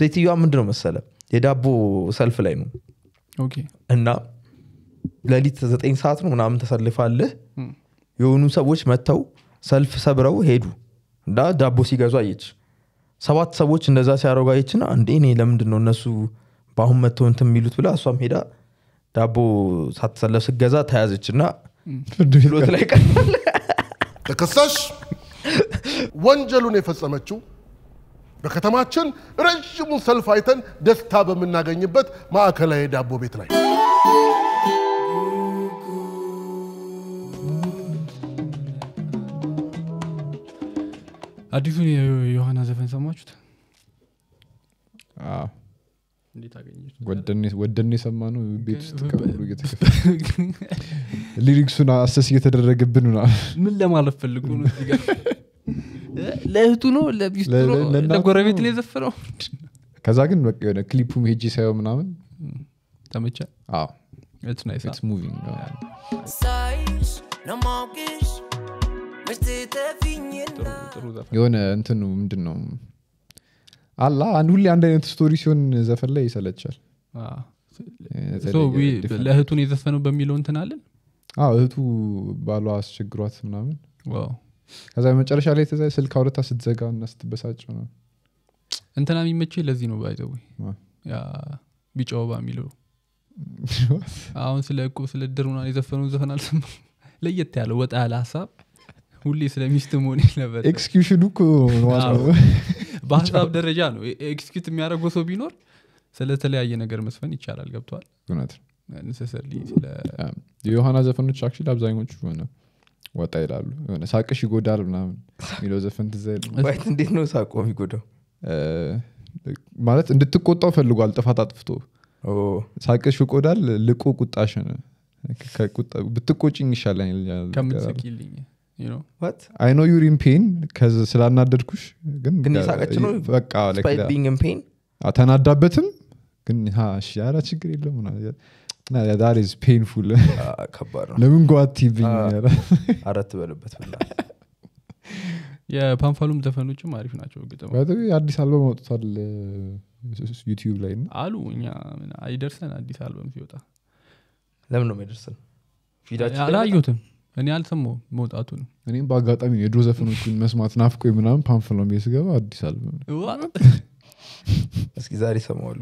ሴትዮዋ ምንድነው ነው መሰለ የዳቦ ሰልፍ ላይ ነው እና ለሊት ዘጠኝ ሰዓት ነው ምናምን ተሰልፋልህ የሆኑ ሰዎች መጥተው ሰልፍ ሰብረው ሄዱ እና ዳቦ ሲገዙ አየች ሰባት ሰዎች እንደዛ ሲያደረጉ ና እንዴ እኔ ለምንድን ነው እነሱ በአሁን መጥተው እንትን የሚሉት ብላ እሷም ሄዳ ዳቦ ሳትሰለፍ ስገዛ ተያዘች እና ችሎት ላይ ቀርባል ተከሳሽ ወንጀሉን የፈጸመችው በከተማችን ረዥሙን ሰልፍ አይተን ደስታ በምናገኝበት ማዕከላዊ ዳቦ ቤት ላይ አዲሱን የዮሐና ዘፈን ሰማችሁት? ወደን የሰማ ነው ቤት ውስጥ ቀብሩ ሊሪክሱን አሰስ እየተደረገብን ምን ለማለፍ ፈልጉ ነው ለእህቱ ነው ለሚስቱ ነው ለጎረቤት ላይ ዘፍነው ከዛ ግን በቃ የሆነ ክሊፑ ሄጂ ሳየው ምናምን ተመቸ እንትን ምንድን ነው አላ ሁሌ አንድ አይነት ስቶሪ ሲሆን ዘፈን ላይ ይሰለቻል ለእህቱን የዘፈነው በሚለው እንትን አለን እህቱ ባሏ አስቸግሯት ምናምን ከዛ መጨረሻ ላይ ተዛ ስልክ አውረታ ስትዘጋ እና ስትበሳጭ ነው እንትና የሚመቼ ለዚህ ነው ባይዘዊ ቢጫ ወባ የሚለው አሁን ስለ እቁብ ስለ ድር የዘፈኑ ዘፈን አልሰማ ለየት ያለው ወጣ ያለ ሀሳብ ሁሌ ስለ ሚስት መሆን ነበር በሀሳብ ደረጃ ነው ኤክስኪት የሚያደርገው ሰው ቢኖር ስለተለያየ ነገር መስፈን ይቻላል ገብተዋል ዮሐና ዘፈኖች አክቹዋሊ አብዛኞቹ ሆነ ወጣ ይላሉ የሆነ ሳቅሽ ይጎዳል ምናምን የሚለው ዘፈን ትዛይልት እንዴት ነው ሳቆ የሚጎዳው ማለት እንድትቆጣው ፈልጓል ጥፋት አጥፍቶ ሳቅሽ ይቆዳል ልቆ ቁጣሽን ብትቆጭኝ ይሻለኝ አይ ኖ ዩሪን ፔን ስላናደድኩሽ ግን ተናዳበትም ግን ያ ችግር የለም ናዳሪዝ ፔንፉል ከባድ ነው ለምን ጓቲብኝ አረት በልበት ብላ የፓንፋሉም ዘፈኖችም አሪፍ ናቸው አዲስ አልበም አውጥቷል ዩቲዩብ ላይ አሉ እኛ አይደርሰን አዲስ አልበም ሲወጣ ለምን ነው አይደርሰን አላየሁትም እኔ አልሰማሁም መውጣቱ ነው እኔም በአጋጣሚ የድሮ ዘፈኖችን መስማት ናፍቆ ምናምን ፓንፍሎም የስገባ አዲስ አልበም እስኪ ዛሬ ሰማዋሉ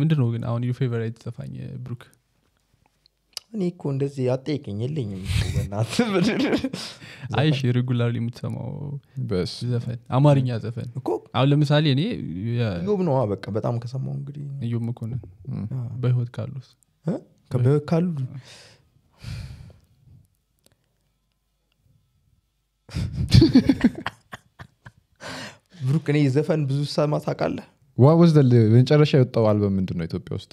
ምንድን ነው ግን አሁን ፌቨራይት ዘፋኝ ብሩክ እኔ እኮ እንደዚህ አጠይቅኝ የለኝም አይሽ ሬጉላር የምትሰማው ዘፈን አማርኛ ዘፈን አሁን ለምሳሌ እኔ ዮብ ነው በቃ በጣም ከሰማው እንግዲህ ዮብ መኮንን በህይወት ካሉት በህይወት ካሉ ብሩክ እኔ ዘፈን ብዙ ሰማ ታውቃለህ ዋወዝ መጨረሻ የወጣው አልበም ምንድን ነው ኢትዮጵያ ውስጥ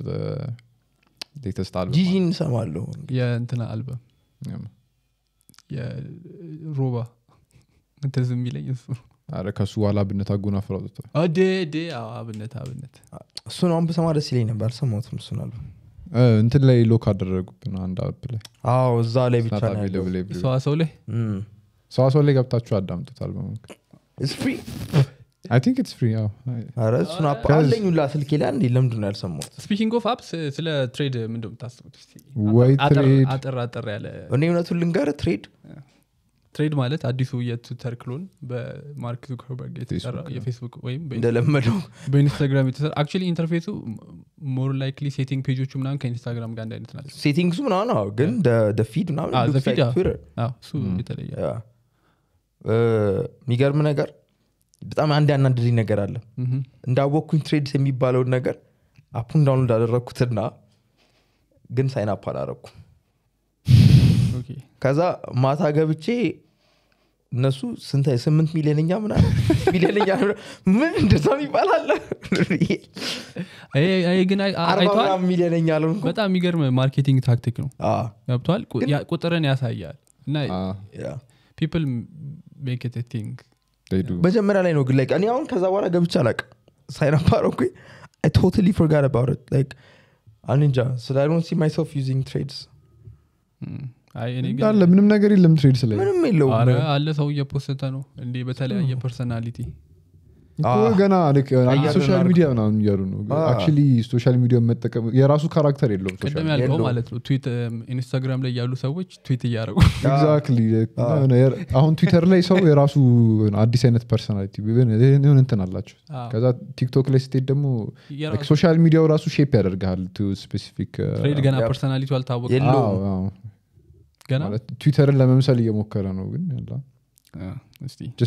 ሌተስት አልበም ጂጂን ሰማለሁ የእንትና አልበም የሮባ ትዝ የሚለኝ እሱ አረ ከሱ በኋላ አብነት አጎናፍር አውጥቷል አብነት አብነት እሱን አሁን ብሰማ ደስ ይለኝ ነበር ሰማትም እሱን አሉ እንትን ላይ ሎክ አደረጉብን አንድ አብ ላይ አዎ እዛ ላይ ብቻ ሰዋሰው ላይ ሰዋሰው ላይ ገብታችሁ አዳምጡት አልበሙ እሱን ስልኬ ላይ ነው አፕስ eh, ስለ eh, ትሬድ ያለ ትሬድ ትሬድ ማለት አዲሱ የትዊተር ክሎን በማርክ ዙከርበርግ የፌስቡክ ወይም እንደለመደው በኢንስታግራም የተሰራ አክቹዋሊ ኢንተርፌሱ ሞር ላይክሊ ሴቲንግ ፔጆቹ ምናምን ከኢንስታግራም ጋር እንዳይነት አይነት ናቸው ሴቲንግሱ ምናምን ነው ግን ፊድ ምናምን የተለየ የሚገርም ነገር በጣም አንድ ያናደደኝ ነገር አለ እንዳወቅኩኝ ትሬድስ የሚባለውን ነገር አፑ እንዳሁኑ እንዳደረግኩትና ግን ሳይን አፕ አላረግኩም ከዛ ማታ ገብቼ እነሱ ስንታ ስምንት ሚሊዮንኛ ምና ሚሊዮንኛ ምን እንደዛ ይባላል ሚሊዮንኛ በጣም የሚገርም ማርኬቲንግ ታክቲክ ነው ገብቷል ቁጥርን ያሳያል እና ፒፕል ሜክ ቲንግ መጀመሪያ ላይ ነው ግን እኔ አሁን ከዛ በኋላ ገብቻ አላቅ ሳይነባረ እኮ ቶታሊ ፎርጋት አባውት ላይክ አንጃ ስለ አይዶንት ሲ ማይሰልፍ ዩዚንግ ትሬድስ ምንም ነገር የለም ትሬድስ ላይ ምንም የለው አለ ሰው እየፖስተ ነው እንዴ በተለያየ ፐርሰናሊቲ ገና ሶሻል ሚዲያ ምናምን እያሉ ነው ሶሻል ሚዲያ መጠቀም የራሱ ካራክተር የለውም ቅድም ያልከው ማለት ነው ትዊት ኢንስታግራም ላይ ያሉ ሰዎች ትዊት እያደረጉ ኤግዛክትሊ አሁን ትዊተር ላይ ሰው የራሱ አዲስ አይነት ፐርሶናሊቲ ሆን እንትን አላቸው ከዛ ቲክቶክ ላይ ስትሄድ ደግሞ ሶሻል ሚዲያው ራሱ ሼፕ ያደርግሃል ስፔሲፊክ ገና ፐርሶናሊቲ አልታወቀ ገና ትዊተርን ለመምሰል እየሞከረ ነው ግን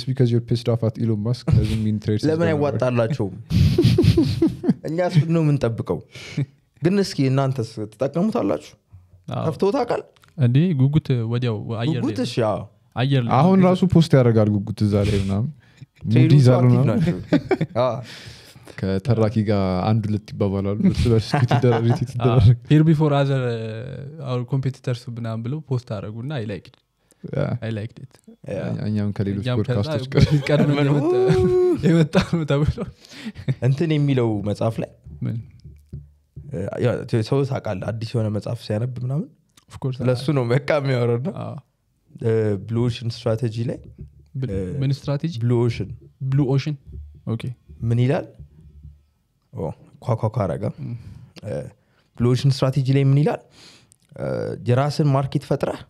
ስ ቢካዝ ዩር ፒስድ ኦፍ አት ኢሎን ማስክ ሚን ትሬድ ለምን አይዋጣላቸውም እኛ ስ ነው የምንጠብቀው ግን እስኪ እናንተስ ትጠቀሙታላችሁ ከፍቶታ ቃል እንዲ ጉጉት ወዲያው ጉጉት አየር አሁን ራሱ ፖስት ያደርጋል ጉጉት እዛ ላይ ምናምን ሙድ ከተራኪ ጋር አንድ ሁለት ይባባላሉ ቢፎር አዘር ኮምፒቲተርስ ምናምን ብለው ፖስት አደረጉና አይላይክድ እኛም ከሌሎች ፖድካስቶች ቀድመን ነው ተብሎ እንትን የሚለው መጽሐፍ ላይ ሰው ታቃል አዲስ የሆነ መጽሐፍ ሲያነብ ምናምን ለሱ ነው መቃ የሚያወረ ነው ብሉ ስትራቴጂ ላይ ምን ስትራቴጂ ብሉ ኦሽን ብሉ ምን ይላል ኳኳኳ ረጋ ብሉ ስትራቴጂ ላይ ምን ይላል የራስን ማርኬት ፈጥረህ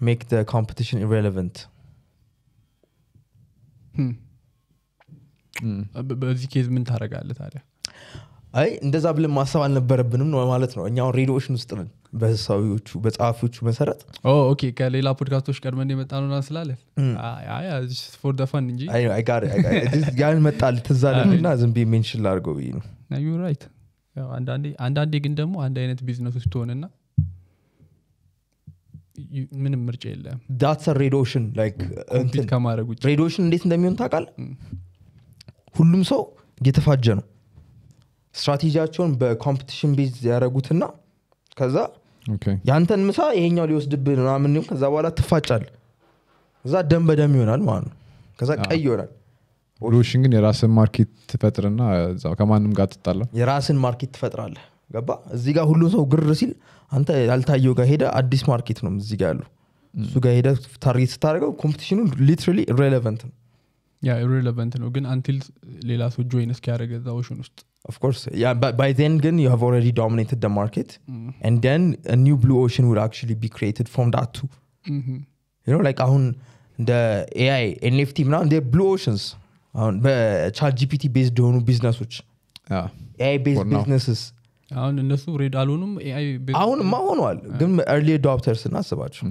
make the competition irrelevant? Hmm. Hmm. Uh, በዚህ ኬዝ ምን ታደረጋለ ታዲያ? አይ እንደዛ ብለን ማሰብ አልነበረብንም ነው ማለት ነው። እኛ አሁን ሬዲዮሽን ውስጥ ነን። በሰዎቹ በጸሐፊዎቹ መሰረት ኦኬ ከሌላ ፖድካስቶች ቀድመን የመጣ ነው ስላለን ፎር ደፋን እንጂ ያን መጣል ትዛለንና ዝም ብዬ ሜንሽን ላድርገው ብዬ ነው። አንዳንዴ ግን ደግሞ አንድ አይነት ቢዝነሶች ትሆንና ምንም ምርጫ የለ ዳትስ ሬዲሽን ከማድረግ ውጭ ሬዲሽን እንዴት እንደሚሆን ታውቃል ሁሉም ሰው እየተፋጀ ነው ስትራቴጂያቸውን በኮምፒቲሽን ቤዝ ያደረጉትና ከዛ ያንተን ምሳ ይሄኛው ሊወስድብ ምናምን ከዛ በኋላ ትፋጫል እዛ ደም በደም ይሆናል ማለት ነው ከዛ ቀይ ይሆናል ሎሽን ግን የራስን ማርኬት ትፈጥርና ከማንም ጋር ትጣለ የራስን ማርኬት ትፈጥራለህ ገባ እዚ ጋር ሁሉም ሰው ግር ሲል አንተ ያልታየው ጋር ሄደ አዲስ ማርኬት ነው እዚ ጋር ያለው እሱ ጋር ሄደ ታርጌት ስታደርገው ኮምፒቲሽኑ ሊትራሊ ኢሬሌቨንት ነው ያ ኢሬሌቨንት ነው ግን አንቲል ሌላ ሰው ጆይን እስኪያደረገ እዛ ኦሽን ውስጥ ኦፍኮርስ ባይ ዘን ግን ዩ ሃቭ ኦልሬዲ ዶሚኔትድ ደ ማርኬት ኤንድ ደን ኒው ብሉ ኦሽን ውድ አክቹሊ ቢ ክሪኤትድ ፍሮም ዳት ዳቱ ዩኖ ላይክ አሁን እንደ ኤአይ ኤንኤፍቲ ምና እንደ ብሉ ኦሽንስ አሁን በቻት ጂፒቲ ቤዝድ የሆኑ ቢዝነሶች ኤአይ ቤዝድ ቢዝነስስ አሁን እነሱ ሬድ አልሆኑም አሁን ማ ሆኗል ግን ርሊ ዶፕተርስ እናስባቸው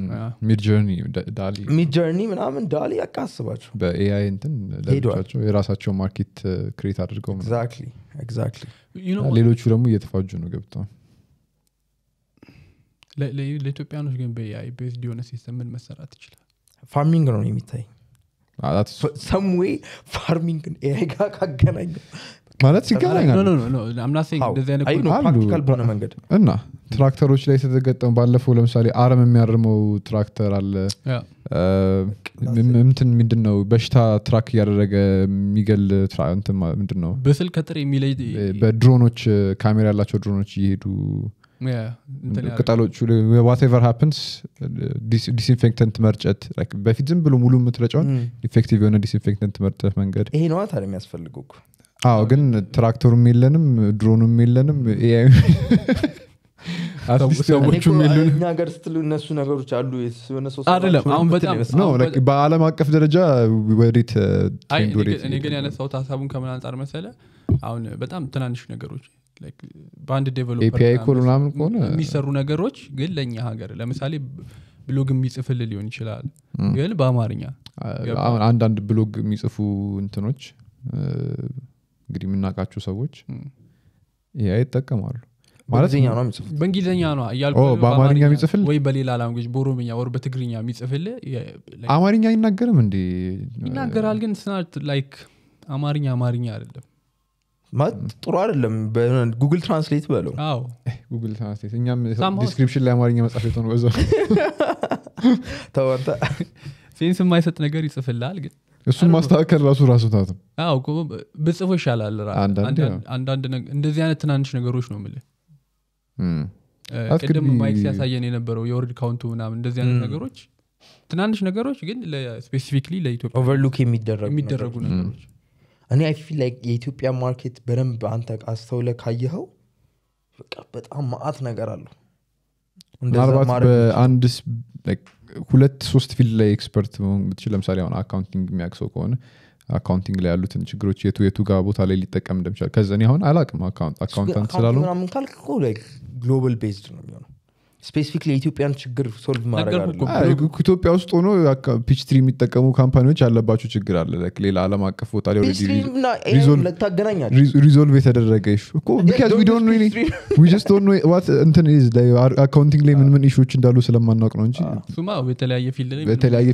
ሚድጆርኒ ምናምን ዳሊ ያቃ አስባቸው በኤአይ እንትን ለቻቸው የራሳቸው ማርኬት ክሬት አድርገው ሌሎቹ ደግሞ እየተፋጁ ነው ገብተው ለኢትዮጵያኖች ግን በኤአይ ቤዝ ሊሆነ ሲስተም ምን መሰራት ይችላል ፋርሚንግ ነው የሚታይ ሰምዌ ፋርሚንግ ኤአይ ጋር ካገናኘው ማለት ይገናኛል ፕራክቲካል በሆነ መንገድ እና ትራክተሮች ላይ የተገጠመ ባለፈው ለምሳሌ አረም የሚያርመው ትራክተር አለ ምትን ምንድን ነው በሽታ ትራክ እያደረገ የሚገል ምንድን ነው በስል ከጥር የሚለ በድሮኖች ካሜራ ያላቸው ድሮኖች እየሄዱ ቅጠሎቹ ዋቴቨር ሃፕንስ ዲስኢንፌክተንት መርጨት በፊት ዝም ብሎ ሙሉ የምትረጫውን ኢፌክቲቭ የሆነ ዲስኢንፌክተንት መርጨት መንገድ ይሄ ነዋ ታዲያ የሚያስፈልገው አዎ ግን ትራክተሩም የለንም ድሮኑም የለንም ሰዎቹም የሉንም ስትሉ እነሱ ነገሮች አሉ አይደለም በአለም አቀፍ ደረጃ ወዴት እኔ ግን ያነሳውት ሀሳቡን ከምን አንጻር መሰለ አሁን በጣም ትናንሽ ነገሮች በአንድ ዴቨሎፐር ከሆነ የሚሰሩ ነገሮች ግን ለእኛ ሀገር ለምሳሌ ብሎግ የሚጽፍል ሊሆን ይችላል ግን በአማርኛ አንዳንድ ብሎግ የሚጽፉ እንትኖች እንግዲህ የምናውቃቸው ሰዎች ያ ይጠቀማሉ በእንግሊዝኛ ነው እያልኩ በአማርኛ የሚጽፍል ወይ በሌላ ላንጉጅ በኦሮምኛ ወር በትግርኛ የሚጽፍል አማርኛ አይናገርም እንዲ ይናገራል ግን ስናት ላይክ አማርኛ አማርኛ አይደለም ማለት ጥሩ አይደለም ጉግል ትራንስሌት በለው ጉግል ትራንስሌት እኛም ዲስክሪፕሽን ላይ አማርኛ መጽፍ የሆነ በዛ ተወርተ ሴንስ የማይሰጥ ነገር ይጽፍልሃል ግን እሱን ማስተካከል ራሱ ራሱ ታትም ብጽፎ ይሻላል አንዳንድ እንደዚህ አይነት ትናንሽ ነገሮች ነው ምል ቅድም ማይክ ሲያሳየን የነበረው የወርድ ካውንቱ ምናምን እንደዚህ አይነት ነገሮች ትናንሽ ነገሮች ግን ስፔሲፊክሊ ለኢትዮጵያ ኦቨርሉክ የሚደረጉ ነገሮች እኔ አይ ፊል ላይክ የኢትዮጵያ ማርኬት በደንብ አንተ አስተውለ ካየኸው በጣም ማአት ነገር አለሁ ምናልባት በአንድ ሁለት ሶስት ፊልድ ላይ ኤክስፐርት ብትችል ለምሳሌ አሁን አካውንቲንግ የሚያውቅ ሰው ከሆነ አካውንቲንግ ላይ ያሉትን ችግሮች የቱ የቱ ጋ ቦታ ላይ ሊጠቀም እንደሚችላል ከዘኔ አሁን አላቅም አካውንታንት ስላሉ ግሎባል ቤዝድ ነው የሚሆነው ስፔሲፊክ የኢትዮጵያን ችግር ሶልቭ ማድረግ ኢትዮጵያ ውስጥ ሆኖ ፒችትሪ የሚጠቀሙ ካምፓኒዎች ያለባቸው ችግር አለ ሌላ ዓለም አቀፍ ቦታ ሪዞልቭ የተደረገ አካውንቲንግ ላይ ምን ምን ኢሹዎች እንዳሉ ስለማናውቅ ነው እንጂ ah. በተለያየ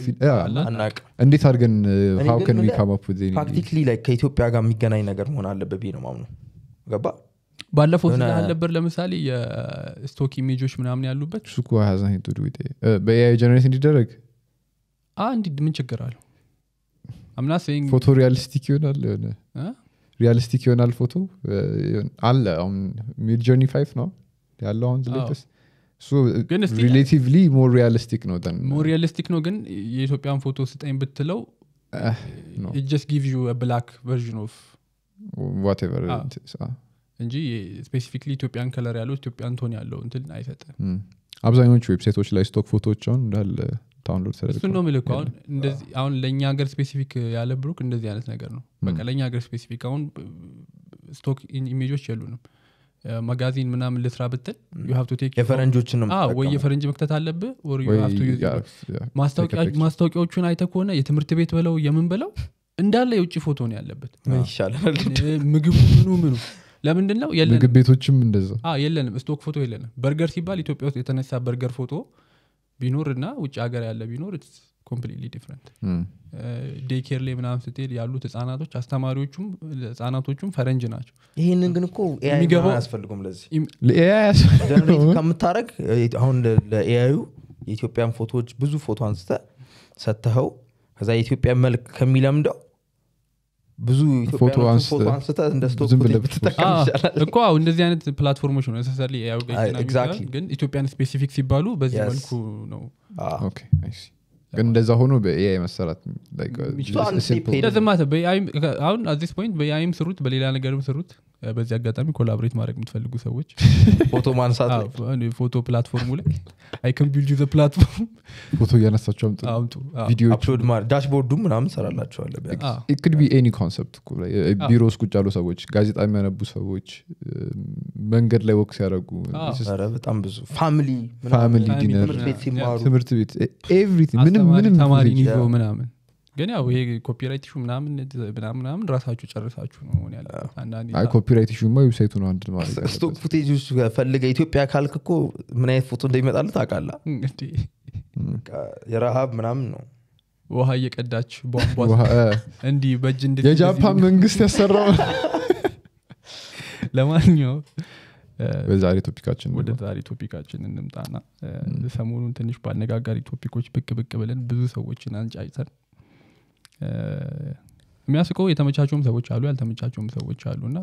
እንዴት አድርገን ሀው ከኢትዮጵያ ጋር የሚገናኝ ነገር መሆን አለበት ነው ማምነው ገባ ባለፈው ስላል ነበር ለምሳሌ የስቶክ ኢሜጆች ምናምን ያሉበት እሱ እኮ በኤአይ ጀነሬት እንዲደረግ እንዲ ምን ችግር አለው አምና ፎቶ ሪያሊስቲክ ይሆናል ሆነ ሪያሊስቲክ ይሆናል ፎቶ አለ አሁን ሚድ ፋይፍ ነው ያለው አሁን ዝሌተስ ሪሌቲቭሊ ሞር ሪያሊስቲክ ነው ሞር ሪያሊስቲክ ነው ግን የኢትዮጵያን ፎቶ ስጠኝ ብትለው ጀስት ጊቭ ዩ ብላክ ቨርዥን ኦፍ ቨር እንጂ ስፔሲፊክሊ ኢትዮጵያን ከለር ያለው ኢትዮጵያን ቶን ያለው እንትን አይሰጥም አብዛኞቹ ዌብሳይቶች ላይ ስቶክ ፎቶዎች አሁን እንዳለ ዳውንሎድ ተደርሱ ነው ምልኩ አሁን እንደዚህ አሁን ለእኛ ሀገር ስፔሲፊክ ያለ ብሩክ እንደዚህ አይነት ነገር ነው በቃ ለእኛ ሀገር ስፔሲፊክ አሁን ስቶክ ኢሜጆች የሉንም መጋዚን ምናምን ልስራ ብትል የፈረንጆችን ነው ወይ የፈረንጅ መክተት አለብህ ማስታወቂያዎቹን አይተ ከሆነ የትምህርት ቤት በለው የምን በለው እንዳለ የውጭ ፎቶ ነው ያለበት ምግቡ ምኑ ምኑ ለምንድን ነው ምግብ ቤቶችም እንደዛ የለንም ስቶክ ፎቶ የለንም በርገር ሲባል ኢትዮጵያ ውስጥ የተነሳ በርገር ፎቶ ቢኖር እና ውጭ ሀገር ያለ ቢኖር ኮምፕሊትሊ ዲፍረንት ዴኬር ላይ ምናምን ስትሄድ ያሉት ህጻናቶች አስተማሪዎቹም ህጻናቶቹም ፈረንጅ ናቸው ይህንን ግን እኮ ያስፈልጉም ለዚህ ከምታረግ አሁን ለኤአዩ የኢትዮጵያን ፎቶዎች ብዙ ፎቶ አንስተ ሰተኸው ከዛ የኢትዮጵያ መልክ ከሚለምደው ብዙ ፎቶ አንስተህ እንደ ስቶክብትጠቀምእኮ እንደዚህ አይነት ፕላትፎርሞች ነው ነሰሳሊ ግን ኢትዮጵያን ስፔሲፊክ ሲባሉ በዚህ መልኩ ነው ግን እንደዛ ሆኖ በኤአይ መሰራት አሁን አዚስ ፖይንት በኤአይም ስሩት በሌላ ነገርም ስሩት በዚህ አጋጣሚ ኮላብሬት ማድረግ የምትፈልጉ ሰዎች ፎቶ ማንሳት ፎቶ ፕላትፎርሙ ላይ አይ ከን ቢልድ ዘ ፕላትፎርም ፎቶ እያነሳቸው አምጡቪዲዮአፕሎድ ዳሽቦርዱ ምናም ሰራላቸዋለ ክድ ቢ ኒ ኮንሰፕት ቢሮ ውስጥ ቁጭ ያሉ ሰዎች ጋዜጣ የሚያነቡ ሰዎች መንገድ ላይ ወቅ ሲያደረጉ በጣም ብዙ ፋሚሊ ፋሚሊ ዲነር ትምህርት ቤት ኤቭሪቲንግ ምንም ምንም ተማሪ ምናምን ግን ያው ይሄ ኮፒራይት ሹ ምናምን ምናምን ራሳችሁ ጨርሳችሁ ነው ሆን ያለ ኮፒራይት ሹ ማ ዌብሳይቱ ነው አንድ ማለትስቶክ ፉቴጅ ፈልገ ኢትዮጵያ ካልክ እኮ ምን አይነት ፎቶ እንደሚመጣልህ ታውቃላ የረሃብ ምናምን ነው ውሃ እየቀዳች ቧንቧ እንዲህ በእጅ የጃፓን መንግስት ያሰራው ለማንኛውም በዛሬ ቶፒካችን ወደ ዛሬ ቶፒካችን እንምጣና ሰሞኑን ትንሽ በአነጋጋሪ ቶፒኮች ብቅ ብቅ ብለን ብዙ ሰዎችን አንጫይተን የሚያስቀው የተመቻቸውም ሰዎች አሉ ያልተመቻቸውም ሰዎች አሉ እና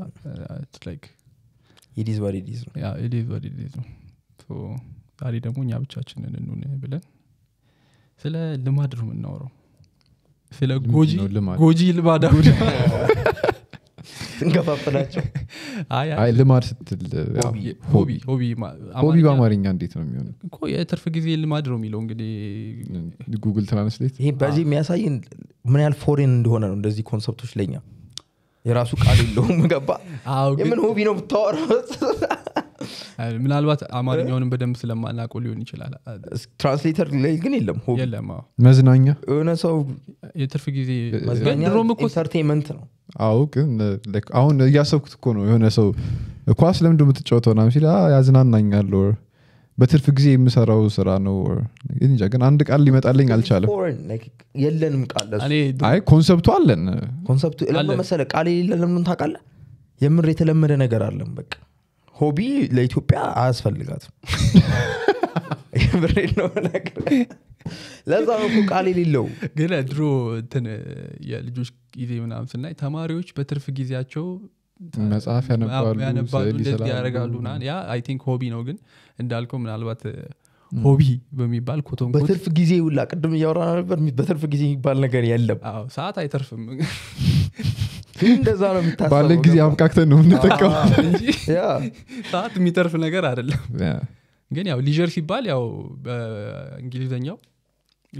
ነው ዛሬ ደግሞ እኛ ብቻችንን እንሁን ብለን ስለ ልማድ ነው የምናውረው ስለ ጎጂ ጎጂ ልማዳዊ ስንከፋፍላቸው አይ ልማድ ሆቢ በአማርኛ እንዴት ነው የሚሆነ እኮ የትርፍ ጊዜ ልማድ ነው የሚለው እንግዲህ ጉግል ትራንስሌት ይሄ በዚህ የሚያሳይን ምን ያህል ፎሬን እንደሆነ ነው እንደዚህ ኮንሰፕቶች ለኛ የራሱ ቃል የለውም ገባ የምን ሆቢ ነው ብታወራው ምናልባት አማርኛውንም በደንብ ስለማናውቀው ሊሆን ይችላል ትራንስሌተር ላይ ግን የለም የለም መዝናኛ የሆነ ሰው የትርፍ ጊዜ ኢንተርቴንመንት ነው አዎ ግን አሁን እያሰብኩት እኮ ነው የሆነ ሰው ኳስ ለምንድ የምትጫወተው ናም ሲል ያዝናናኛል ር በትርፍ ጊዜ የምሰራው ስራ ነው እንጃ ግን አንድ ቃል ሊመጣልኝ አልቻለም የለንም ቃል ኮንሰፕቱ አለን ኮንሰፕቱ መሰለ ቃል የሌለ ለምን ታቃለ የምር የተለመደ ነገር አለን በቃ ሆቢ ለኢትዮጵያ አያስፈልጋትም የምሬ ነው ነገር ለዛ ነው ቃል የሌለው ግን ድሮ የልጆች ጊዜ ምናም ስናይ ተማሪዎች በትርፍ ጊዜያቸው መጽሐፍ ያነባሉ እንደዚህ ያደረጋሉ ያ አይ ቲንክ ሆቢ ነው ግን እንዳልከው ምናልባት ሆቢ በሚባል ኮቶን በትርፍ ጊዜ ውላ ቅድም እያወራ ነበር በትርፍ ጊዜ የሚባል ነገር የለም ሰዓት አይተርፍም እንደዛ ነው ባለ ጊዜ አምካክተን ነው የምንጠቀሙ ሰዓት የሚተርፍ ነገር አይደለም ግን ያው ሊጀር ሲባል ያው በእንግሊዝኛው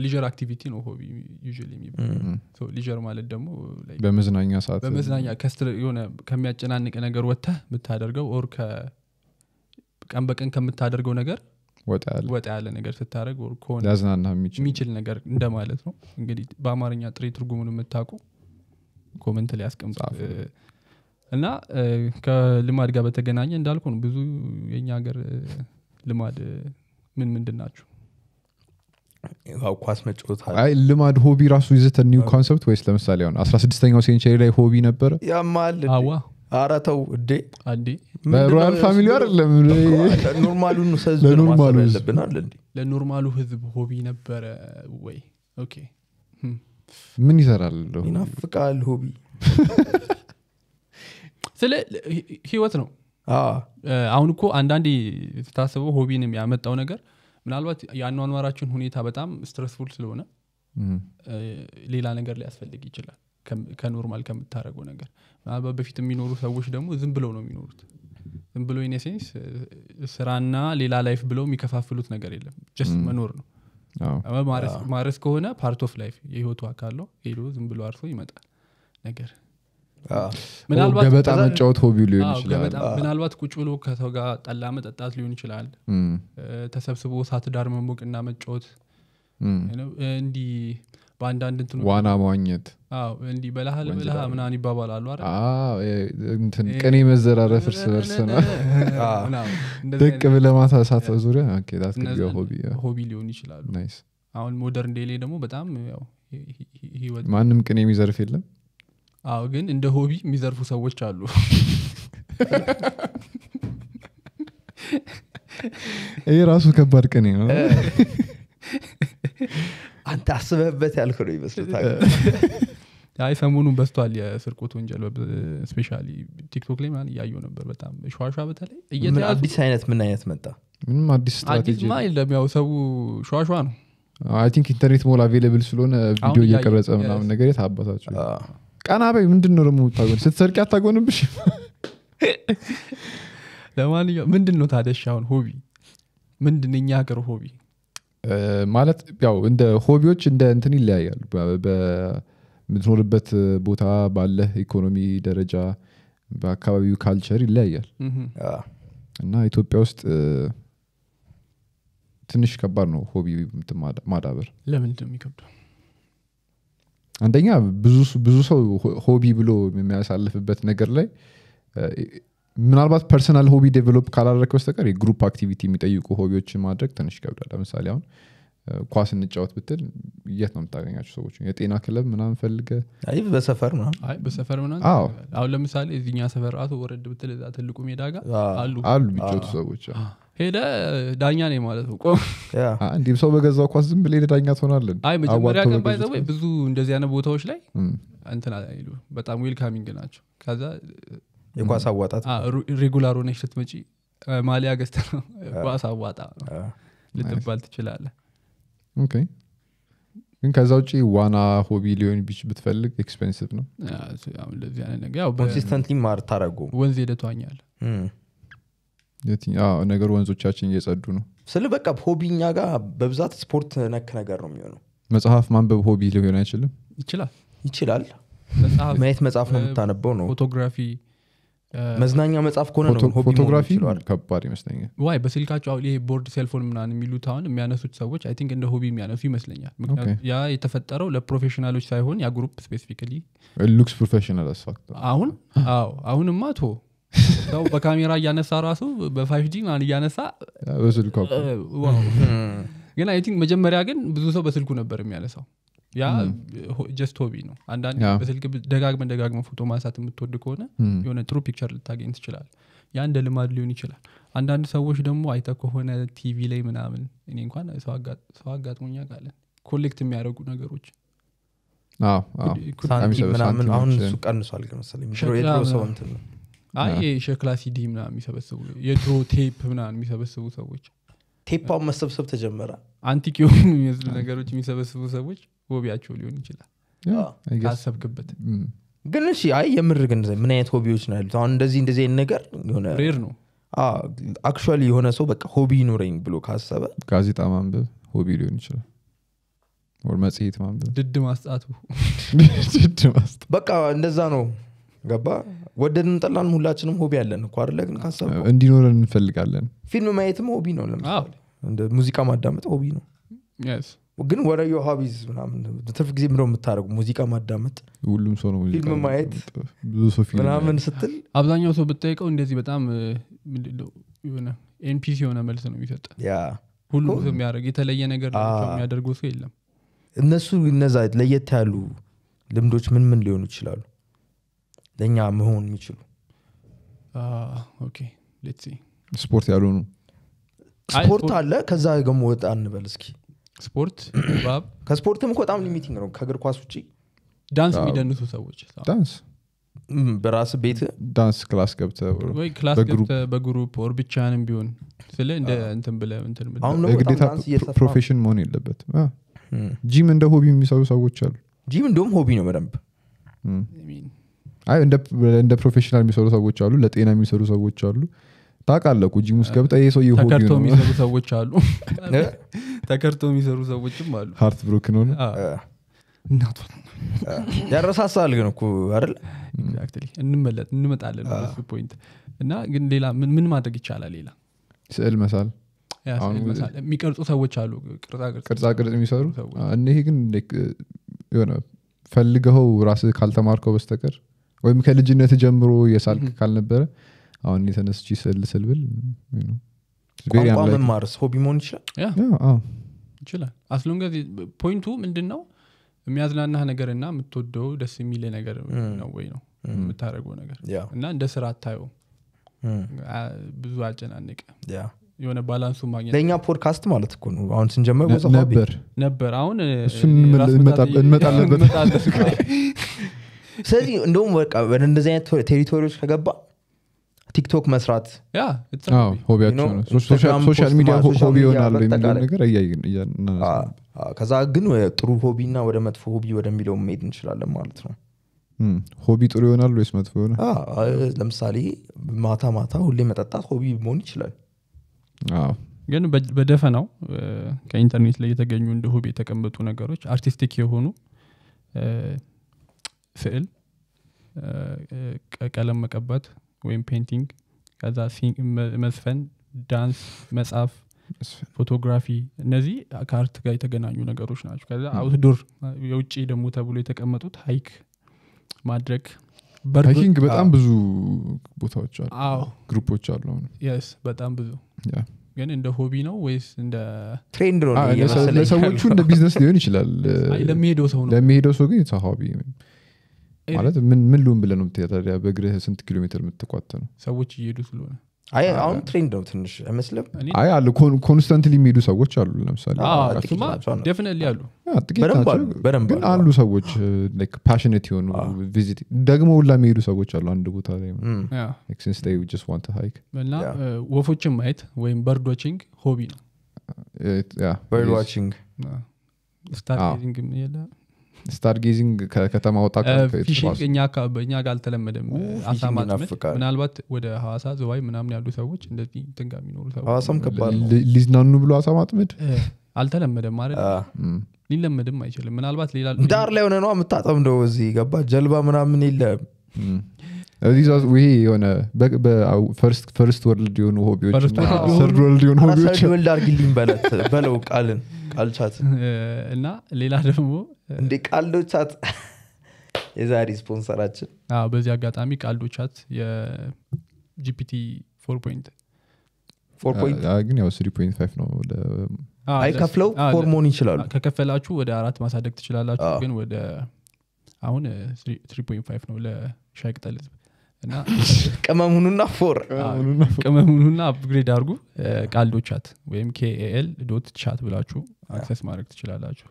ሊጀር አክቲቪቲ ነው ሆቢ ዩዥዋሊ የሚባል ሊጀር ማለት ደግሞ በመዝናኛ ሰዓት በመዝናኛ የሆነ ከሚያጨናንቅ ነገር ወጥተህ ብታደርገው ኦር ቀን በቀን ከምታደርገው ነገር ወጣ ያለ ነገር ስታደረግ ሊያዝናና የሚችል ነገር እንደማለት ነው እንግዲህ በአማርኛ ጥሬ ትርጉሙን የምታውቁ ኮመንት ላይ ያስቀምጡ እና ከልማድ ጋር በተገናኘ እንዳልኩ ነው ብዙ የኛ ሀገር ልማድ ምን ምንድን ናቸው ኳስ መጫወት ልማድ ሆቢ ራሱ ይዘተ ኒው ኮንሰፕት ወይስ ለምሳሌ ሆን 16ኛው ሴንቸሪ ላይ ሆቢ ነበረ ያማል አራተው እዴ ሮያል ፋሚሊ አይደለም ለኖርማሉ ህዝብ ሆቢ ነበረ ወይ ኦኬ hm. ምን ይሰራል ይናፍቃል ሆቢ ስለ ህይወት ነው አሁን እኮ አንዳንዴ ታስበው ሆቢንም ያመጣው ነገር ምናልባት የአኗኗራችን ሁኔታ በጣም ስትረስፉል ስለሆነ ሌላ ነገር ሊያስፈልግ ይችላል ከኖርማል ከምታደረገው ነገር ምናልባት በፊት የሚኖሩ ሰዎች ደግሞ ዝም ብለው ነው የሚኖሩት ዝም ብሎ ኢን ስራና ሌላ ላይፍ ብለው የሚከፋፍሉት ነገር የለም ጀስት መኖር ነው ማረስ ከሆነ ፓርት ኦፍ ላይፍ የህይወቱ ነው ሄዶ ዝም ብሎ አርሶ ይመጣል ነገር ገበጣ መጫወት ሆቢ ሊሆን ይችላል። ምናልባት ቁጭ ብሎ ከሰው ጋር ጠላ መጠጣት ሊሆን ይችላል። ተሰብስቦ ሳት ዳር መሞቅ እና መጫወት እንዲህ በአንዳንድ እንትን ዋና ማግኘት እንዲህ በላህል በላህ ምናን ይባባላሉ አይደል ቅኔ መዘራረፍ እርስ በርስ ነው ደቅ ብለህ ማሳሳት ዙሪያ ሆቢ ሊሆን ይችላሉ አሁን ሞደርን ዴሌ ደግሞ በጣም ማንም ቅኔ የሚዘርፍ የለም አዎ ግን እንደ ሆቢ የሚዘርፉ ሰዎች አሉ ይህ ራሱ ከባድ ቀኔ ነው አንተ አስበህበት ያልክ ነው ይመስልታል አይ ሰሞኑን በስቷል የስርቆት ወንጀል ስፔሻ ቲክቶክ ላይ ምናምን እያየው ነበር በጣም ሸዋሸ በተለይ አዲስ አይነት ምን አይነት መጣ ምንም አዲስ ስትራቴጂ የለም ያው ሰው ሸዋሸዋ ነው አይ ቲንክ ኢንተርኔት ሞል አቬለብል ስለሆነ ቪዲዮ እየቀረጸ ምናምን ነገር የታባታቸው ቀና በይ ምንድን ነው ደግሞ ታጎን ስትሰርቂ አታጎንብሽ ለማንኛው ምንድን ነው ታደሻ አሁን ሆቢ ምንድን እኛ ሀገር ሆቢ ማለት ያው እንደ ሆቢዎች እንደ እንትን ይለያያሉ በምትኖርበት ቦታ ባለህ ኢኮኖሚ ደረጃ በአካባቢው ካልቸር ይለያያል እና ኢትዮጵያ ውስጥ ትንሽ ከባድ ነው ሆቢ ማዳበር ለምንድ ነው የሚከብደው አንደኛ ብዙ ሰው ሆቢ ብሎ የሚያሳልፍበት ነገር ላይ ምናልባት ፐርሰናል ሆቢ ዴቨሎፕ ካላደረክ በስተቀር የግሩፕ አክቲቪቲ የሚጠይቁ ሆቢዎችን ማድረግ ትንሽ ይከብዳል ለምሳሌ አሁን ኳስ እንጫወት ብትል የት ነው የምታገኛቸው ሰዎች የጤና ክለብ ምናምን ፈልገ በሰፈር በሰፈር አሁን ለምሳሌ እዚኛ ሰፈር አቶ ወረድ ብትል ትልቁ ሜዳ ጋር አሉ አሉ ሰዎች ሄደ ዳኛ ነኝ ማለት ነው እንዲህም ሰው በገዛው ኳስ ዝም ብለህ ዳኛ ትሆናለን አይ መጀመሪያ ገባይ ዘወይ ብዙ እንደዚህ አይነት ቦታዎች ላይ እንትን አይሉ በጣም ዌልካሚንግ ናቸው ከዛ የኳስ አዋጣት ሬጉላር ሆነች ልትመጪ ማሊያ ገዝተ ነው ኳስ አዋጣ ልትባል ትችላለ ግን ከዛ ውጭ ዋና ሆቢ ሊሆን ቢች ብትፈልግ ኤክስፔንሲቭ ነው ኮንሲስተንትሊ ማር ታረጉ ወንዝ ሄደ ነገር ወንዞቻችን እየጸዱ ነው ስለ በቃ ሆቢኛ ጋር በብዛት ስፖርት ነክ ነገር ነው የሚሆነው መጽሐፍ ማንበብ ሆቢ ሊሆን አይችልም ይችላል ይችላል ማየት መጽሐፍ ነው የምታነበው ነው ፎቶግራፊ መዝናኛ መጽሐፍ ከሆነ ፎቶግራፊ ከባድ ይመስለኛል ዋይ በስልካቸው ይሄ ቦርድ ሴልፎን ምናን የሚሉት አሁን የሚያነሱት ሰዎች አይ ቲንክ እንደ ሆቢ የሚያነሱ ይመስለኛል ምክንያቱም ያ የተፈጠረው ለፕሮፌሽናሎች ሳይሆን ያ ግሩፕ ስፔሲፊካሊ ሉክስ ፕሮፌሽናል አስፋክት አሁን አዎ አሁንማ ቶ ሰው በካሜራ እያነሳ ራሱ በፋይቭ ጂ እያነሳ በስልኩ ግን አይ ቲንክ መጀመሪያ ግን ብዙ ሰው በስልኩ ነበር የሚያነሳው ያ ጀስት ሆቢ ነው አንዳንድ በስልክ ደጋግመን ደጋግመን ፎቶ ማንሳት የምትወድ ከሆነ የሆነ ጥሩ ፒክቸር ልታገኝ ትችላል ያ እንደ ልማድ ሊሆን ይችላል አንዳንድ ሰዎች ደግሞ አይተ ከሆነ ቲቪ ላይ ምናምን እኔ እንኳን ሰው አጋጥሞኛ ቃለን ኮሌክት የሚያደርጉ ነገሮች አሁን እሱ ቀንሷል ግን መሰለኝ ሰው እንትን ነው አይ ሸክላ ሲዲ ምና የሚሰበስቡ የድሮ ቴፕ ምና የሚሰበስቡ ሰዎች ቴፓውን መሰብሰብ ተጀመረ አንቲክ የሆኑ የሚመስሉ ነገሮች የሚሰበስቡ ሰዎች ሆቢያቸው ሊሆን ይችላል ካሰብክበት ግን እሺ አይ የምር ግን ምን አይነት ሆቢዎች ነው ያሉት አሁን እንደዚህ እንደዚህ አይነት ነገር ሆነ ሬር ነው አክል የሆነ ሰው በቃ ሆቢ ይኖረኝ ብሎ ካሰበ ጋዜጣ ማንበብ ሆቢ ሊሆን ይችላል ወር መጽሄት ማንበብ ድድ ማስጣቱ በቃ እንደዛ ነው ገባ ወደድን ጠላን ሁላችንም ሆቢ ያለን እኮ አለ ግን ካሰብ እንዲኖረን እንፈልጋለን ፊልም ማየትም ሆቢ ነው ለምሳሌ እንደ ሙዚቃ ማዳመጥ ሆቢ ነው ግን ወደ ዮ ሀቢዝ ምናምን ትርፍ ጊዜ ምደ የምታደረጉ ሙዚቃ ማዳመጥ ሁሉም ሰው ነው ፊልም ማየት ምናምን ስትል አብዛኛው ሰው ብታይቀው እንደዚህ በጣም የሆነ ኤንፒሲ የሆነ መልስ ነው የሚሰጥ ሁሉም ሰው የሚያደርግ የተለየ ነገር የሚያደርገው ሰው የለም እነሱ እነዛ ለየት ያሉ ልምዶች ምን ምን ሊሆኑ ይችላሉ ለእኛ መሆን የሚችሉ ስፖርት ያልሆኑ ስፖርት አለ ከዛ ደግሞ ወጣ እንበል እስኪ ስፖርት ከስፖርትም እኮ በጣም ሊሚቲንግ ነው ከእግር ኳስ ውጭ ዳንስ የሚደንሱ ሰዎች ዳንስ በራስ ቤት ዳንስ ክላስ ገብተ ክላስ ገብተ በግሩፕ ወር ብቻንም ቢሆን ስለ እንደ እንትን ብለ ግዴታ ፕሮፌሽን መሆን የለበት ጂም እንደ ሆቢ የሚሰሩ ሰዎች አሉ ጂም እንደውም ሆቢ ነው በደንብ አይ እንደ ፕሮፌሽናል የሚሰሩ ሰዎች አሉ ለጤና የሚሰሩ ሰዎች አሉ ታቃለቁ ጂም ውስጥ ገብጠ ይህ ሰው ተከርቶ የሚሰሩ ሰዎች አሉ ተከርቶ የሚሰሩ ሰዎችም አሉ ሀርት ብሮክ ነው ያረሳሳል ግን እኮ አይደል እንመለጥ እንመጣለን ፖይንት እና ግን ሌላ ምን ማድረግ ይቻላል ሌላ ስዕል መሳል የሚቀርጹ ሰዎች አሉ ቅርጻቅርጽ የሚሰሩ እነሄ ግን ሆነ ፈልገኸው ራስህ ካልተማርከው በስተቀር ወይም ከልጅነት ጀምሮ የሳልክ ካልነበረ አሁን የተነስች ስል ስል ብል ቋንቋ ሆቢ መሆን ይችላል ይችላል አስሎንገ ፖይንቱ ምንድን ነው የሚያዝናናህ ነገር እና የምትወደው ደስ የሚል ነገር ነው ወይ ነው የምታደረገው ነገር እና እንደ ስራ አታየውም ብዙ አጨናንቀ የሆነ ባላንሱ ማግኘት ለእኛ ፖድካስት ማለት እኮ ነው አሁን ስንጀመር ነበር ነበር አሁን እሱን እንመጣለበት ስለዚህ እንደውም በቃ ወደ እንደዚህ አይነት ቴሪቶሪዎች ከገባ ቲክቶክ መስራት ሶሻል ሚዲያ ሆቢ ይሆናል ነገር ከዛ ግን ጥሩ ሆቢ እና ወደ መጥፎ ሆቢ ወደሚለው መሄድ እንችላለን ማለት ነው ሆቢ ጥሩ ይሆናል ወይስ መጥፎ ይሆናል ለምሳሌ ማታ ማታ ሁሌ መጠጣት ሆቢ መሆን ይችላል ግን በደፈናው ከኢንተርኔት ላይ የተገኙ እንደ ሆቢ የተቀመጡ ነገሮች አርቲስቲክ የሆኑ ስዕል ቀለም መቀባት ወይም ፔንቲንግ ከዛ መዝፈን ዳንስ መጽሐፍ ፎቶግራፊ እነዚህ ከአርት ጋር የተገናኙ ነገሮች ናቸው ከዛ አውትዶር የውጭ ደግሞ ተብሎ የተቀመጡት ሀይክ ማድረግ ሀይኪንግ በጣም ብዙ ቦታዎች አሉ ግሩፖች አሉ ስ በጣም ብዙ ግን እንደ ሆቢ ነው ወይስ እንደ ትሬንድ ነው ለሰዎቹ እንደ ቢዝነስ ሊሆን ይችላል ለሚሄደው ሰው ነው ለሚሄደው ሰው ግን ሆቢ ማለት ምን ምን ልሁን ብለ ነው ታዲያ በእግርህ ስንት ኪሎ ሜትር የምትቋት ነው ሰዎች እየሄዱ ስለሆነ አይ አሁን ትሬንድ ነው ትንሽ አይመስልም አይ አሉ ኮንስታንትሊ የሚሄዱ ሰዎች አሉ ለምሳሌ ደፍነትሊ አሉ ግን አሉ ሰዎች ፓሽነት የሆኑ ቪዚት ደግሞ ሁላ የሚሄዱ ሰዎች አሉ አንድ ቦታ ላይ ሃይክ እና ወፎችን ማየት ወይም በርድ ዋችንግ ሆቢ ነው በርድ ዋችንግ ስታር ስታርጌዚንግ ከከተማ ወጣ በእኛ ጋር አልተለመደም አሳ ምናልባት ወደ ሀዋሳ ዝዋይ ምናምን ያሉ ሰዎች እንደዚህ ትንጋ የሚኖሩ ሰዎችሐዋሳም ሊዝናኑ ብሎ አሳ ማጥመድ አልተለመደም ማለት ሊለመድም አይችልም ምናልባት ሌላ ዳር ላይ ሆነ ነው የምታጠምደው እዚህ ገባ ጀልባ ምናምን የለም ይሄ የሆነ ፈርስት ወርልድ የሆኑ ሆቢዎችሰርድ ወርልድ የሆኑ ሆቢዎች ወልድ አርግልኝ በለው ቃልን ቃልቻት እና ሌላ ደግሞ እንዴ ቃልዶ ቻት የዛሬ ስፖንሰራችን በዚህ አጋጣሚ ቃልዶ ቻት የጂፒቲ ፎር ፖይንት ግን ያው ነው አይከፍለው ፎር መሆን ይችላሉ ከከፈላችሁ ወደ አራት ማሳደግ ትችላላችሁ ግን ወደ አሁን ትሪ ነው ለሻይ ቅጠል እና ቅመሙኑና ፎር ቅመሙኑና አፕግሬድ አርጉ ቃልዶ ቻት ወይም ኬኤል ዶት ቻት ብላችሁ አክሰስ ማድረግ ትችላላችሁ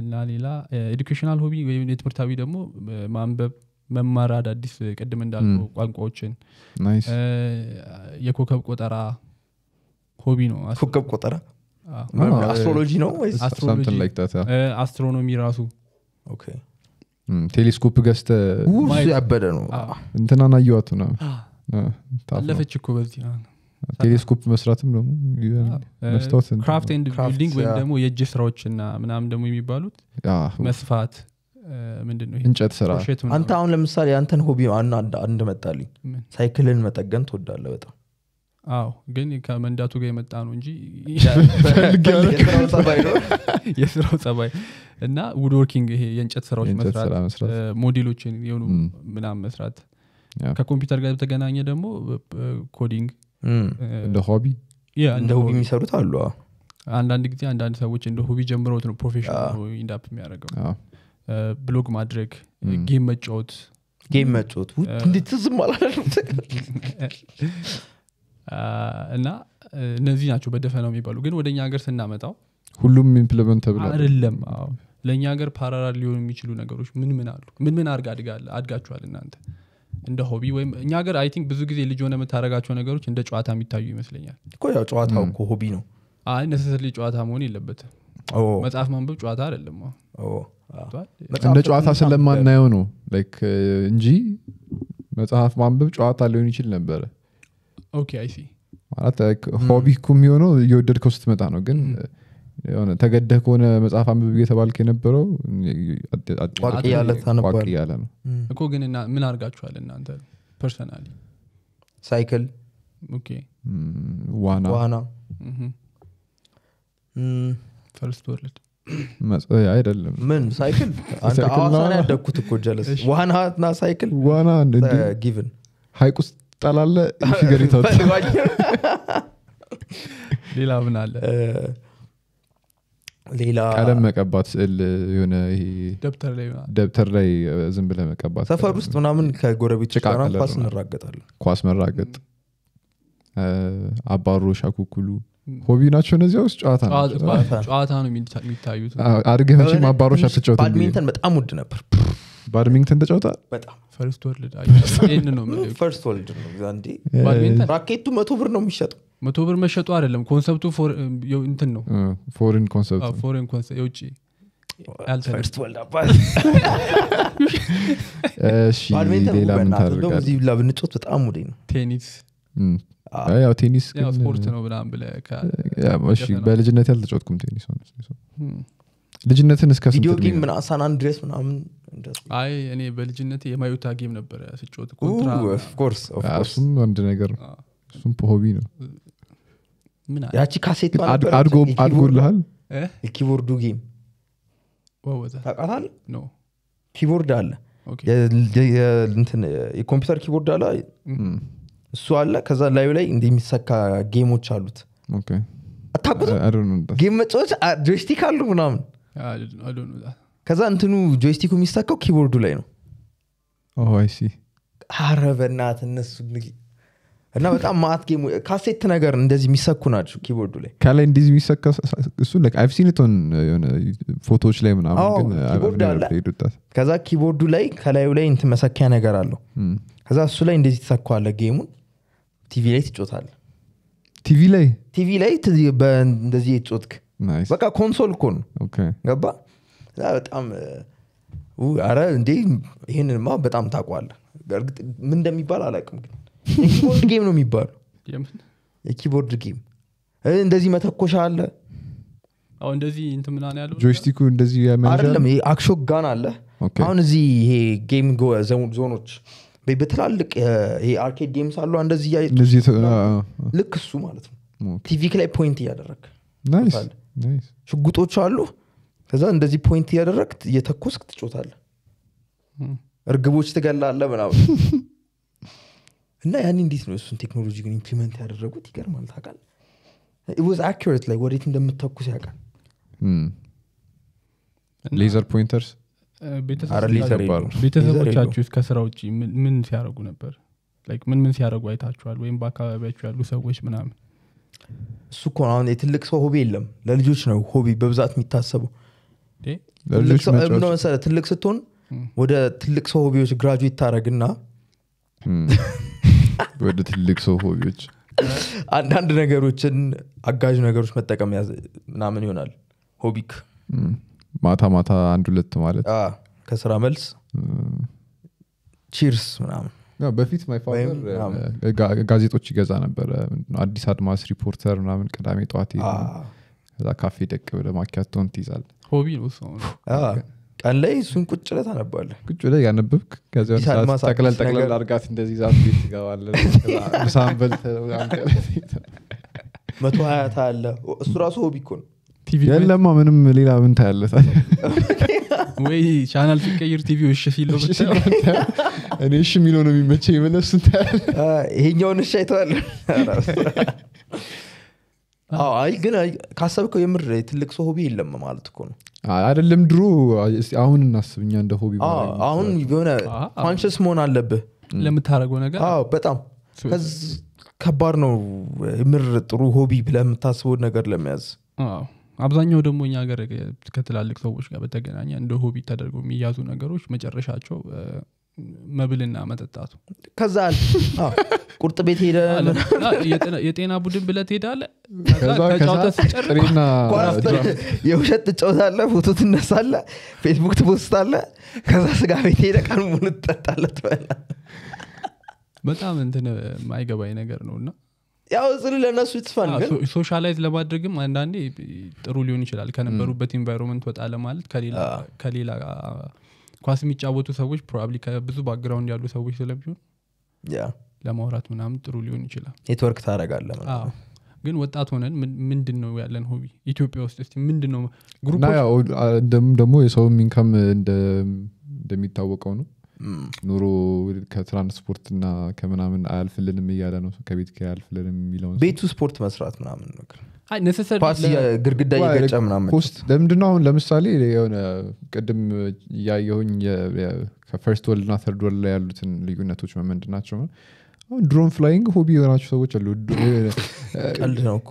እና ሌላ ኤዱኬሽናል ሆቢ ወይም የትምህርታዊ ደግሞ ማንበብ መማር አዳዲስ ቅድም እንዳልኩ ቋንቋዎችን የኮከብ ቆጠራ ሆቢ ነው ኮከብ ቆጠራ አስትሮሎጂ ነው አስትሮኖሚ ራሱ ቴሌስኮፕ ገዝተ ያበደ ነው እንትናን አየዋት ነው አለፈች እኮ በዚህ ቴሌስኮፕ መስራትም ደግሞ መስታወት ክራፍት ንድ ቢልዲንግ ወይም ደግሞ የእጅ ስራዎች እና ምናምን ደግሞ የሚባሉት መስፋት ምንድነውእንጨት ስራ አንተ አሁን ለምሳሌ አንተን ሆቢ አንድ መጣልኝ ሳይክልን መጠገን ትወዳለ በጣም አዎ ግን ከመንዳቱ ጋር የመጣ ነው እንጂ የስራው ጸባይ እና ውድወርኪንግ ይሄ የእንጨት ስራዎች መስራት ሞዴሎችን የሆኑ ምናም መስራት ከኮምፒውተር ጋር በተገናኘ ደግሞ ኮዲንግ እንደ ሆቢ እንደ ሆቢ የሚሰሩት አሉ አንዳንድ ጊዜ አንዳንድ ሰዎች እንደ ሆቢ ጀምረውት ነው ፕሮፌሽናል ኢንዳፕ የሚያደርገው ብሎግ ማድረግ ጌም መጫወት ጌም መጫወት እንዴት ዝም እና እነዚህ ናቸው በደፈ ነው የሚባሉ ግን ወደ እኛ ሀገር ስናመጣው ሁሉም ኢምፕሊመንት ተብለ አይደለም ለእኛ ሀገር ፓራራል ሊሆኑ የሚችሉ ነገሮች ምን ምን አሉ ምን ምን አድጋ አድጋችኋል እናንተ እንደ ሆቢ ወይም እኛ ገር አይ ቲንክ ብዙ ጊዜ ልጅ ሆነ የምታደረጋቸው ነገሮች እንደ ጨዋታ የሚታዩ ይመስለኛል እኮ ያው ጨዋታ እኮ ሆቢ ነው አይ ነሰሰሪ ጨዋታ መሆን የለበትም መጽሐፍ ማንበብ ጨዋታ አይደለም እንደ ጨዋታ ስለማናየው ነው ላይክ uh, እንጂ መጽሐፍ ማንበብ ጨዋታ ሊሆን ይችል ነበረ ኦኬ አይ ሲ ማለት ሆቢ እኮ የሚሆነው እየወደድከው ስትመጣ ነው ግን mm-hmm. የሆነ ተገደህ ከሆነ መጽሐፍ አንብብ እየተባልክ የነበረው ያለ ነው እኮ ግን ምን አርጋችኋል እናንተ ፐርሰናሊ ሳይክል ዋና ዋና ፈርስት ወርልድ አይደለም ምን ሳይክል ሐዋሳን ያደግኩት እኮ ጀለስ ዋናና ሳይክል ዋና ጊቭን ሀይቅ ውስጥ ጠላለ ፊገሪታ ሌላ ምን አለ ሌላ ቀለም መቀባት ስዕል የሆነ ደብተር ላይ ዝም ብለ መቀባት ሰፈር ውስጥ ምናምን ከጎረቤቶች ጋር ኳስ እንራገጣለን ኳስ መራገጥ አባሮ ሻኩኩሉ ሆቢ ናቸው እነዚያ ውስጥ ጨዋታ ጨዋታ ነው የሚታዩት አድገ መቼ አባሮ አትጫወት ባድሚንተን በጣም ውድ ነበር ባድሚንግተን ተጫውታ በጣም ፈርስት ወርልድ ነው ፈርስት ወርልድ ነው ራኬቱ መቶ ብር ነው የሚሸጠው መቶ ብር መሸጡ አይደለም ኮንሰፕቱ እንትን ነው ፎሪን ኮንሰፕት ፎሪን የውጭ ሌላ በጣም ሙዴ ነው ቴኒስ ያው ቴኒስ ስፖርት ነው ምናም ብለ በልጅነት ያልተጫወትኩም ቴኒስ ልጅነትን እስከ ቪዲዮ ጌም ሳን ድሬስ ምናምን አይ እኔ በልጅነት የማዩታ ጌም ነበረ ስጮት ኮንትራሱም አንድ ነገር ነው እሱም ሆቢ ነው ያቺ ካሴት አድጎልሃል ኪቦርዱ ጌም ታቃታል ኪቦርድ አለ የኮምፒውተር ኪቦርድ አለ እሱ አለ ከዛ ላዩ ላይ እንደሚሰካ ጌሞች አሉት ጌም መጫዎች ጆይስቲክ አሉ ምናምን ከዛ እንትኑ ጆይስቲኩ የሚሰካው ኪቦርዱ ላይ ነው አረ እነሱ እና በጣም ማት ጌሙ ካሴት ነገር እንደዚህ የሚሰኩ ናቸው ኪቦርዱ ላይ ከላይ እንደዚህ የሚሰካ እሱ አይፍሲንቶን uh, ፎቶዎች ላይ ምናምን uh, ከዛ ኪቦርዱ ላይ ከላዩ ላይ እንት መሰኪያ ነገር አለው ከዛ እሱ ላይ እንደዚህ ትሰኳለ ጌሙን ቲቪ ላይ ትጮታለ ቲቪ ላይ ቲቪ ላይ እንደዚህ ጮትክ በቃ ኮንሶል እኮ ነው ገባ በጣም አረ እንዴ ይህንንማ በጣም ታቋለ ምን እንደሚባል አላቅም ግን የኪቦርድ ጌም ነው የሚባለው የኪቦርድ ጌም እንደዚህ መተኮሻ አለ እንደዚህ እንትምናን ያለው ጆይስቲኩ እንደዚህ አይደለም አክሾ ጋን አለ አሁን እዚህ ይሄ ጌም ዞኖች በትላልቅ ይሄ አርኬድ ጌምስ አሉ እንደዚህ ልክ እሱ ማለት ነው ቲቪክ ላይ ፖይንት እያደረግ ሽጉጦች አሉ ከዛ እንደዚህ ፖይንት እያደረግ እየተኮስክ ትጮታለ እርግቦች ትገላለ ምናምን እና ያኔ እንዴት ነው እሱን ቴክኖሎጂ ግን ኢምፕሊመንት ያደረጉት ይገርማል ታቃል ኢዝ አኪሬት ላይ ወዴት እንደምተኩስ ያውቃል hmm. ሌዘር ፖይንተርስ ቤተሰቦቻችሁ እስከ ከስራ ውጭ ምን ሲያደረጉ ነበር ምን ምን ሲያደረጉ አይታችኋል ወይም በአካባቢያችሁ ያሉ ሰዎች ምናምን እሱ እኮ አሁን የትልቅ ሰው ሆቢ የለም ለልጆች ነው ሆቢ በብዛት የሚታሰበው ትልቅ ስትሆን ወደ ትልቅ ሰው ሆቢዎች ግራጁዌት ታደረግና ወደ ትልቅ ሰው ሆቢዎች አንዳንድ ነገሮችን አጋዥ ነገሮች መጠቀም ምናምን ይሆናል ሆቢክ ማታ ማታ አንድ ሁለት ማለት ከስራ መልስ ቺርስ ምናምን በፊት ማይ ጋዜጦች ይገዛ ነበረ አዲስ አድማስ ሪፖርተር ምናምን ቅዳሜ ጠዋት ከዛ ካፌ ደቅ ብለ ማኪያቶን ትይዛል ሆቢ ነው ቀን ላይ እሱን ቁጭ ብለህ ታነባለህ። ቁጭ ብለህ ያነበብክ ጠቅለል ጠቅለል አድርጋት እንደዚህ ዛት ቤት ትገባለህ። መቶ ሀያ ታያለህ። እሱ ራሱ ሆቢ እኮ ነው። ያለማ ምንም ሌላ ምን ታያለህ? ወይ ቻናል ሲቀይር ቲቪ እሺ ሲለ እኔ እሺ የሚለው ነው የሚመቸ የመለሱ ታያለህ። ይሄኛውን እሺ አይተዋለሁ አይ ግን ካሰብከው የምር ትልቅ ሰው ሆቢ የለም ማለት እኮ ነው አይደለም ድሮ አሁን እናስብኛ እንደ ሆቢ አሁን የሆነ ኮንሽስ መሆን አለብህ ለምታደረገው ነገር በጣም ከባድ ነው ምር ጥሩ ሆቢ ብለህ የምታስበው ነገር ለመያዝ አብዛኛው ደግሞ እኛ ሀገር ከትላልቅ ሰዎች ጋር በተገናኘ እንደ ሆቢ ተደርገው የሚያዙ ነገሮች መጨረሻቸው መብልና መጠጣቱ ከዛ ቁርጥ ቤት ሄደ የጤና ቡድን ብለ ትሄዳለ የውሸት ትጫወታለ ፎቶ ትነሳለ ፌስቡክ ትፖስታለ ከዛ ስጋ ቤት ሄደ ቀን ሙሉ ትጠጣለ ትበላ በጣም እንትን የማይገባኝ ነገር ነው እና ያው ስል ለእነሱ ይትፋል ሶሻላይዝ ለማድረግም አንዳንዴ ጥሩ ሊሆን ይችላል ከነበሩበት ኢንቫይሮንመንት ወጣ ለማለት ከሌላ ኳስ የሚጫወቱ ሰዎች ፕሮባብሊ ከብዙ ባክግራውንድ ያሉ ሰዎች ስለሚሆን ለማውራት ምናምን ጥሩ ሊሆን ይችላል ኔትወርክ ታደረጋለ ግን ወጣት ሆነን ምንድን ነው ያለን ሆቢ ኢትዮጵያ ውስጥ ስ ምንድን ነው ደግሞ የሰውም ኢንካም እንደሚታወቀው ነው hmm. ኑሮ ከትራንስፖርት እና ከምናምን አያልፍልንም እያለ ነው ከቤት አያልፍልንም የሚለው ቤቱ ስፖርት መስራት ምናምን ነገር ግርግዳ እየገጨ ምናምንስ ለምንድነው አሁን ለምሳሌ የሆነ ቅድም እያየሁኝ ከፈርስት ወልድ ና ተርድ ወልድ ላይ ያሉትን ልዩነቶች መመንድ ናቸው አሁን ድሮን ፍላይንግ ሆቢ የሆናቸው ሰዎች አሉ ቀልድ ነው እኮ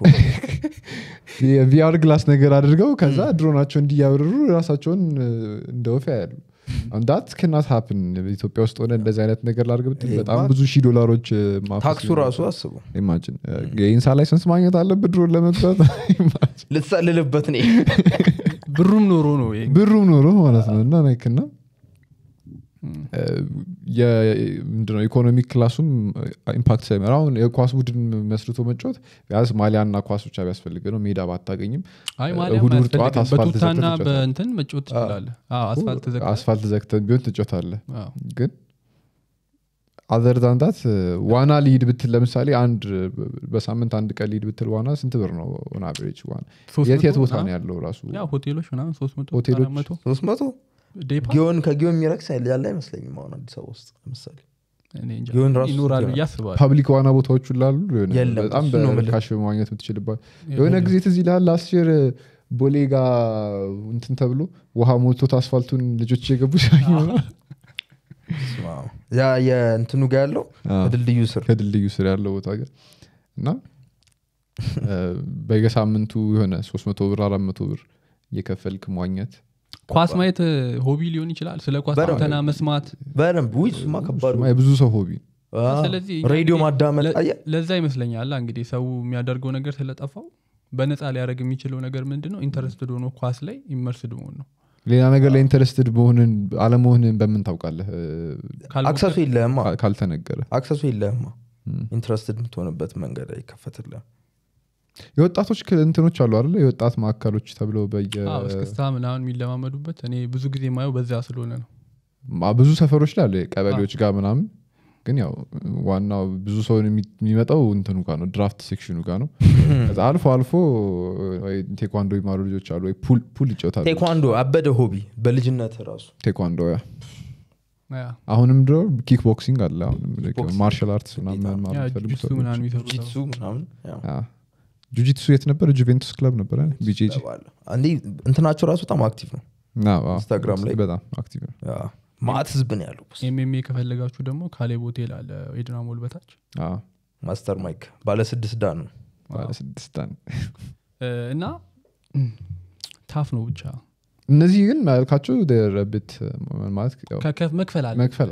የቪአር ግላስ ነገር አድርገው ከዛ ድሮናቸው እንዲያብርሩ ራሳቸውን እንደ ወፍ ያያሉ ዳት ከናት ሀፕን ኢትዮጵያ ውስጥ ሆነ እንደዚህ አይነት ነገር ላርግብት በጣም ብዙ ሺህ ዶላሮች ታክሱ ራሱ አስቡ ኢማጂን የኢንሳ ላይሰንስ ማግኘት አለብ ድሮን ለመግዛት ልትሰልልበት ነ ብሩም ኖሮ ነው ብሩም ኖሮ ማለት ነው እና ነክና ምንድነው ኢኮኖሚክ ክላሱም ኢምፓክት ሳይመራ አሁን የኳስ ቡድን መስርቶ መጫወት ቢያንስ ና ኳስ ብቻ ቢያስፈልግ ነው ሜዳ ባታገኝም ሁድሁድ ጠዋት አስፋልትና መጫወት ትችላለ አስፋልት ዘግተን ቢሆን ትጫወታለ ግን አዘር ዛንዳት ዋና ሊድ ብትል ለምሳሌ አንድ በሳምንት አንድ ቀን ሊድ ብትል ዋና ስንት ብር ነው ኦን ዋና የት የት ቦታ ነው ያለው ራሱ ሆቴሎች ሆቴሎች ሶስት መቶ ጊዮን ከጊዮን የሚረክስ ያለ አይመስለኝ አሁን አዲስ አበባ ውስጥ ለምሳሌ ፐብሊክ ዋና ቦታዎቹ ላሉ በጣም በርካሽ ማግኘት የምትችልባት የሆነ ጊዜ ትዝ ላል ላስት ይር ቦሌ ጋ እንትን ተብሎ ውሃ ሞልቶት አስፋልቱን ልጆች የገቡ ሲሆን ያ የእንትኑ ጋ ያለው ከድልድዩ ስር ከድልድዩ ስር ያለው ቦታ ጋር እና በየሳምንቱ የሆነ 300 ብር 400 ብር የከፈልክ ማግኘት ኳስ ማየት ሆቢ ሊሆን ይችላል ስለ ኳስ አንተና መስማት በደንብ ማ ከባድ ብዙ ሰው ሆቢ ስለዚህ ሬዲዮ ማዳመጥ ለዛ ይመስለኛል እንግዲህ ሰው የሚያደርገው ነገር ስለጠፋው በነፃ ሊያደረግ የሚችለው ነገር ምንድን ነው ኢንተረስትድ ሆኖ ኳስ ላይ ኢመርስድ መሆን ነው ሌላ ነገር ላይ ኢንተረስትድ መሆንን አለመሆንን በምን ታውቃለህ አክሰሱ የለህማ ካልተነገረ አክሰሱ የለህማ ኢንትረስትድ የምትሆንበት መንገድ አይከፈትልም የወጣቶች እንትኖች አሉ አለ የወጣት ማዕከሎች ተብሎ በየእስክስታ ምናምን የሚለማመዱበት እኔ ብዙ ጊዜ ማየው በዚያ ስለሆነ ነው ብዙ ሰፈሮች ላይ አለ ቀበሌዎች ጋር ምናምን ግን ያው ዋና ብዙ ሰውን የሚመጣው እንትኑ ጋ ነው ድራፍት ሴክሽኑ ጋ ነው አልፎ አልፎ ቴኳንዶ ይማሩ ልጆች አሉ ፑል ይጫወታሉ ቴኳንዶ አበደ ሆቢ በልጅነት ራሱ ቴኳንዶ ያ አሁንም ድሮ ኪክ ቦክሲንግ አለ ማርሻል አርትስ ምናምን ምናምን ጁጂትሱ የት ነበር ጁቬንቱስ ክለብ ነበረ ቢጂጂ እንዴ እንትናቸው ራሱ በጣም አክቲቭ ነው ኢንስታግራም ላይ በጣም አክቲቭ ነው ማት ህዝብ ነው ያሉ ኤምኤምኤ ከፈለጋችሁ ደግሞ ካሌብ ሆቴል አለ ኤድና ሞል በታች ማስተር ማይክ ባለስድስት ዳን ነው ባለስድስት ዳን እና ታፍ ነው ብቻ እነዚህ ግን ያልካቸው ደረብት መክፈል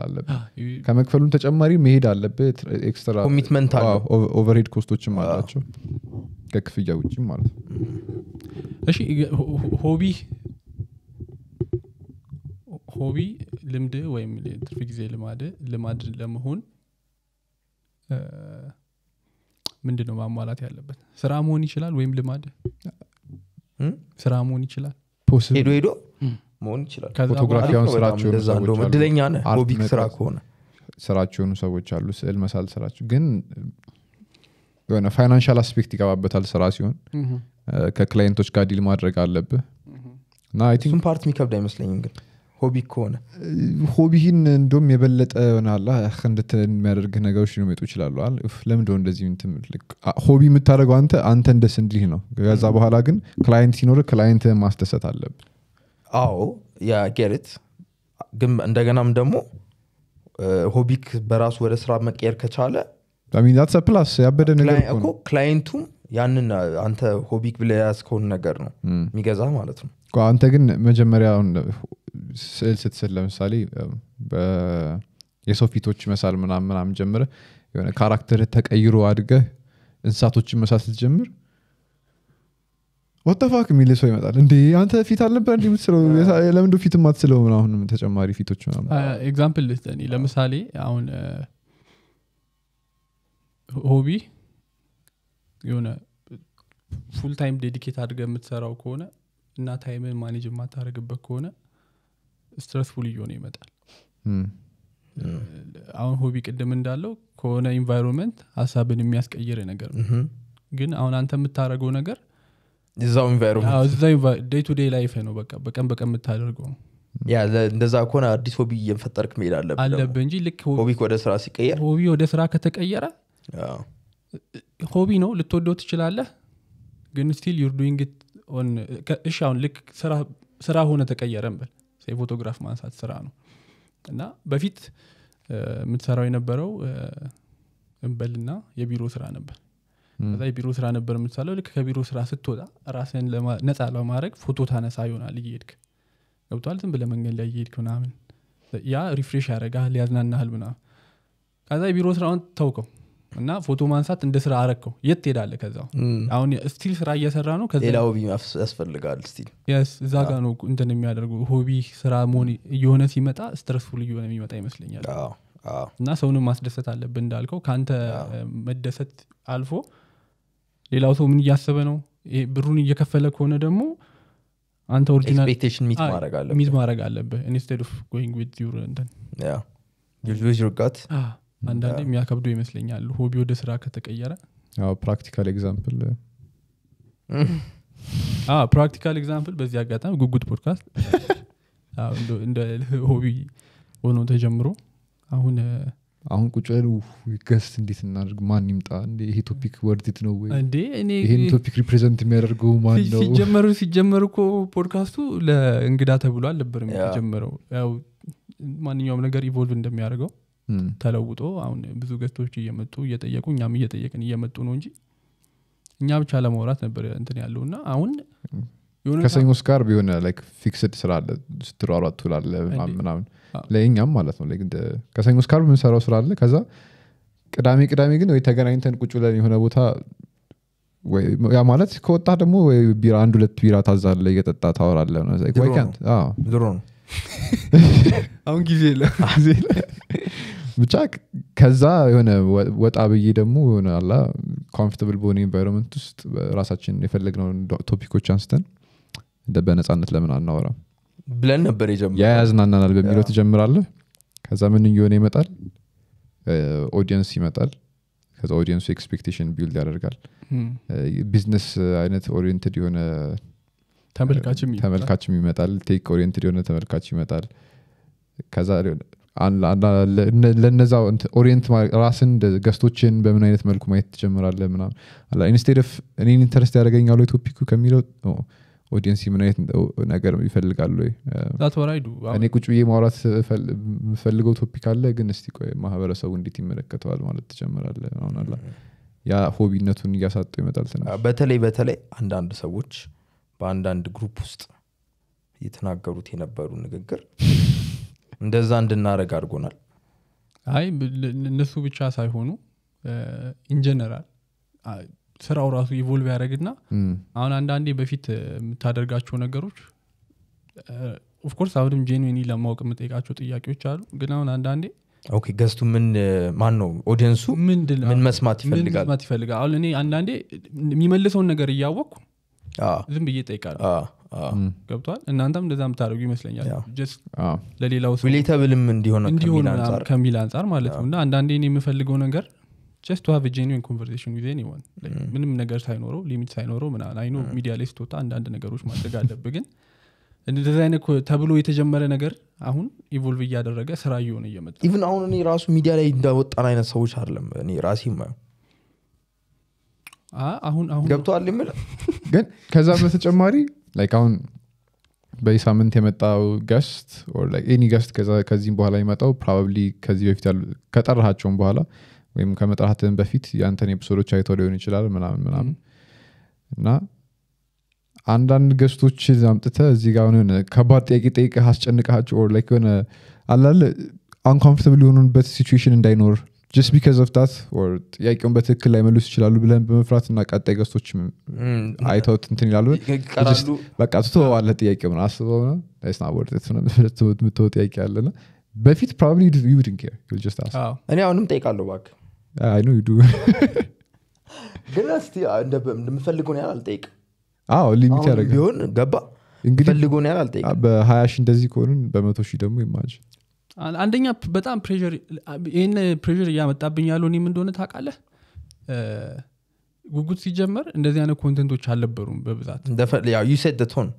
አለብህ ከመክፈሉን ተጨማሪ መሄድ አለበት ኤክስትራ ኦቨርሄድ ኮስቶችም አላቸው ከክፍያ ውጭ ማለት ነው እሺ ሆቢ ሆቢ ልምድ ወይም ትርፍ ጊዜ ልማድ ልማድ ለመሆን ምንድን ነው ማሟላት ያለበት ስራ መሆን ይችላል ወይም ልማድ ስራ መሆን ይችላል ሄዶ ሄዶ መሆን ይችላል ፎቶግራፊያውን ስራቸውን ነ ሆቢ ስራ ከሆነ ስራቸውኑ ሰዎች አሉ ስዕል መሳል ስራቸው ግን የሆነ ፋይናንሻል አስፔክት ይገባበታል ስራ ሲሆን ከክላይንቶች ጋር ዲል ማድረግ አለብህ ፓርት የሚከብድ አይመስለኝም ግን ሆቢ ከሆነ ሆቢህን እንዲሁም የበለጠ ሆናለ እንድት የሚያደርግህ ነገሮች ሊመጡ ይችላሉ ለምንደ እንደዚህ ሆቢ የምታደርገው አንተ አንተ እንደስ እንዲህ ነው ከዛ በኋላ ግን ክላይንት ሲኖር ክላይንት ማስደሰት አለብ አዎ ያ የጌርት ግን እንደገናም ደግሞ ሆቢክ በራሱ ወደ ስራ መቀየር ከቻለ ሚንዛት ፕላስ ያበደ ነገርእኮ ክላይንቱ ያንን አንተ ሆቢክ ብለ ያዝከውን ነገር ነው hmm. የሚገዛ ማለት ነው አንተ ግን መጀመሪያ ስዕል ስትስል ለምሳሌ የሰው ፊቶች መሳል ምናምን ምናምን ጀምረ የሆነ ካራክተር ተቀይሮ አድገህ እንስሳቶችን መሳል ስትጀምር ወተፋክ የሚል ሰው ይመጣል እንዲ አንተ ፊት አልነበር እንዲ ምትስለው ለምንዶ ፊት ማትስለው ምናሁንም ተጨማሪ ፊቶች ምናምን ኤግዛምፕል ልስጠኒ ለምሳሌ አሁን ሆቢ የሆነ ፉል ታይም ዴዲኬት አድርገ የምትሰራው ከሆነ እና ታይምን ማኔጅ የማታደረግበት ከሆነ ስትረስፉል እየሆነ ይመጣል አሁን ሆቢ ቅድም እንዳለው ከሆነ ኢንቫይሮንመንት ሀሳብን የሚያስቀይር ነገር ግን አሁን አንተ የምታደረገው ነገር እዛው ኢንቫይሮንመንት ቱ ላይፍ ነው በቃ በቀን በቀን የምታደርገው ነው እንደዛ ከሆነ አዲስ ሆቢ እየፈጠርክ መሄድ አለብ አለብ እንጂ ልክ ሆቢ ወደ ስራ ሲቀየር ሆቢ ወደ ስራ ከተቀየረ ሆቢ ነው ልትወደው ትችላለህ ግን ስቲል ዩር ዱንግ እሺ አሁን ልክ ስራ ሆነ ተቀየረን በል የፎቶግራፍ ማንሳት ስራ ነው እና በፊት የምትሰራው የነበረው እንበልና የቢሮ ስራ ነበር ከዛ የቢሮ ስራ ነበር የምትሳለው ልክ ከቢሮ ስራ ስትወጣ ራስን ነፃ ለማድረግ ፎቶ ታነሳ ይሆናል እየሄድክ ገብተዋል ዝም ብለ መንገድ ላይ እየሄድክ ምናምን ያ ሪፍሬሽ ያደረጋል ያዝናናህል ምናምን ከዛ የቢሮ ስራውን ተውከው እና ፎቶ ማንሳት እንደ ስራ አረግከው የት ትሄዳለ ከዛ አሁን ስቲል ስራ እየሰራ ነው ሌላ ሆቢ ያስፈልጋል ስቲል ስ እዛ ጋ ነው እንትን የሚያደርጉ ሆቢ ስራ መሆን እየሆነ ሲመጣ ስትረስፉል እየሆነ የሚመጣ ይመስለኛል እና ሰውንም ማስደሰት አለብን እንዳልከው ከአንተ መደሰት አልፎ ሌላው ሰው ምን እያሰበ ነው ብሩን እየከፈለ ከሆነ ደግሞ አንተ ኦሪጂናልኤክስፔክቴሽን ሚት ማድረግ አለብህ ኢንስቴድ ኦፍ ጎንግ ዊዝ ዩር እንትን ዩዝ ዩር ጋት አንዳንድ የሚያከብዱ ይመስለኛል ሆቢ ወደ ስራ ከተቀየረ ፕራክቲካል ኤግዛምፕል ፕራክቲካል ኤግዛምፕል በዚህ አጋጣሚ ጉጉት ፖድካስት እንደ ሆቢ ሆኖ ተጀምሮ አሁን አሁን ቁጭ ገስት እንዴት እናደርግ ማን ይምጣ ይሄ ቶፒክ ወርዲት ነው ይሄን ቶፒክ ሪፕሬዘንት የሚያደርገው ማን ነው ሲጀመሩ ሲጀመሩ እኮ ፖድካስቱ ለእንግዳ ተብሎ አልነበርም የተጀመረው ያው ማንኛውም ነገር ኢቮልቭ እንደሚያደርገው ተለውጦ አሁን ብዙ ገስቶች እየመጡ እየጠየቁ እኛም እየጠየቅን እየመጡ ነው እንጂ እኛ ብቻ ለመውራት ነበር እንትን ያለው እና አሁን ከሰኞስ ጋር ቢሆነ ፊክስድ ስራ አለ ስትሯሯጥ ትውላለ ምናምን ለእኛም ማለት ነው ከሰኞስ ጋር የምንሰራው ስራ አለ ከዛ ቅዳሜ ቅዳሜ ግን ወይ ተገናኝተን ቁጭ ብለን የሆነ ቦታ ያ ማለት ከወጣ ደግሞ ቢራ አንድ ሁለት ቢራ ታዛለ እየጠጣ ታወራለ ድሮ ነው አሁን ጊዜ የለ ብቻ ከዛ የሆነ ወጣ ብዬ ደግሞ ሆነ አላ ኮንፍርታብል በሆነ ኤንቫይሮንመንት ውስጥ ራሳችን የፈለግነው ቶፒኮች አንስተን በነፃነት ለምን አናወራም ብለን ነበር የጀመ በሚለው ትጀምራለህ ከዛ ምን እየሆነ ይመጣል ኦዲየንስ ይመጣል ከዛ ኦዲየንሱ ኤክስፔክቴሽን ቢልድ ያደርጋል ቢዝነስ አይነት ኦሪንትድ የሆነ ተመልካችም ይመጣል ቴክ ኦሪንትድ የሆነ ተመልካች ይመጣል ከዛ ለነዛው ኦሪንት ራስን ገስቶችን በምን አይነት መልኩ ማየት ትጀምራለ ምናምን ኢንስቴድ ፍ እኔን ኢንተረስት ያደረገኛሉ ቶፒኩ ከሚለው ኦዲንስ ምን አይነት ነገር ይፈልጋሉ እኔ ቁጭ ብዬ ማውራት የምፈልገው ቶፒክ አለ ግን እስቲ ማህበረሰቡ እንዴት ይመለከተዋል ማለት ትጀምራለ አሁን ያ ሆቢነቱን እያሳጡ ይመጣል በተለይ በተለይ አንዳንድ ሰዎች በአንዳንድ ግሩፕ ውስጥ የተናገሩት የነበሩ ንግግር እንደዛ እንድናደረግ አድርጎናል አይ እነሱ ብቻ ሳይሆኑ ኢንጀነራል ስራው ራሱ ኢቮልቭ ያደረግና አሁን አንዳንዴ በፊት የምታደርጋቸው ነገሮች ኦፍኮርስ አሁንም ጄኒኒ ለማወቅ የምጠይቃቸው ጥያቄዎች አሉ ግን አሁን አንዳንዴ ኦኬ ገዝቱ ምን ማን ነው ኦዲንሱ ምን መስማት ይፈልጋል ይፈልጋል አሁን እኔ አንዳንዴ የሚመልሰውን ነገር እያወቅኩ ዝም ብዬ ጠይቃለሁ ገብቷል እናንተም እንደዛ ምታደረጉ ይመስለኛል ለሌላው ሪሌተብልም እንዲሆን ከሚል አንጻር ማለት ነው እና አንዳንዴ የምፈልገው ነገር ጀስት ሀቭ ጄኒን ኮንቨርሴሽን ዊዜን ይሆን ምንም ነገር ሳይኖረው ሊሚት ሳይኖረው ምናምን አይኖ ሚዲያ ላይ ስትወጣ አንዳንድ ነገሮች ማድረግ አለብ ግን እንደዚህ አይነት ተብሎ የተጀመረ ነገር አሁን ኢቮልቭ እያደረገ ስራ እየሆነ እየመጣ ኢቭን አሁን እኔ ራሱ ሚዲያ ላይ እንዳወጣን አይነት ሰዎች አይደለም እኔ ራሴ ማየው አሁን አሁን ገብተዋል ግን ከዛ በተጨማሪ ላይክ አሁን በዚህ ሳምንት የመጣው ገስት ኤኒ ገስት ከዚህም በኋላ የመጣው ፕሮባብሊ ከዚህ በፊት ያሉ ከጠራሃቸውም በኋላ ወይም ከመጥራትህን በፊት የአንተን ኤፒሶዶች አይተው ሊሆን ይችላል ምናምን ምናምን mm-hmm. እና አንዳንድ ገስቶች አምጥተ እዚህ ጋር ሆነ ከባድ ጥያቄ ጠይቀህ አስጨንቀሃቸው ሆነ አላለ አንኮምፎርታብል የሆኑበት ሲዌሽን እንዳይኖር ጀስት ቢካዝ ኦፍ ዳት ኦር ጥያቄውን በትክክል ላይ መልስ ይችላሉ ብለን በመፍራት እና ቀጣይ ገስቶችም አይተውት እንትን ይላሉ በቃ ትተዋለ ጥያቄ ምን አስበው ነው ወርጤት ምትወ ጥያቄ ያለና በፊት ፕሮ ዩድን እኔ አሁንም ጠይቃለሁ ባክ አይኖ ዩዱ ግን ስ እንደምፈልገውን ያህል አልጠይቅ አዎ ሊሚት ያደረገ ቢሆን ገባ እንግዲህ ፈልጎን ያህል አልጠይቅ በሀያ ሺህ እንደዚህ ከሆኑን በመቶ ሺህ ደግሞ ይማጅ አንደኛ በጣም ይህን ፕሬር እያመጣብኝ ያለው እኔም እንደሆነ ታውቃለህ ጉጉት ሲጀመር እንደዚህ አይነት ኮንቴንቶች አልነበሩም በብዛት ዩሴደቶን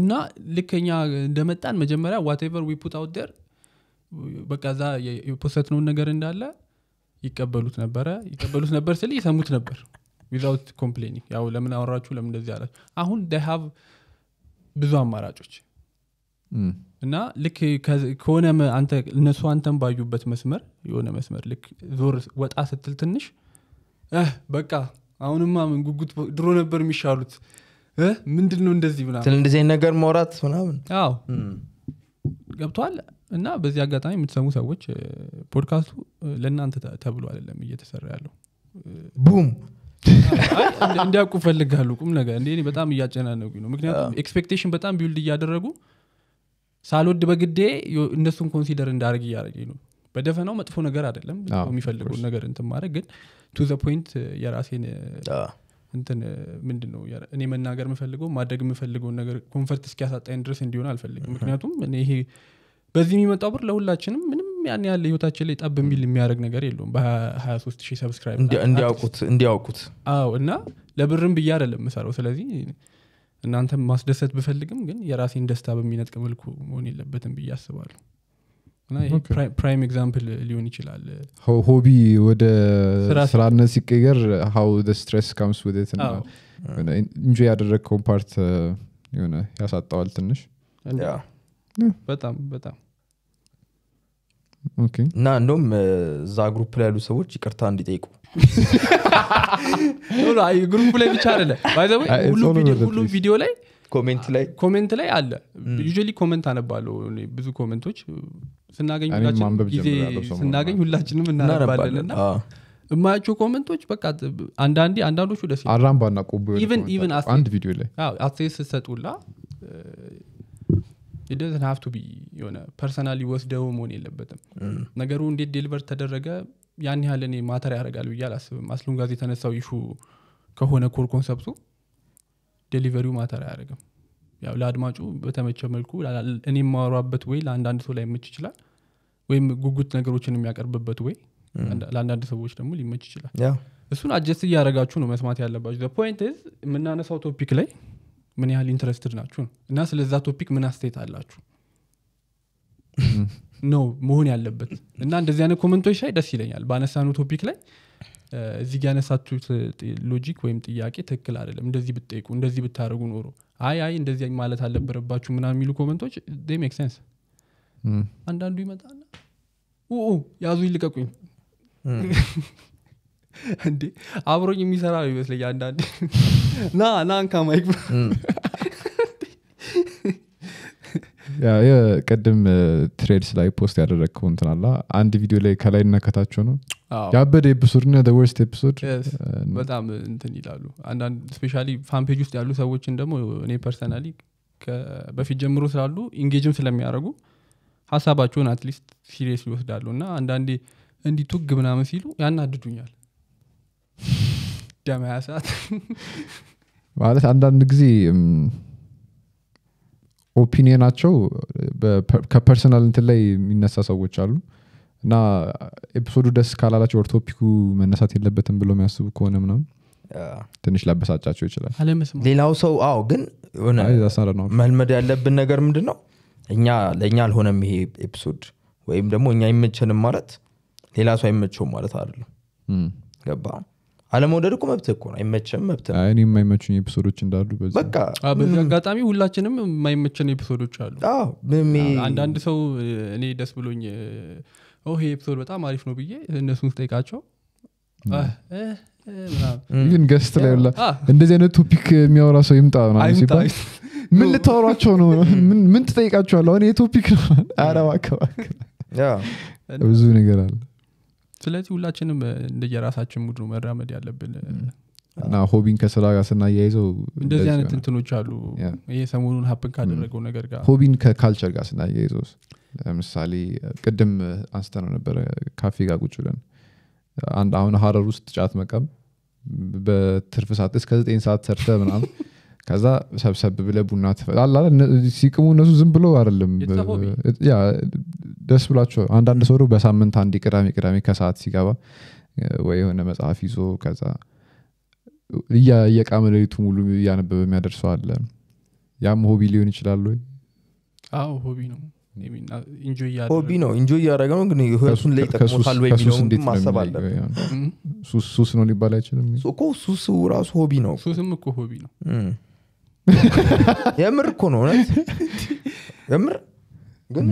እና ልከኛ እንደመጣን መጀመሪያ ዋቴቨር ዊፑት አውት በቃ ዛ ነውን ነገር እንዳለ ይቀበሉት ነበረ ይቀበሉት ነበር ስል ይሰሙት ነበር ዊዛውት ኮምፕሌኒንግ ያው ለምን አወራችሁ ለምን እንደዚህ አላችሁ አሁን ሀቭ ብዙ አማራጮች እና ልክ ከሆነ አንተ እነሱ አንተን ባዩበት መስመር የሆነ መስመር ልክ ዞር ወጣ ስትል ትንሽ በቃ አሁንማ ምን ጉጉት ድሮ ነበር የሚሻሉት ምንድን ነው እንደዚህ ምናምን እንደዚህ ነገር መውራት ምናምን አዎ ገብቷል እና በዚህ አጋጣሚ የምትሰሙ ሰዎች ፖድካስቱ ለእናንተ ተብሎ አይደለም እየተሰራ ያለው ቡም እንዲያውቁ ፈልጋሉ ቁም ነገር እንዴ በጣም እያጨናነቁ ነው ምክንያቱም ኤክስፔክቴሽን በጣም ቢውልድ እያደረጉ ሳልወድ በግዴ እነሱን ኮንሲደር እንዳርግ እያደረገኝ ነው በደፈናው መጥፎ ነገር አይደለም የሚፈልገውን ነገር እንትን ማድረግ ግን ቱ ዘ ፖይንት የራሴን እንትን ምንድን ነው እኔ መናገር የምፈልገው ማድረግ የምፈልገውን ነገር ኮንፈርት እስኪያሳጣኝ ድረስ እንዲሆን አልፈልግም ምክንያቱም ይሄ በዚህ የሚመጣው ብር ለሁላችንም ምንም ያን ያለ ህይወታችን ላይ ጠብ የሚል የሚያደረግ ነገር የለውም በ23 ሰብስክራይብ እንዲያውቁት አዎ እና ለብርም ብዬ አይደለም ምሰራው ስለዚህ እናንተ ማስደሰት ብፈልግም ግን የራሴን ደስታ በሚነጥቅ መልኩ መሆን የለበትም ብዬ አስባለሁ እና ፕራይም ኤግዛምፕል ሊሆን ይችላል ሆቢ ወደ ስራነት ሲቀየር ሀው ስትስ ካምስ ውት እንጆ ያደረግከውን ፓርት ሆነ ያሳጠዋል ትንሽ በጣም በጣም እና እንደም እዛ ግሩፕ ላይ ያሉ ሰዎች ይቅርታ እንዲጠይቁ ግሩፕ ላይ ብቻ አለ ቪዲዮ ላይ ኮሜንት ላይ ኮሜንት ላይ አለ ዩ ኮሜንት አነባለሁ ብዙ ኮሜንቶች ስናገኝ ስናገኝ ሁላችንም እናነባለንና የማያቸው ኮመንቶች በቃ አንዳንዴ አንዳንዶቹ ደስ አራምባና ቆቦ ላይ አስተያየት ስትሰጡላ ኢደዝን ሀፍቱ ቢ የሆነ ፐርሰናሊ ወስደው መሆን የለበትም mm. ነገሩ እንዴት ዴሊቨር ተደረገ ያን ያህል እኔ ማተር ያደርጋል ብዬ አላስብም ጋዜ የተነሳው ይሹ ከሆነ ኮር ኮንሰፕቱ ዴሊቨሪው ማተር አያደርግም ያው ለአድማጩ በተመቸ መልኩ እኔ የማወራበት ወይ ለአንዳንድ ሰው ላይመች ይችላል ወይም ጉጉት ነገሮችን የሚያቀርብበት ወይ mm. ለአንዳንድ ሰዎች ደግሞ ሊመች ይችላል እሱን አጀስት እያደረጋችሁ ነው መስማት ያለባችሁ ፖይንት የምናነሳው ቶፒክ ላይ ምን ያህል ኢንትረስትድ ናችሁ እና ስለዛ ቶፒክ ምን አስተያየት አላችሁ ነው መሆን ያለበት እና እንደዚህ አይነት ኮመንቶች ላይ ደስ ይለኛል በአነሳኑ ቶፒክ ላይ እዚህ ያነሳችሁት ሎጂክ ወይም ጥያቄ ትክክል አይደለም እንደዚህ ብጠይቁ እንደዚህ ብታደርጉ ኖሮ አይ አይ እንደዚህ ማለት አልነበረባችሁ ምና የሚሉ ኮመንቶች ሜክ ሴንስ አንዳንዱ ይመጣና ያዙ ይልቀቁኝ እንዴ አብሮኝ የሚሰራ ይመስለኝ አንዳንድ na, ናንካም አይግባ የቅድም ትሬድስ ላይ ፖስት ያደረግከው እንትናላ አንድ ቪዲዮ ላይ ከላይ እናከታቸው ነው ያበደ ኤፒሶድ እና ወርስት ኤፒሶድ በጣም እንትን ይላሉ አንዳንድ ስፔሻ ፋንፔጅ ውስጥ ያሉ ሰዎችን ደግሞ እኔ ፐርሰናሊ በፊት ጀምሮ ስላሉ ኢንጌጅም ስለሚያደርጉ ሀሳባቸውን አትሊስት ሲሪየስ ይወስዳሉ እና አንዳንዴ እንዲቱግ ምናምን ሲሉ ያናድዱኛል እስከ ሰዓት ማለት አንዳንድ ጊዜ ኦፒኒየናቸው ከፐርሰናል እንትን ላይ የሚነሳ ሰዎች አሉ እና ኤፒሶዱ ደስ ካላላቸው ኦርቶፒኩ መነሳት የለበትም ብሎ የሚያስቡ ከሆነ ምናም ትንሽ ላበሳጫቸው ይችላል ሌላው ሰው አዎ ግን መልመድ ያለብን ነገር ምንድን ነው እኛ ለእኛ አልሆነም ይሄ ኤፒሶድ ወይም ደግሞ እኛ ይመቸንም ማለት ሌላ ሰው አይመቸውም ማለት አይደለም ገባ አለመውደድ እኮ መብት እኮ ነው አይመቸም መብት ነው እኔ የማይመቹኝ ኤፒሶዶች እንዳሉ በቃ በዚህ አጋጣሚ ሁላችንም የማይመቸን ኤፒሶዶች አሉ አንዳንድ ሰው እኔ ደስ ብሎኝ ይሄ ኤፒሶድ በጣም አሪፍ ነው ብዬ እነሱን ስጠይቃቸው ግን ገስት ላይ ላ እንደዚህ አይነት ቶፒክ የሚያወራ ሰው ይምጣ ሲባል ምን ልታወሯቸው ነው ምን ትጠይቃቸዋለ አሁን የቶፒክ ነው አረባ ብዙ ነገር አለ ስለዚህ ሁላችንም እንደየራሳችን ሙድ ነው መራመድ ያለብን እና ሆቢን ከስራ ጋር ስናያይዘው እንደዚህ አይነት እንትኖች አሉ ይሄ ሰሞኑን ሀፕን ካደረገው ነገር ጋር ሆቢን ከካልቸር ጋር ስናያይዘው ለምሳሌ ቅድም አንስተ ነው ነበረ ካፌ ጋር ቁጭ ብለን አንድ አሁን ሀረር ውስጥ ጫት መቀም በትርፍ ሰዓት እስከ ዘጠኝ ሰዓት ሰርተ ምናምን ከዛ ሰብሰብ ብለ ቡና ትፈላላ ሲቅሙ እነሱ ዝም ብሎ አይደለም ያ ደስ ብላቸው አንዳንድ ሰው በሳምንት አንድ ቅዳሜ ቅዳሜ ከሰዓት ሲገባ ወይ የሆነ መጽሐፍ ይዞ ከዛ እየቃመ ሌሊቱ ሙሉ እያነበበ የሚያደርሰው አለ ያም ሆቢ ሊሆን ይችላሉ ሆቢ ነው ሆቢ ነው ኢንጆ እያደረገ ነው ግን እሱን ላይ ጠቅሞታል ወይ የሚለውን ማሰብ አለብን ነው ሊባል አይችልም እኮ ሱስ ራሱ ሆቢ ነው ሱስም እኮ ሆቢ ነው የምር እኮ ነው እውነት የምር ግን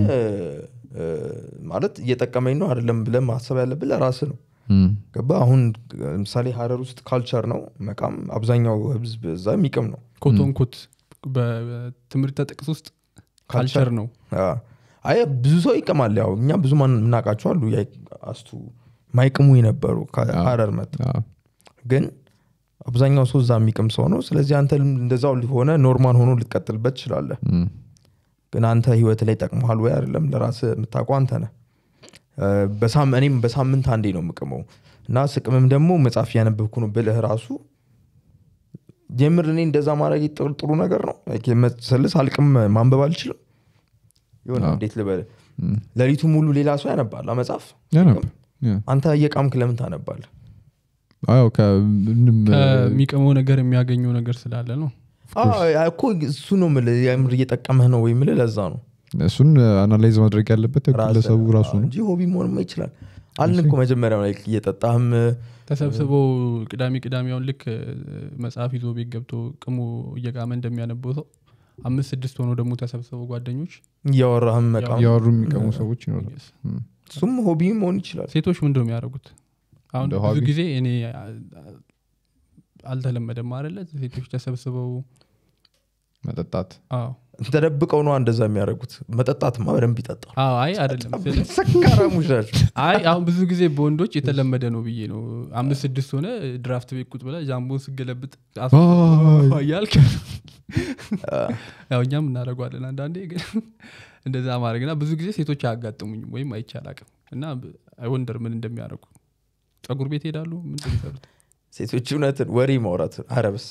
ማለት እየጠቀመኝ ነው አይደለም ብለ ማሰብ ያለብን ለራስ ነው ገባ አሁን ለምሳሌ ሀረር ውስጥ ካልቸር ነው መቃም አብዛኛው ህዝብ እዛ የሚቅም ነው ኮቶንኮት በትምህርት ተጠቅስ ውስጥ ካልቸር ነው አይ ብዙ ሰው ይቅማል ያው እኛ ብዙ ምናቃቸው አሉ አስቱ ማይቅሙ የነበሩ ሀረር መጥ ግን አብዛኛው ሰው እዛ የሚቅም ሰው ነው። ስለዚህ አንተ እንደዛው ሊሆነ ኖርማል ሆኖ ልትቀጥልበት ትችላለህ። ግን አንተ ህይወት ላይ ጠቅመሃል ወይ አይደለም ለራስ የምታቁ አንተ ነ እኔም በሳምንት አንዴ ነው የምቅመው እና ስቅምም ደግሞ መጽሐፍ እያነበብኩ ነው ብልህ ራሱ ጀምር እኔ እንደዛ ማድረግ ጥሩ ነገር ነው። ስልስ አልቅም ማንበብ አልችልም። ሆነ እንዴት ልበል፣ ለሊቱ ሙሉ ሌላ ሰው ያነባል መጽሐፍ። አንተ እየቃምክ ለምን ታነባል አዎ ከሚቀመው ነገር የሚያገኘው ነገር ስላለ ነው እኮ እሱ ነው ምል ምር እየጠቀመህ ነው ወይ ምል ለዛ ነው እሱን አናላይዝ ማድረግ ያለበት ግለሰቡ ራሱ ነው እንጂ ሆቢ መሆንማ ይችላል አልን እኮ መጀመሪያ ላይ እየጠጣህም ተሰብስበው ቅዳሜ ቅዳሜ አሁን ልክ መጽሐፍ ይዞ ቤት ገብቶ ቅሙ እየቃመ እንደሚያነበው ሰው አምስት ስድስት ሆኖ ደግሞ ተሰብስበው ጓደኞች እያወራህም እያወሩ የሚቀሙ ሰዎች ይኖራል እሱም ሆቢ መሆን ይችላል ሴቶች ምንድ ነው የሚያደርጉት አሁን ብዙ ጊዜ እኔ አልተለመደም አለለት ሴቶች ተሰብስበው መጠጣት ተደብቀው ነ እንደዛ የሚያደርጉት መጠጣት ማ በደንብ ይጠጣልአይ አይ አሁን ብዙ ጊዜ በወንዶች የተለመደ ነው ብዬ ነው አምስት ስድስት ሆነ ድራፍት ቤት ቁጭ ብላ ጃምቦን ስገለብጥ እያልክ ያው እኛም እናደረጓለን አንዳንዴ ግን እንደዛ ማድረግና ብዙ ጊዜ ሴቶች አያጋጥሙኝም ወይም አይቻላቅም እና ወንደር ምን እንደሚያደርጉ ጸጉር ቤት ሄዳሉ ምንድን ሴቶች እውነትን ወሬ ማውራት አረብስ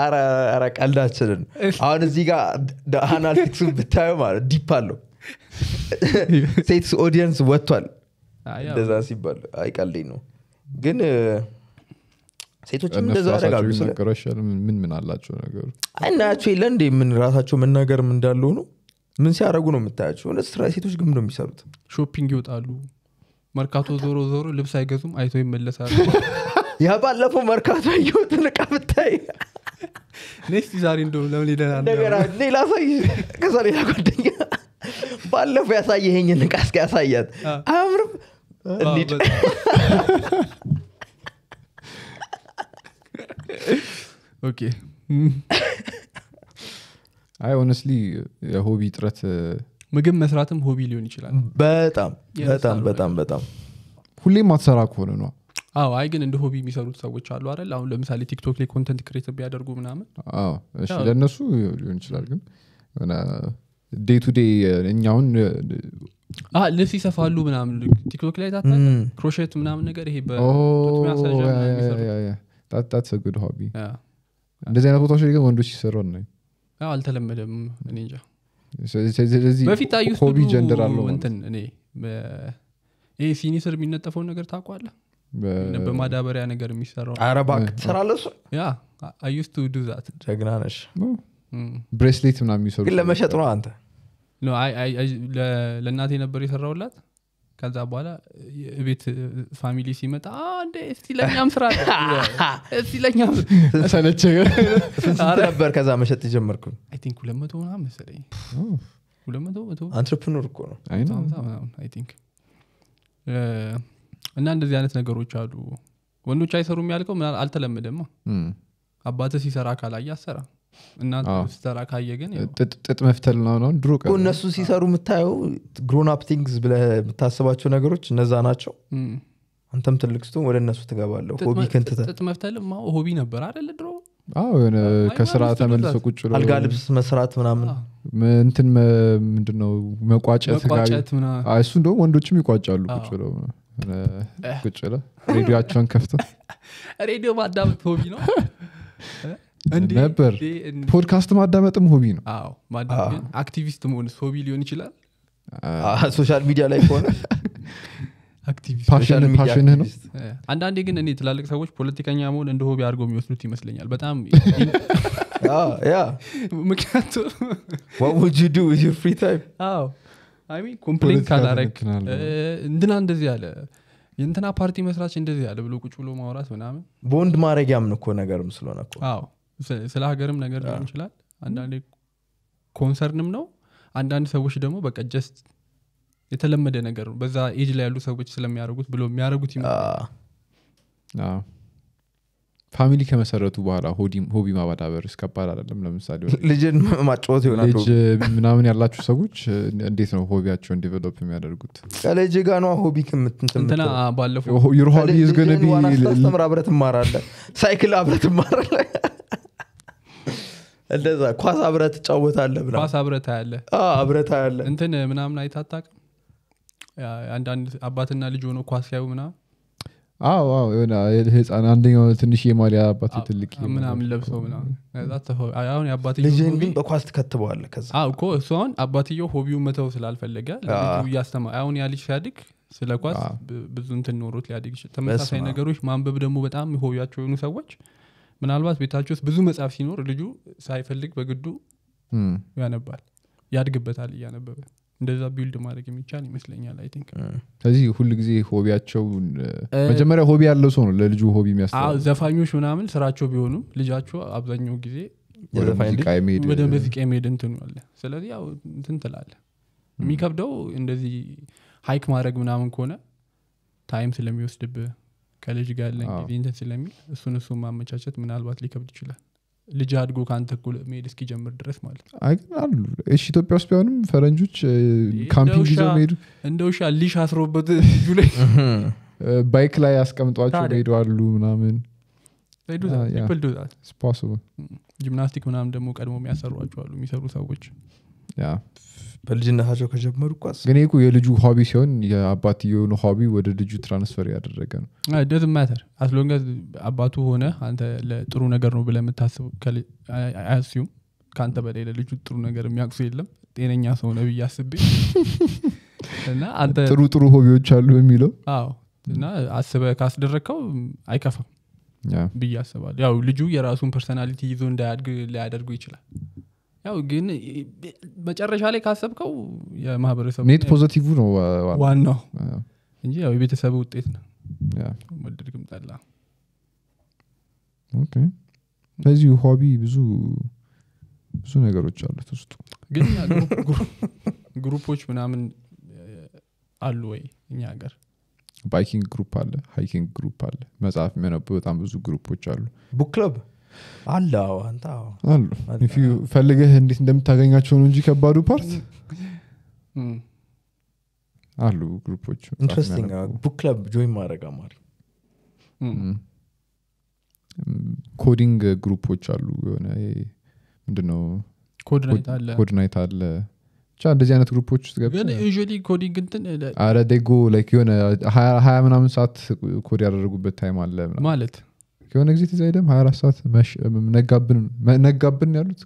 አረ ቀልዳችንን አሁን እዚህ ጋር አናልቲክሱን ብታዩ ማለት ዲፕ አለው ሴትስ ኦዲየንስ ወጥቷል እንደዛ ሲባል አይቀልኝ ነው ግን ሴቶችም እንደዛ ያደርጋሉ ምን ምን አላቸው ነገሩ አይናያቸው የለ እንዴ ምን ራሳቸው መናገርም እንዳለው ነው ምን ሲያደረጉ ነው የምታያቸው ስራ ሴቶች ግን ነው የሚሰሩት ሾፒንግ ይወጣሉ መርካቶ ዞሮ ዞሮ ልብስ አይገዙም አይቶ ይመለሳሉ ያ ባለፈው መርካቶ እየወትን እቃ ብታይ ኔስቲ ዛሬ እንደውም ለምን ሌላ ሳይ ከዛ ሌላ ጓደኛ ባለፈው ያሳየ ይሄኝ ንቃ እስከ ያሳያት አያምርም እንዲድ ኦኬ አይ ሆነስሊ የሆቢ ጥረት ምግብ መስራትም ሆቢ ሊሆን ይችላል በጣም በጣም በጣም በጣም ሁሌም አትሰራ ከሆነ ነው አዎ አይ ግን እንደ ሆቢ የሚሰሩት ሰዎች አሉ አይደል አሁን ለምሳሌ ቲክቶክ ላይ ኮንተንት ክሬት ቢያደርጉ ምናምን ለእነሱ ሊሆን ይችላል ግን ዴይ ቱ ዴይ እኛውን ልብስ ይሰፋሉ ምናምን ቲክቶክ ላይ ታታ ክሮሸት ምናምን ነገር ይሄ ሚሰሩ በሚያሳዣ ሰግድ ሆቢ እንደዚህ አይነት ቦታዎች ግን ወንዶች ይሰራል ነው አልተለመደም እኔ እንጃ ጀንደር እኔ ሲኒስር የሚነጠፈውን ነገር ታቋለ በማዳበሪያ ነገር የሚሰራው አረባ ትሰራለሱ ያ ጀግና ነሽ ብሬስሌት ምና የሚሰሩ ግን ለመሸጥ ነው አንተ ለእናቴ ነበር የሰራውላት ከዛ በኋላ ቤት ፋሚሊ ሲመጣ እንደ እስቲ ለኛም ስራ እስቲ ለኛም ሰለቸ ነበር ከዛ መሸጥ ጀመርኩ ቲንክ ሁለት መቶ ምናምን መሰለኝ ሁለት መቶ አንትርፕኖር እኮ ነው ቲንክ እና እንደዚህ አይነት ነገሮች አሉ ወንዶች አይሰሩም ያልከው ምና አልተለመደማ አባተ ሲሰራ ካላየ አሰራ እና ስተራ ካየ ግን ጥጥ መፍተል ነው ነው ድሮ እነሱ ሲሰሩ የምታየው ግሮን አፕ ቲንግስ ብለ የምታስባቸው ነገሮች እነዛ ናቸው አንተም ትልቅ ስትሆን ወደ እነሱ ትገባለሁ ሆቢ ክንትተጥጥ መፍተል ሆቢ ነበር አደለ ድሮ የሆነ ከስራ ተመልሶ ቁጭ አልጋ ልብስ መስራት ምናምን እንትን ምንድነው መቋጨት እሱ እንደሁም ወንዶችም ይቋጫሉ ቁጭ ብለው ቁጭ ብለው ሬዲዮቸውን ከፍተው ሬዲዮ ማዳመት ሆቢ ነው ነበር ፖድካስት ማዳመጥም ሆቢ ነው አክቲቪስት መሆንስ ሆቢ ሊሆን ይችላል ሶሻል ሚዲያ ላይ ከሆነ ፓሽንህ ነው አንዳንዴ ግን እኔ ትላልቅ ሰዎች ፖለቲከኛ መሆን እንደ ሆቢ አድርገው የሚወስዱት ይመስለኛል በጣም ምክንያቱም ፍሪ ታይም ካላረግ እንደዚህ አለ የእንትና ፓርቲ መስራች እንደዚህ አለ ብሎ ቁጭ ብሎ ማውራት ምናምን ቦንድ ማድረጊያም እኮ ነገርም ስለሆነ ስለ ሀገርም ነገር ሊሆን ይችላል አንዳንዴ ኮንሰርንም ነው አንዳንድ ሰዎች ደግሞ በቃ ጀስት የተለመደ ነገር ነው በዛ ኤጅ ላይ ያሉ ሰዎች ስለሚያደርጉት ብሎ የሚያደርጉት ፋሚሊ ከመሰረቱ በኋላ ሆቢ ማባዳበር እስከባል አለም ለምሳሌ ልጅን ማጫወት ይሆናል ምናምን ያላችሁ ሰዎች እንዴት ነው ሆቢያቸውን ዲቨሎፕ የሚያደርጉት ከልጅ ጋ ነዋ ሆቢ ባለፈው ዝገነቢ ስተምር አብረት ማራለ ሳይክል አብረት ማራለ እንደዛ ኳስ አብረ ትጫወታለ ምናምን ኳስ አብረህ ያለ አብረህ ያለ እንትን ምናምን አይታታቅም አንዳንድ አባትና ልጅ ሆኖ ኳስ ያዩ ምና ህፃን አንደኛው ትንሽ የማሊያ አባት ትልቅ ምናምን ለብሰው ምናምንሁን ልጅን ግን በኳስ ትከትበዋለ ከዛ እኮ እሱ አሁን አባትየው ሆቢው መተው ስላልፈለገ እያስተማ አሁን ያ ልጅ ሲያድግ ስለ ኳስ ብዙ እንትን ኖሮት ሊያድግ ተመሳሳይ ነገሮች ማንበብ ደግሞ በጣም ሆቢያቸው የሆኑ ሰዎች ምናልባት ቤታቸው ውስጥ ብዙ መጽሐፍ ሲኖር ልጁ ሳይፈልግ በግዱ ያነባል ያድግበታል እያነበበ እንደዛ ቢልድ ማድረግ የሚቻል ይመስለኛል አይ ቲንክ ስለዚህ ሁሉ ጊዜ ሆቢያቸው መጀመሪያ ሆቢ ያለው ሰው ነው ለልጁ ሆቢ የሚያስ ዘፋኞች ምናምን ስራቸው ቢሆኑም ልጃቸው አብዛኛው ጊዜ ወደ ሙዚቃ የመሄድ እንትኑ አለ ስለዚህ ያው እንትን ትላለ የሚከብደው እንደዚህ ሀይክ ማድረግ ምናምን ከሆነ ታይም ስለሚወስድብህ ከልጅ ጋር ያለ ስለሚል እሱን እሱን ማመቻቸት ምናልባት ሊከብድ ይችላል ልጅ አድጎ ከአንተ እኩል መሄድ እስኪጀምር ድረስ ማለት አሉ እሺ ኢትዮጵያ ውስጥ ቢሆንም ፈረንጆች ካምፒንግ ይዘው መሄዱ እንደ ውሻ ሊሽ አስሮበት እጁ ላይ ባይክ ላይ አስቀምጧቸው መሄዱ አሉ ምናምን ጂምናስቲክ ምናምን ደግሞ ቀድሞ የሚያሰሯቸው አሉ የሚሰሩ ሰዎች በልጅነታቸው ከጀመሩ ኳስ ግን ይ የልጁ ሆቢ ሲሆን የአባት የሆኑ ሆቢ ወደ ልጁ ትራንስፈር ያደረገ ነው ደት ማተር አስሎንገ አባቱ ሆነ አንተ ለጥሩ ነገር ነው ብለ የምታስብ አያስዩም ከአንተ በላይ ለልጁ ጥሩ ነገር የሚያቅሱ የለም ጤነኛ ሰው ነው ብዬ አስቤ እና አንተ ጥሩ ጥሩ ሆቢዎች አሉ የሚለው አዎ እና አስበ ካስደረግከው አይከፋም ብዬ አስባል ያው ልጁ የራሱን ፐርሰናሊቲ ይዞ እንዳያድግ ሊያደርጉ ይችላል ያው ግን መጨረሻ ላይ ካሰብከው የማህበረሰቡ ኔት ፖዘቲቭ ነው ዋናው እንጂ ያው የቤተሰብ ውጤት ነው ወደድክም ጠላ ስለዚህ ሆቢ ብዙ ብዙ ነገሮች አሉት ውስጡ ግን ግሩፖች ምናምን አሉ ወይ እኛ ሀገር ባይኪንግ ግሩፕ አለ ሃይኪንግ ግሩፕ አለ መጽሐፍ የሚያነቡ በጣም ብዙ ግሩፖች አሉ ቡክ ክለብ አለ አሉ ፈልገህ እንዴት እንደምታገኛቸው ነው እንጂ ከባዱ ፓርት አሉ ግሩፖች ቡክ ክለብ ጆይን ማድረግ አማሪ ኮዲንግ ግሩፖች አሉ የሆነ ምንድነው ኮድናይት አለ ብቻ እንደዚህ አይነት ግሩፖች ኮዲንግ እንትን አረ ሀያ ምናምን ሰዓት ኮድ ያደረጉበት ታይም አለ ማለት የሆነ ጊዜ ትዝ ደም 24 ሰዓት ነጋብን ያሉት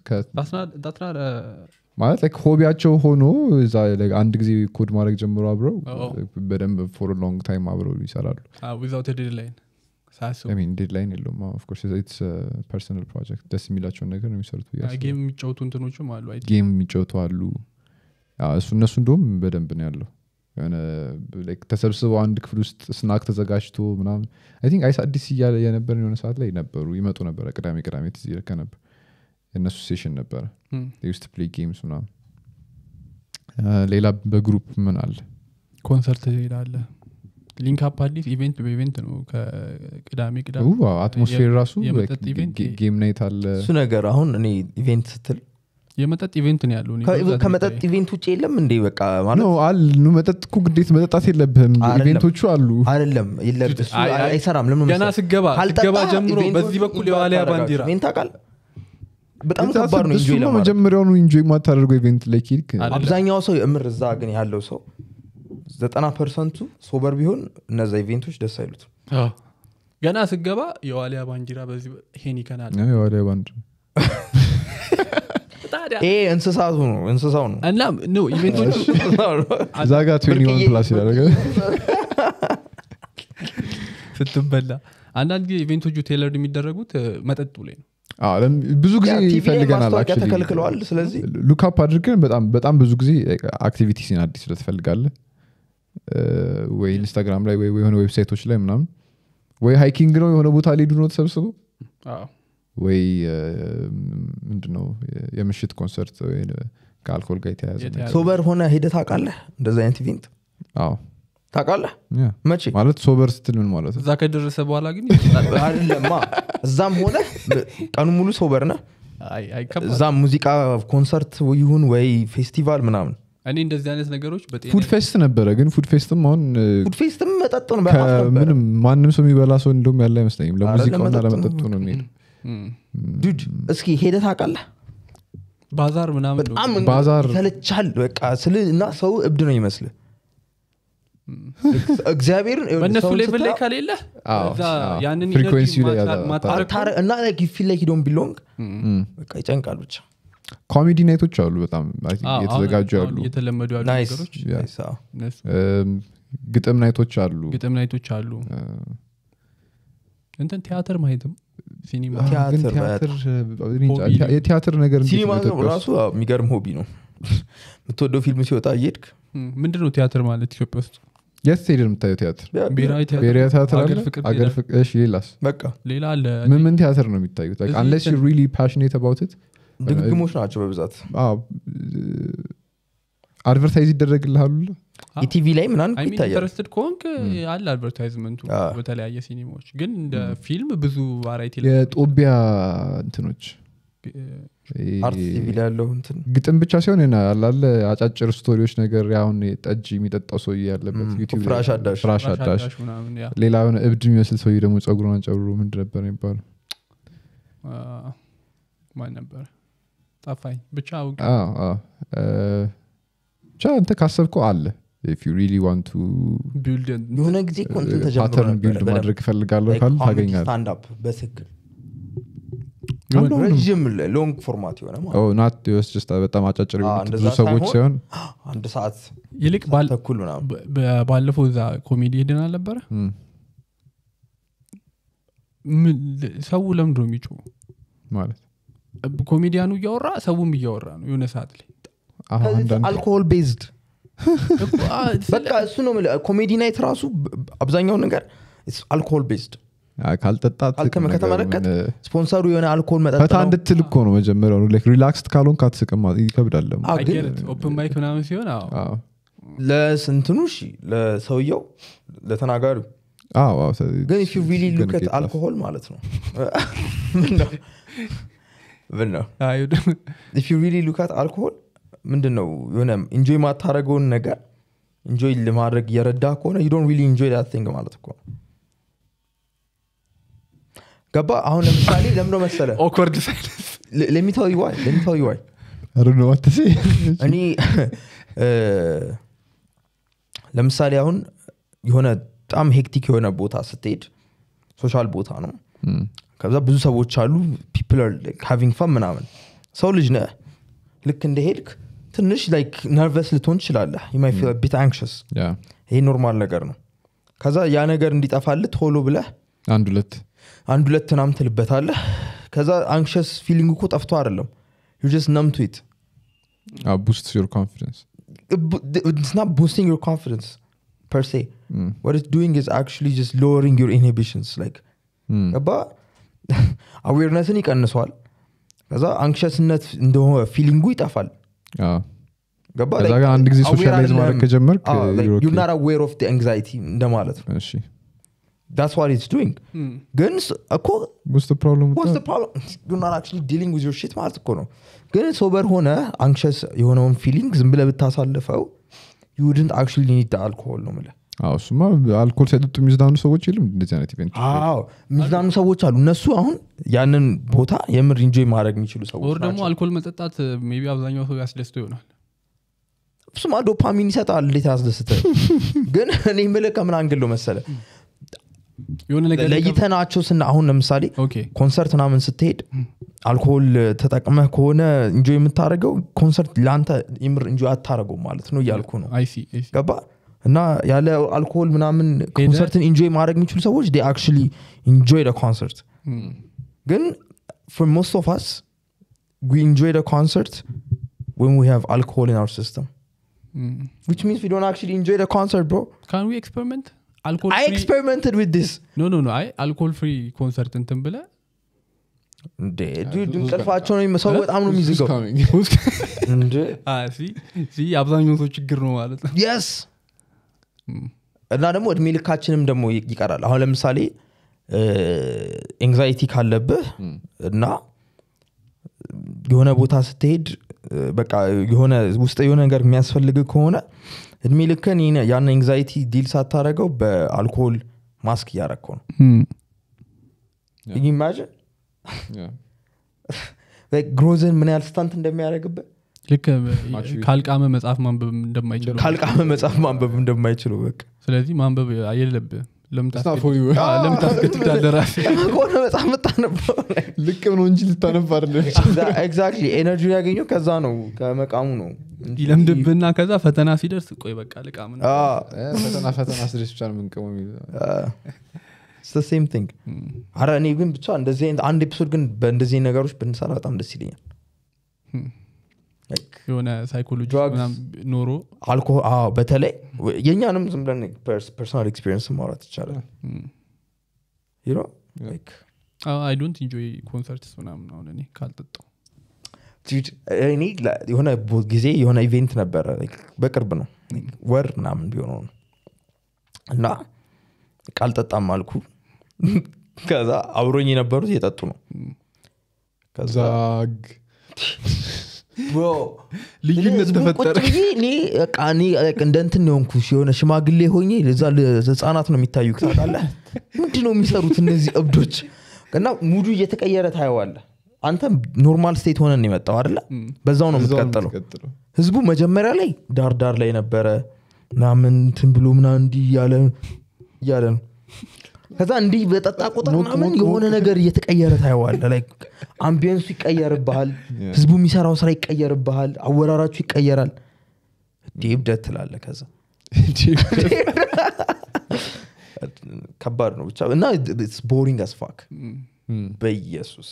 ማለት ሆቢያቸው ሆኖ አንድ ጊዜ ኮድ ማድረግ ጀምሮ አብረው በደንብ ፎር ሎንግ ታይም አብረው ይሰራሉ ዴድላይን uh, የለውም ፐርሰናል ፕሮጀክት ደስ የሚላቸውን ነገር የሚሰሩት ጌም uh, የሚጫወቱ እንትኖችም አሉ ጌም የሚጫወቱ አሉ እሱ እነሱ እንደሁም በደንብ ነው ያለው የሆነ አንድ ክፍል ውስጥ ስናክ ተዘጋጅቶ ምናምን አይ ቲንክ አይስ አዲስ እያለ የነበር የሆነ ሰዓት ላይ ነበሩ ይመጡ ነበረ ቅዳሜ ቅዳሜ ትዚ ልከ ነበር የእነሱ ሴሽን ነበረ ውስጥ ፕሌ ጌምስ ምናምን ሌላ በግሩፕ ምን አለ ኮንሰርት ሄዳለ ሊንክ አፕ አዲስ ኢቨንት በኢቨንት ነው ከቅዳሜ ቅዳሜ አትሞስፌር ራሱ ጌም ናይት አለ እሱ ነገር አሁን እኔ ኢቨንት ስትል የመጠጥ ኢቨንት ነው ያለው ከመጠጥ ኢቨንት ውጭ የለም እንዴ በቃ ማለት አሉ መጠጥ እኮ ግዴት መጠጣት የለብህም ኢቨንቶቹ አሉ አይደለም አይሰራም ለምን ገና ስገባ ስገባ ጀምሮ በዚህ በኩል የዋሊያ ባንዲራ ሜንታ ቃል በጣም ከባድ ነው ኢንጆይ ለማድረግ መጀመሪያውኑ ኢንጆይ ማታደርገው ኢቨንት ላይ ኪድክ አብዛኛው ሰው እምር እዛ ግን ያለው ሰው ዘጠና ፐርሰንቱ ሶበር ቢሆን እነዛ ኢቨንቶች ደስ አይሉት ገና ስገባ የዋሊያ ባንዲራ በዚህ ይከናል የዋሊያ ባንዲራ እንስሳቱ ነው እንስሳው ነው እና ነው ኢቨንቶቹ እዛ ጋ ሆን ፕላስ ይላደረገ ስትበላ አንዳንድ ጊዜ ኢቨንቶቹ ቴለርድ የሚደረጉት መጠጡ ላይ ነው ብዙ ጊዜ ይፈልገናል ተከልክለዋል ስለዚህ ሉካፕ አድርገን በጣም ብዙ ጊዜ አክቲቪቲ ሲን አዲስ ስለትፈልጋለ ወይ ኢንስታግራም ላይ ወይ የሆነ ዌብሳይቶች ላይ ምናምን ወይ ሃይኪንግ ነው የሆነ ቦታ ሊሄዱ ነው ተሰብስበው ወይ ምንድነው የምሽት ኮንሰርት ከአልኮል ጋር የተያዘ ሶበር ሆነ ሄደ ታቃለ እንደዚ አይነት ኢቨንት አዎ ታቃለ መቼ ማለት ሶበር ስትል ምን ማለት እዛ ከደረሰ በኋላ ግን አይደለማ እዛም ሆነ ቀኑ ሙሉ ሶበር ነ እዛም ሙዚቃ ኮንሰርት ይሁን ወይ ፌስቲቫል ምናምን እኔ እንደዚህ አይነት ነገሮች ፉድ ፌስት ነበረ ግን ፉድ ፌስትም አሁን ፌስትም መጠጡ ነው ምንም ማንም ሰው የሚበላ ሰው እንደም ያለ አይመስለኝም ለሙዚቃና ለመጠጡ ነው የሚሄድ ዱድ እስኪ ሄደ ታቃለ ባዛር ምናምን ባዛር ተለቻል በቃ ስል እና ሰው እብድ ነው ይመስል እግዚአብሔርን ሌቭል ላይ ከሌለ ያንን እና ፊል ላይ ሂዶን ቢሎንግ በቃ ይጨንቃል ብቻ ኮሜዲ ናይቶች አሉ በጣም የተዘጋጁ ያሉ የተለመዱ ያሉ ነገሮች ግጥም ናይቶች አሉ ግጥም ናይቶች አሉ እንትን ቲያትር ማየትም ሲኒማ ነገር ራሱ የሚገርም ሆቢ ነው የምትወደው ፊልም ሲወጣ እየሄድክ ምንድነው ቲያትር ማለት ኢትዮጵያ ውስጥ የት ሄድ የምታየው ቲያትር ብሔራዊ ቲያትር ሌላስ በቃ ሌላ አለ ምን ምን ቲያትር ነው የሚታዩት አንለስ ሪሊ ፓሽኔት አባውትት ድግግሞች ናቸው በብዛት አድቨርታይዝ ይደረግልሉ የቲቪ ላይ ምናምን ኢንተረስትድ ከሆንክ አለ አድቨርታይዝመንቱ በተለያየ ሲኒማዎች ግን እንደ ፊልም ብዙ ቫራይቲ የጦቢያ እንትኖች ግጥም ብቻ ሲሆን አላለ አጫጭር ስቶሪዎች ነገር ሁን ጠጅ የሚጠጣው ሰው ያለበት አዳሽ ሌላ ሆነ እብድ የሚመስል ሰው ደግሞ ጸጉሩን አንጨሩ ምንድ ነበር የሚባለው ማን ነበር ጠፋኝ ብቻ ብቻ አንተ ካሰብከው አለ የሆነ ጊዜ ፓተርን uh, ቢልድ ማድረግ እፈልጋለሁ ካል ታገኛለህ በትክክል ረዥም ሎንግ ፎርማት የሆነ oh, uh, በጣም አጫጭር ብዙ ሰዎች ሲሆን አንድ ሰዓት ይልቅ ባለፈው እዛ ኮሜዲ ሄደን አልነበረ hmm. ሰው ለምንድነው የሚጮ ማለት ኮሜዲያኑ እያወራ ሰውም እያወራ ነው የሆነ ሰዓት ላይ አልኮሆል ቤዝድ በቃ እሱ ነው ኮሜዲ ናይት ራሱ አብዛኛው ነገር አልኮል ቤዝድ ካልጠጣከተመለከት ስፖንሰሩ የሆነ አልኮል መጠጣ እንድትል እኮ ነው መጀመሪያው ሪላክስድ ካልሆን ካትስቅማ ይከብዳል ኦፕን ማይክ ምናምን ሲሆን ለስንትኑ ለሰውየው ለተናጋሪ ግን ሉከት አልኮሆል ማለት ነው ምነው ሪሊ ሉከት አልኮሆል ምንድን ነው የሆነ ኢንጆይ ማታደረገውን ነገር ኢንጆይ ለማድረግ እየረዳ ከሆነ ዩ ዶንት ሪሊ ኢንጆይ ዳት ቲንግ ማለት እኮ ነው ገባ አሁን ለምሳሌ ለምዶ መሰለ ኦኮርድ ሳይለንስ ለሚታው ይዋይ ለሚታው ይዋይ እኔ ለምሳሌ አሁን የሆነ በጣም ሄክቲክ የሆነ ቦታ ስትሄድ ሶሻል ቦታ ነው hmm. ከዛ ብዙ ሰዎች አሉ ፒፕል ሃቪንግ ፈን ምናምን ሰው ልጅ ነ ልክ እንደሄድክ ትንሽ ላይክ ነርቨስ ልትሆን ትችላለህ ቢት አንክሽስ mm. ይሄ ኖርማል ነገር ነው ከዛ ያ ነገር እንዲጠፋልህ ቶሎ ብለህ አንድ ሁለት አንድ ሁለት ትናም ትልበታለህ ከዛ አንክሽስ ፊሊንግ እኮ ጠፍቶ አይደለም ነም ነምቱ ኢት ቡስት ዮር ኮንፊደንስ it's not boosting your confidence per se. Mm. What it's doing is actually just lowering your inhibitions. Like, አዌርነስን mm. ይቀንሷል። ከዛ አንክሽስነት እንደሆነ ፊሊንጉ ይጠፋል። ገባዛ ጋር አንድ አዌር ኦፍ ንግዛይቲ እንደማለት ነው ዱንግ ግን ማለት እኮ ነው ግን ሶበር ሆነ አንክሸስ የሆነውን ፊሊንግ ዝም ብለ ብታሳልፈው ዩድንት አክ ኒድ አልኮሆል ነው ምለ እሱማ አልኮል ሳይጠጡ የሚዝናኑ ሰዎች የለም እንደዚህ አይነት ኢቨንት የሚዝናኑ ሰዎች አሉ እነሱ አሁን ያንን ቦታ የምር ኢንጆይ ማድረግ የሚችሉ ሰዎች ደግሞ አልኮል መጠጣት ቢ አብዛኛው ሰው ያስደስቶ ይሆናል እሱማ ዶፓሚን ይሰጣል እንዴት ያስደስተ ግን እኔ ምል ከምን አንግሎ መሰለ ለይተናቸው ስና አሁን ለምሳሌ ኮንሰርት ምናምን ስትሄድ አልኮል ተጠቅመህ ከሆነ እንጆ የምታደርገው ኮንሰርት ለአንተ የምር እንጆ አታደረገው ማለት ነው እያልኩ ነው ገባ እና ያለ አልኮል ምናምን ኮንሰርትን ኢንጆይ ማድረግ የሚችሉ ሰዎች ዴ enjoy ኢንጆይ concert. ኮንሰርት ግን ፎር ሞስት ኦፍ አስ ዊ ኢንጆይ concert ኮንሰርት when we have alcohol in our system. Which means we don't actually enjoy the concert, bro. Can we experiment? Alcohol I experimented with this. No, no, no. I alcohol free concert in Timbala. እንዴ ዱድ እንቅልፋቸው ነው ሰው በጣም ነው ah, see, አብዛኛው ሰው ችግር ነው ማለት ነው Yes. እና ደግሞ እድሜ ልካችንም ደግሞ ይቀራል አሁን ለምሳሌ ኤንግዛይቲ ካለብህ እና የሆነ ቦታ ስትሄድ በቃ የሆነ ውስጥ የሆነ ነገር የሚያስፈልግ ከሆነ እድሜ ልክን ያን ኤንግዛይቲ ዲል ሳታደረገው በአልኮል ማስክ እያረግከው ነው ኢማጂን ግሮዝን ምን ያህል ስታንት እንደሚያደረግብህ ልክ ካልቃመ መጽሐፍ ማንበብ እንደማይችሉ ካልቃመ መጽሐፍ ማንበብ እንደማይችሉ በቃ ስለዚህ ማንበብ የለብ ለምታስገድድ መጽሐፍ ምታነበው ልቅም ነው እንጂ ልታነብ አለኤግዛክትሊ ኤነርጂ ያገኘው ከዛ ነው ከመቃሙ ነው ለምድብና ከዛ ፈተና ሲደርስ ቆይ በቃ ልቃም ፈተና ፈተና ስደርስ ብቻ ነው ምንቅሙ ቲንግ አረ እኔ ግን ብቻ እንደዚህ አንድ ኤፒሶድ ግን በእንደዚህ ነገሮች ብንሰራ በጣም ደስ ይለኛል የሆነ ሳይኮሎጂ ኖሮ በተለይ የእኛንም ዝም ብለን ፐርሶናል ኤክስፔሪንስ ማውራት ይቻላል ኮንሰርትስ ምናምን አሁን እኔ ካልጠጣው የሆነ ጊዜ የሆነ ኢቬንት ነበረ በቅርብ ነው ወር ምናምን ቢሆነ ነው እና ካልጠጣም አልኩ ከዛ አብሮኝ የነበሩት የጠጡ ነው ልዩነት ተፈጠረ የሆንኩ የሆነ ሽማግሌ ሆኜ እዛ ህጻናት ነው የሚታዩ ታውቃለ ምንድ ነው የሚሰሩት እነዚህ እብዶች እና ሙዱ እየተቀየረ ታየዋለ አንተ ኖርማል ስቴት ሆነን የመጣው አደለ በዛው ነው የምትቀጥለው ህዝቡ መጀመሪያ ላይ ዳር ዳር ላይ ነበረ ምናምን እንትን ብሎ ምና እንዲህ እያለ ነው ከዛ እንዲህ በጠጣ ቁጥር ምናምን የሆነ ነገር እየተቀየረ ታየዋለ አምቢየንሱ ይቀየርብሃል ህዝቡ የሚሰራው ስራ ይቀየርብሃል አወራራችሁ ይቀየራል ዲብደት ትላለ ከዛ ከባድ ነው ብቻ እና ቦሪንግ አስፋክ mm. በኢየሱስ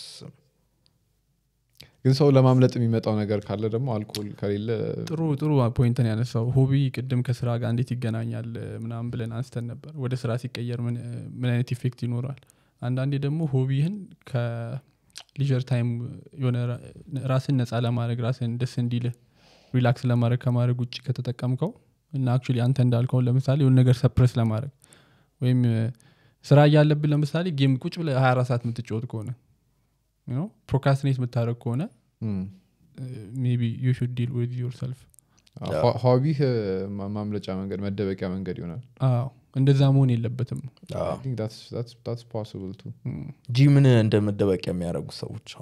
ግን ሰው ለማምለጥ የሚመጣው ነገር ካለ ደግሞ አልኮል ከሌለ ጥሩ ጥሩ ፖይንትን ያነሳው ሆቢ ቅድም ከስራ ጋር እንዴት ይገናኛል ምናምን ብለን አንስተን ነበር ወደ ስራ ሲቀየር ምን አይነት ኢፌክት ይኖራል አንዳንዴ ደግሞ ሆቢህን ከሊዥር ታይም የሆነ ራስን ነፃ ለማድረግ ራስን ደስ እንዲልህ ሪላክስ ለማድረግ ከማድረግ ውጭ ከተጠቀምከው እና አክ አንተ እንዳልከውን ለምሳሌ የሆነ ነገር ሰፕረስ ለማድረግ ወይም ስራ እያለብን ለምሳሌ ጌም ቁጭ ብለህ 24 ሰዓት የምትጫወት ከሆነ ፕሮካስኔት የምታደረግ ከሆነ ቢ ዩ ሹድ ዲል ዊዝ ዮር ሰልፍ ሆቢህ ማምለጫ መንገድ መደበቂያ መንገድ ይሆናል እንደዛ መሆን የለበትም ጂምን እንደ መደበቂያ የሚያደረጉ ሰዎች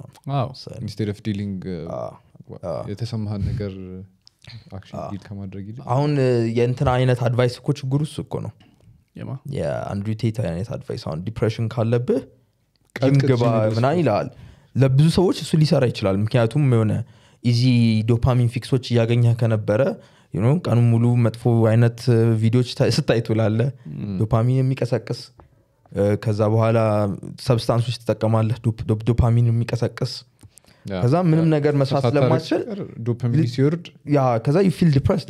ኢንስቴድ ኦፍ ዲሊንግ የተሰማህን ነገር ከማድረግ ይል አሁን የእንትን አይነት አድቫይስ እኮ ችግሩ እሱ እኮ ነው የአንድሪው ቴት አይነት አድቫይስ አሁን ዲፕሬሽን ካለብህ ጂም ግባ ምናን ይለዋል ለብዙ ሰዎች እሱ ሊሰራ ይችላል። ምክንያቱም የሆነ ኢዚ ዶፓሚን ፊክሶች እያገኘ ከነበረ ቀኑ ሙሉ መጥፎ አይነት ቪዲዮች ስታይ ትውላለህ። ዶፓሚን የሚቀሰቅስ ከዛ በኋላ ሰብስታንሶች ትጠቀማለህ፣ ዶፓሚን የሚቀሰቅስ ከዛ ምንም ነገር መስራት ስለማትችል ሲወርድ ከዛ ፊል ዲፕረስ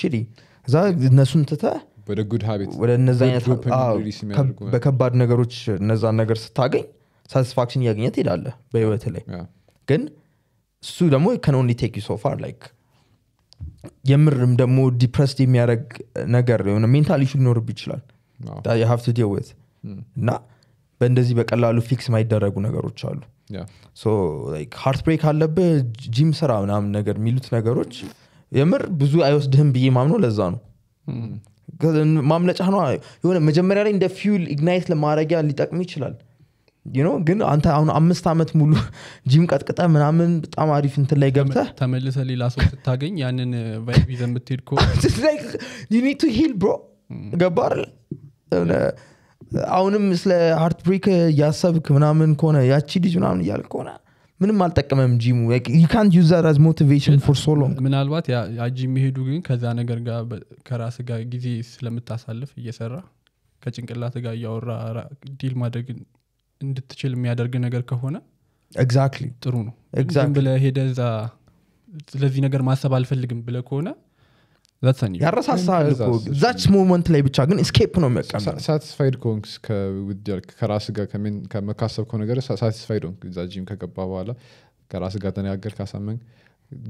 ሺሪ እነሱን ትተ ወደ ጉድ ሀቢት ወደ እነዚ አይነት በከባድ ነገሮች እነዛን ነገር ስታገኝ ሳቲስፋክሽን እያገኘ ትሄዳለ በህይወት ላይ ግን እሱ ደግሞ ከን ቴክ ሶፋር ላይክ የምርም ደግሞ ዲፕረስድ የሚያደረግ ነገር የሆነ ሜንታል ሹ ሊኖርብ ይችላል ሀፍት ዲወት እና በእንደዚህ በቀላሉ ፊክስ ማይደረጉ ነገሮች አሉ ሃርት ብሬክ አለብህ ጂም ስራ ምናምን ነገር የሚሉት ነገሮች የምር ብዙ አይወስድህም ብዬ ማምነው ለዛ ነው ማምለጫ ነ የሆነ መጀመሪያ ላይ እንደ ፊውል ኢግናይት ለማድረጊያ ሊጠቅም ይችላል ዩኖ ግን አንተ አሁን አምስት ዓመት ሙሉ ጂም ቀጥቅጠ ምናምን በጣም አሪፍ እንትን ላይ ገብተ ተመልሰ ሌላ ሰው ስታገኝ ያንን ቫይብ ይዘን ብትሄድ ኮዩኒቱ ሂል ብሮ ገባር አሁንም ስለ ሃርት ብሬክ እያሰብክ ምናምን ከሆነ ያቺ ልጅ ምናምን እያል ከሆነ ምንም አልጠቀመም ጂሙ ዩካንት ዩዝ አዝ ሞቲቬሽን ፎር ሶ ምናልባት አጂ የሚሄዱ ግን ከዛ ነገር ጋር ከራስ ጋር ጊዜ ስለምታሳልፍ እየሰራ ከጭንቅላት ጋር እያወራ ዲል ማድረግን እንድትችል የሚያደርግ ነገር ከሆነ ግዛክትሊ ጥሩ ነው ግን ብለ ሄደ እዛ ስለዚህ ነገር ማሰብ አልፈልግም ብለ ከሆነ ያረሳሳ ዛች ሞመንት ላይ ብቻ ግን ስኬፕ ነው የሚያሳቲስፋይድ ከሆንክ ከራስ ጋር ከመካሰብ ከሆነ ነገር ሳቲስፋይድ ሆንክ እዛ ጂም ከገባ በኋላ ከራስ ጋር ተነጋገር ካሳመን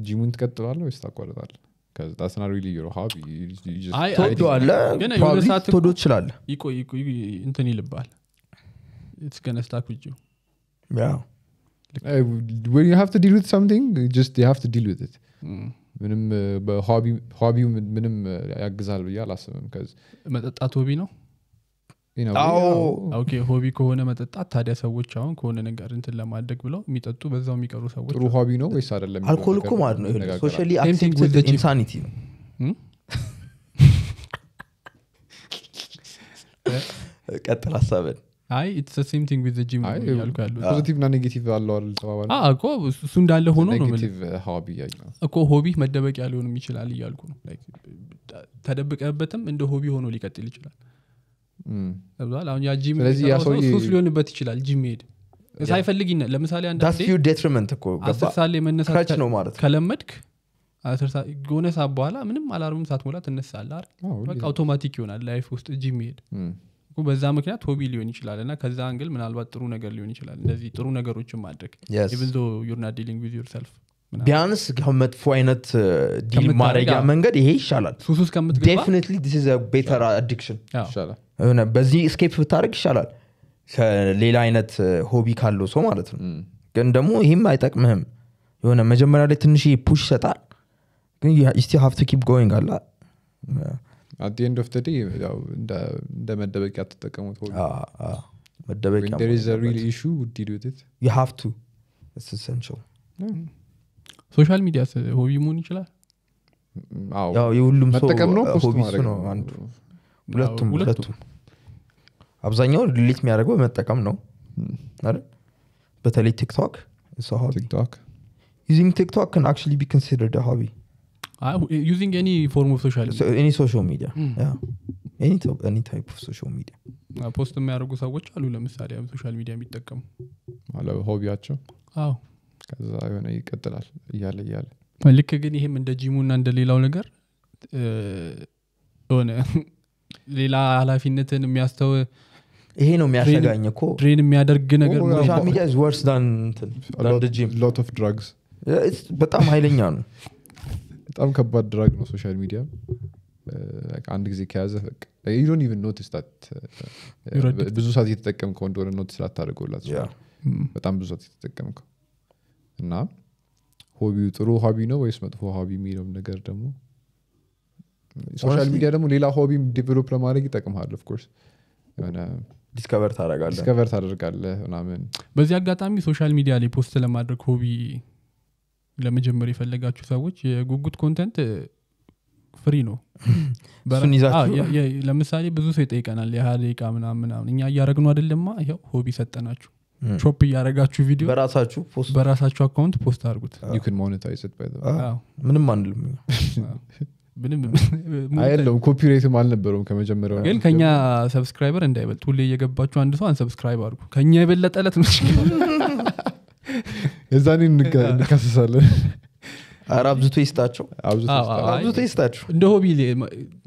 ጂሙን ትቀጥላለ ወይስ ታቋርጣለ ትወደዋለ ትወዶ ትችላለ እንትን ይልባል it's gonna stuck with you. Yeah. Like, uh, when you have to deal with something, just you have to deal with it. Mm. ምንም uh, በሆቢ ምንም uh, ያግዛል ብዬ አላስብም መጠጣት ሆቢ ነው ሆቢ ከሆነ መጠጣት ታዲያ ሰዎች አሁን ከሆነ ነገር እንትን ለማድረግ ብለው የሚጠጡ በዛው የሚቀሩ ሰዎች ጥሩ ሆቢ ነው ወይስ አይደለም አልኮል እኮ ማለት ነው ሶሻሊ ኢንሳኒቲ ነው ቀጥል ሀሳብን አይ ኢትስ ሴም ቲንግ ዊዝ ጂም እያልኩ ያለው ፖዚቲቭ እና ኔጌቲቭ አለዋል እኮ እሱ እንዳለ ሆኖ ነው እኮ ሆቢ መደበቂያ ሊሆንም ይችላል እያልኩ ነው ተደብቀበትም እንደ ሆቢ ሆኖ ሊቀጥል ይችላል አሁን ያ ጂም ሱስ ሊሆንበት ይችላል ጂም ሄድ ሳይፈልግ ለምሳሌ አንዳንዴ አስር ሳለ የመነሳት ከለመድክ የሆነ ሰዓት በኋላ ምንም አላርምም ሳትሞላ ትነሳለህ አይደል አውቶማቲክ ይሆናል ላይፍ ውስጥ ጂም ሄድ በዛ ምክንያት ሆቢ ሊሆን ይችላል እና ከዛ አንግል ምናልባት ጥሩ ነገር ሊሆን ይችላል እንደዚህ ጥሩ ነገሮችን ማድረግ ኢቨን ዩርና ዲሊንግ ዊዝ ዩርሰልፍ ቢያንስ ከመጥፎ አይነት ዲል ማድረጊያ መንገድ ይሄ ይሻላል ሱስ ውስጥ ቤተር አዲክሽን በዚህ ስኬፕ ብታደረግ ይሻላል ከሌላ አይነት ሆቢ ካለው ሰው ማለት ነው ግን ደግሞ ይህም አይጠቅምህም የሆነ መጀመሪያ ላይ ትንሽ ፑሽ ይሰጣል ግን ስቲ ሀፍቱ ኪፕ ጎይንግ አላ አት ኤንድ ኦፍ ደ እንደ መደበቂያ ተጠቀሙት ሶሻል ሚዲያ ሆቢ መሆን ይችላል የሁሉም ነው አንዱ ሁለቱም ሁለቱም አብዛኛው ሊት የሚያደርገው መጠቀም ነው በተለይ ቲክቶክ ቲክቶክ ዩዚንግ ቲክቶክ ን አክቹሊ ቢ ኮንሲደርድ ሆቢ Uh, uh, using any form of social media. So any social media. ኤኒ ታይፕ ኦፍ ሶሻል ሚዲያ ፖስት የሚያደርጉ ሰዎች አሉ ለምሳሌ ሶሻል ሚዲያ የሚጠቀሙ ሆቢያቸው አዎ ከዛ የሆነ ይቀጥላል እያለ እያለ ልክ ግን ይሄም እንደ ጂሙ እና እንደ ሌላው ነገር ሆነ ሌላ ሀላፊነትን የሚያስተው ይሄ ነው የሚያሰጋኝ እኮ ድሬን የሚያደርግ ነገር ሚዲያ ወርስ ጂም ሎት ኦፍ ድራግስ በጣም ሀይለኛ ነው በጣም ከባድ ድራግ ነው ሶሻል ሚዲያ አንድ ጊዜ ከያዘ ዶን ኢቨን ብዙ ሰዓት እየተጠቀምከው እንደሆነ ኖቲስ ላታደርገውላት በጣም ብዙ ሰዓት እየተጠቀምከው እና ሆቢው ጥሩ ሆቢ ነው ወይስ መጥፎ ሆቢ የሚለው ነገር ደግሞ ሶሻል ሚዲያ ደግሞ ሌላ ሆቢም ዲቨሎፕ ለማድረግ ይጠቅምሃል ኦፍኮርስ ሆነ ዲስከቨር ታደርጋለህ ምናምን በዚህ አጋጣሚ ሶሻል ሚዲያ ላይ ፖስት ለማድረግ ሆቢ ለመጀመር የፈለጋችሁ ሰዎች የጉጉት ኮንተንት ፍሪ ነው ለምሳሌ ብዙ ሰው ይጠይቀናል የሀ ደቂቃ ምናምን እኛ እያደረግነው አደለማ ይው ሆቢ ሰጠናችሁ ቾፕ እያደረጋችሁ ቪዲዮ በራሳችሁ አካውንት ፖስት አድርጉት ምንም አንልም ምንም ኮፒሬትም አልነበረውም ከመጀመሪያው ግን ከኛ ሰብስክራይበር እንዳይበልጥ ሁሌ እየገባችሁ አንድ ሰው አንሰብስክራይብ አድርጉ ከኛ የበለጠ ለት ነው የዛኔ እንከስሳለን ኧረ አብዝቶ ይስጣቸው አብዝቶ ይስጣቸው እንደ ሆቢ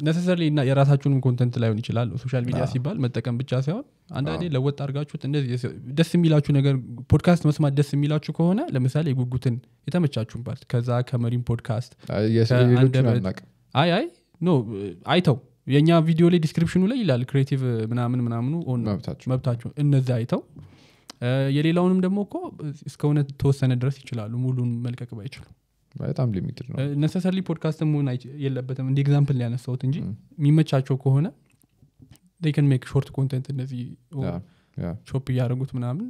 ነሰሰር የራሳችሁንም ኮንተንት ላይሆን ይችላል ሶሻል ሚዲያ ሲባል መጠቀም ብቻ ሳይሆን አንዳንዴ ለወጥ አርጋችሁት እንደዚህ ደስ የሚላችሁ ነገር ፖድካስት መስማት ደስ የሚላችሁ ከሆነ ለምሳሌ የጉጉትን የተመቻችሁባት ከዛ ከመሪም ፖድካስት አይ አይ ኖ አይተው የእኛ ቪዲዮ ላይ ዲስክሪፕሽኑ ላይ ይላል ክሬቲቭ ምናምን ምናምኑ መብታቸው እነዚ አይተው የሌላውንም ደግሞ እኮ እስከሆነ ተወሰነ ድረስ ይችላሉ ሙሉን መልቀቅ ባይችሉ በጣም ሊሚትድ ነው ነሰሰርሊ ፖድካስት መሆን የለበትም እንደ ኤግዛምፕል ሊያነሳውት እንጂ የሚመቻቸው ከሆነ ን ሜክ ሾርት ኮንተንት እነዚህ ሾፕ እያደረጉት ምናምን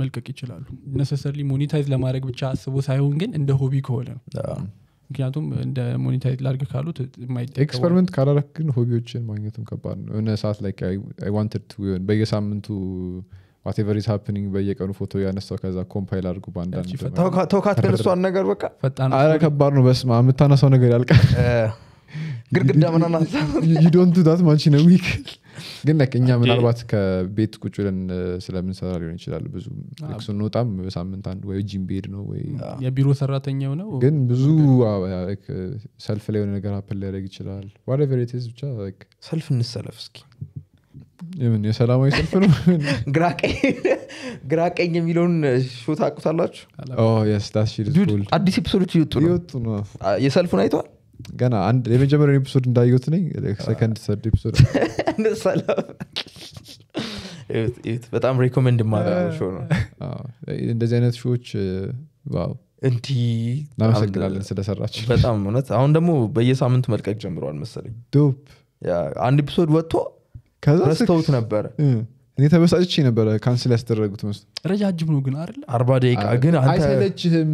መልቀቅ ይችላሉ ነሰሰርሊ ሞኒታይዝ ለማድረግ ብቻ አስቦ ሳይሆን ግን እንደ ሆቢ ከሆነ ነው ምክንያቱም እንደ ሞኒታይዝ ላርግ ካሉት ኤክስፐሪመንት ካላረክ ግን ሆቢዎችን ማግኘትም ከባድ ነው የሆነ ሰዓት ላይ ዋንትድ በየሳምንቱ ዋቴቨር ኢዝ ሃፕኒንግ በየቀኑ ፎቶ ያነሳው ከዛ ኮምፓይል አድርጉ በአንዳንድተውካት ግን ነገር በቃ አረ ከባድ ነው በስማ የምታነሳው ነገር ያልቃል ግድግዳ ምናናዩዶንቱዳት ማንቺ ነው ዊክ ግን እኛ ምናልባት ከቤት ቁጭ ብለን ስለምንሰራ ሊሆን ይችላል ብዙ ክሱ ስንወጣም በሳምንት አንድ ወይ ጂም ቤድ ነው ወይ የቢሮ ሰራተኛው ነው ግን ብዙ ሰልፍ ላይ የሆነ ነገር ሀፕል ሊያደግ ይችላል ዋቨር ብቻ ሰልፍ እንሰለፍ እስኪ የምን የሰላማዊ ሰልፍ ነው ግራቀኝ የሚለውን ሾት አቁታላችሁ አዲስ ኤፒሶዶች እየወጡ ነውወጡ ነው የሰልፉን አይተዋል ገና አንድ የመጀመሪያ ኤፒሶድ እንዳየት ነኝ ሰከንድ ሰርድ ኤፒሶድ በጣም ሬኮመንድ ማሾ ነው እንደዚህ አይነት ሾዎች እንዲ እናመሰግናለን ስለሰራች በጣም እውነት አሁን ደግሞ በየሳምንቱ መልቀቅ ጀምረዋል መሰለኝ አንድ ኤፒሶድ ወጥቶ ረስተውት ነበረ እኔ ተበሳጭቼ ነበረ ካንስል ያስደረጉት መስ ረጃጅም ነው ግን አይደል አርባ ደቂቃ ግን አይሰለችህም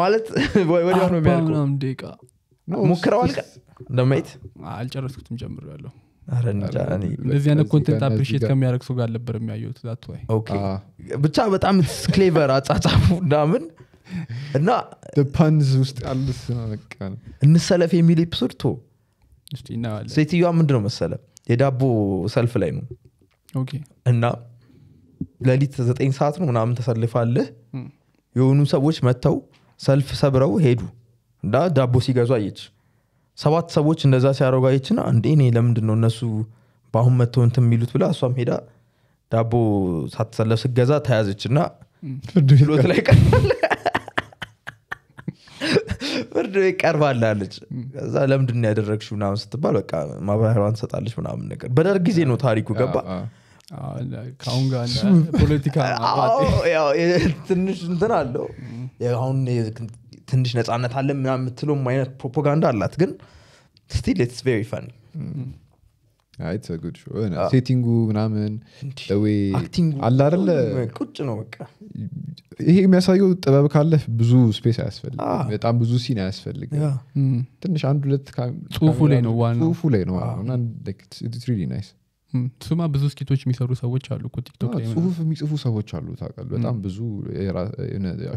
ማለት ወዲያው ነው የሚያልቁ ደቂቃ ሞክረው አልቀ እንደማየት አልጨረስኩትም ጀምር ያለሁ እንደዚህ አይነት ኮንቴንት አፕሪሽት ከሚያደረግ ሰው ጋር ነበር የሚያየሁት ዛትዋይ ብቻ በጣም ክሌቨር አጻጻፉ ምናምን እና ፓንዝ ውስጥ ያሉት እንሰለፍ የሚል ኤፒሶድ ቶ ሴትዮዋ ምንድነው መሰለ የዳቦ ሰልፍ ላይ ነው እና ለሊት ዘጠኝ ሰዓት ነው ምናምን ተሰልፋለህ የሆኑ ሰዎች መጥተው ሰልፍ ሰብረው ሄዱ እና ዳቦ ሲገዙ አየች ሰባት ሰዎች እንደዛ ሲያደረጉ ና እንዴ እኔ ለምንድን ነው እነሱ በአሁን መጥተው እንትን የሚሉት ብላ እሷም ሄዳ ዳቦ ሳትሰለፍ ስገዛ ተያዘች እና ፍርድ ላይ ቀርባለች ፍርድ ቤት ቀርባላለች ከዛ ለምንድን ያደረግሽ ምናምን ስትባል በቃ ማብራሪዋን ትሰጣለች ምናምን ነገር በደርግ ጊዜ ነው ታሪኩ ገባ ከአሁን ጋር ፖለቲካ እንትን አለው አሁን ትንሽ ነፃነት አለ ምናምን የምትለውም አይነት ፕሮፓጋንዳ አላት ግን ስቲል ስ ቨሪ ፈኒ ጉድ ሴቲንጉ ምናምን አላደለ ቁጭ ነው በቃ ይሄ የሚያሳየው ጥበብ ካለ ብዙ ስፔስ አያስፈልግ በጣም ብዙ ሲን አያስፈልግ ትንሽ አንድ ሁለት ጽሁፉ ላይ ነው ጽሁፉ ላይ ነው ናይስ ስማ ብዙ ስኬቶች የሚሰሩ ሰዎች አሉ ቲክቶክጽሁፍ የሚጽፉ ሰዎች አሉ ታውቃለህ በጣም ብዙ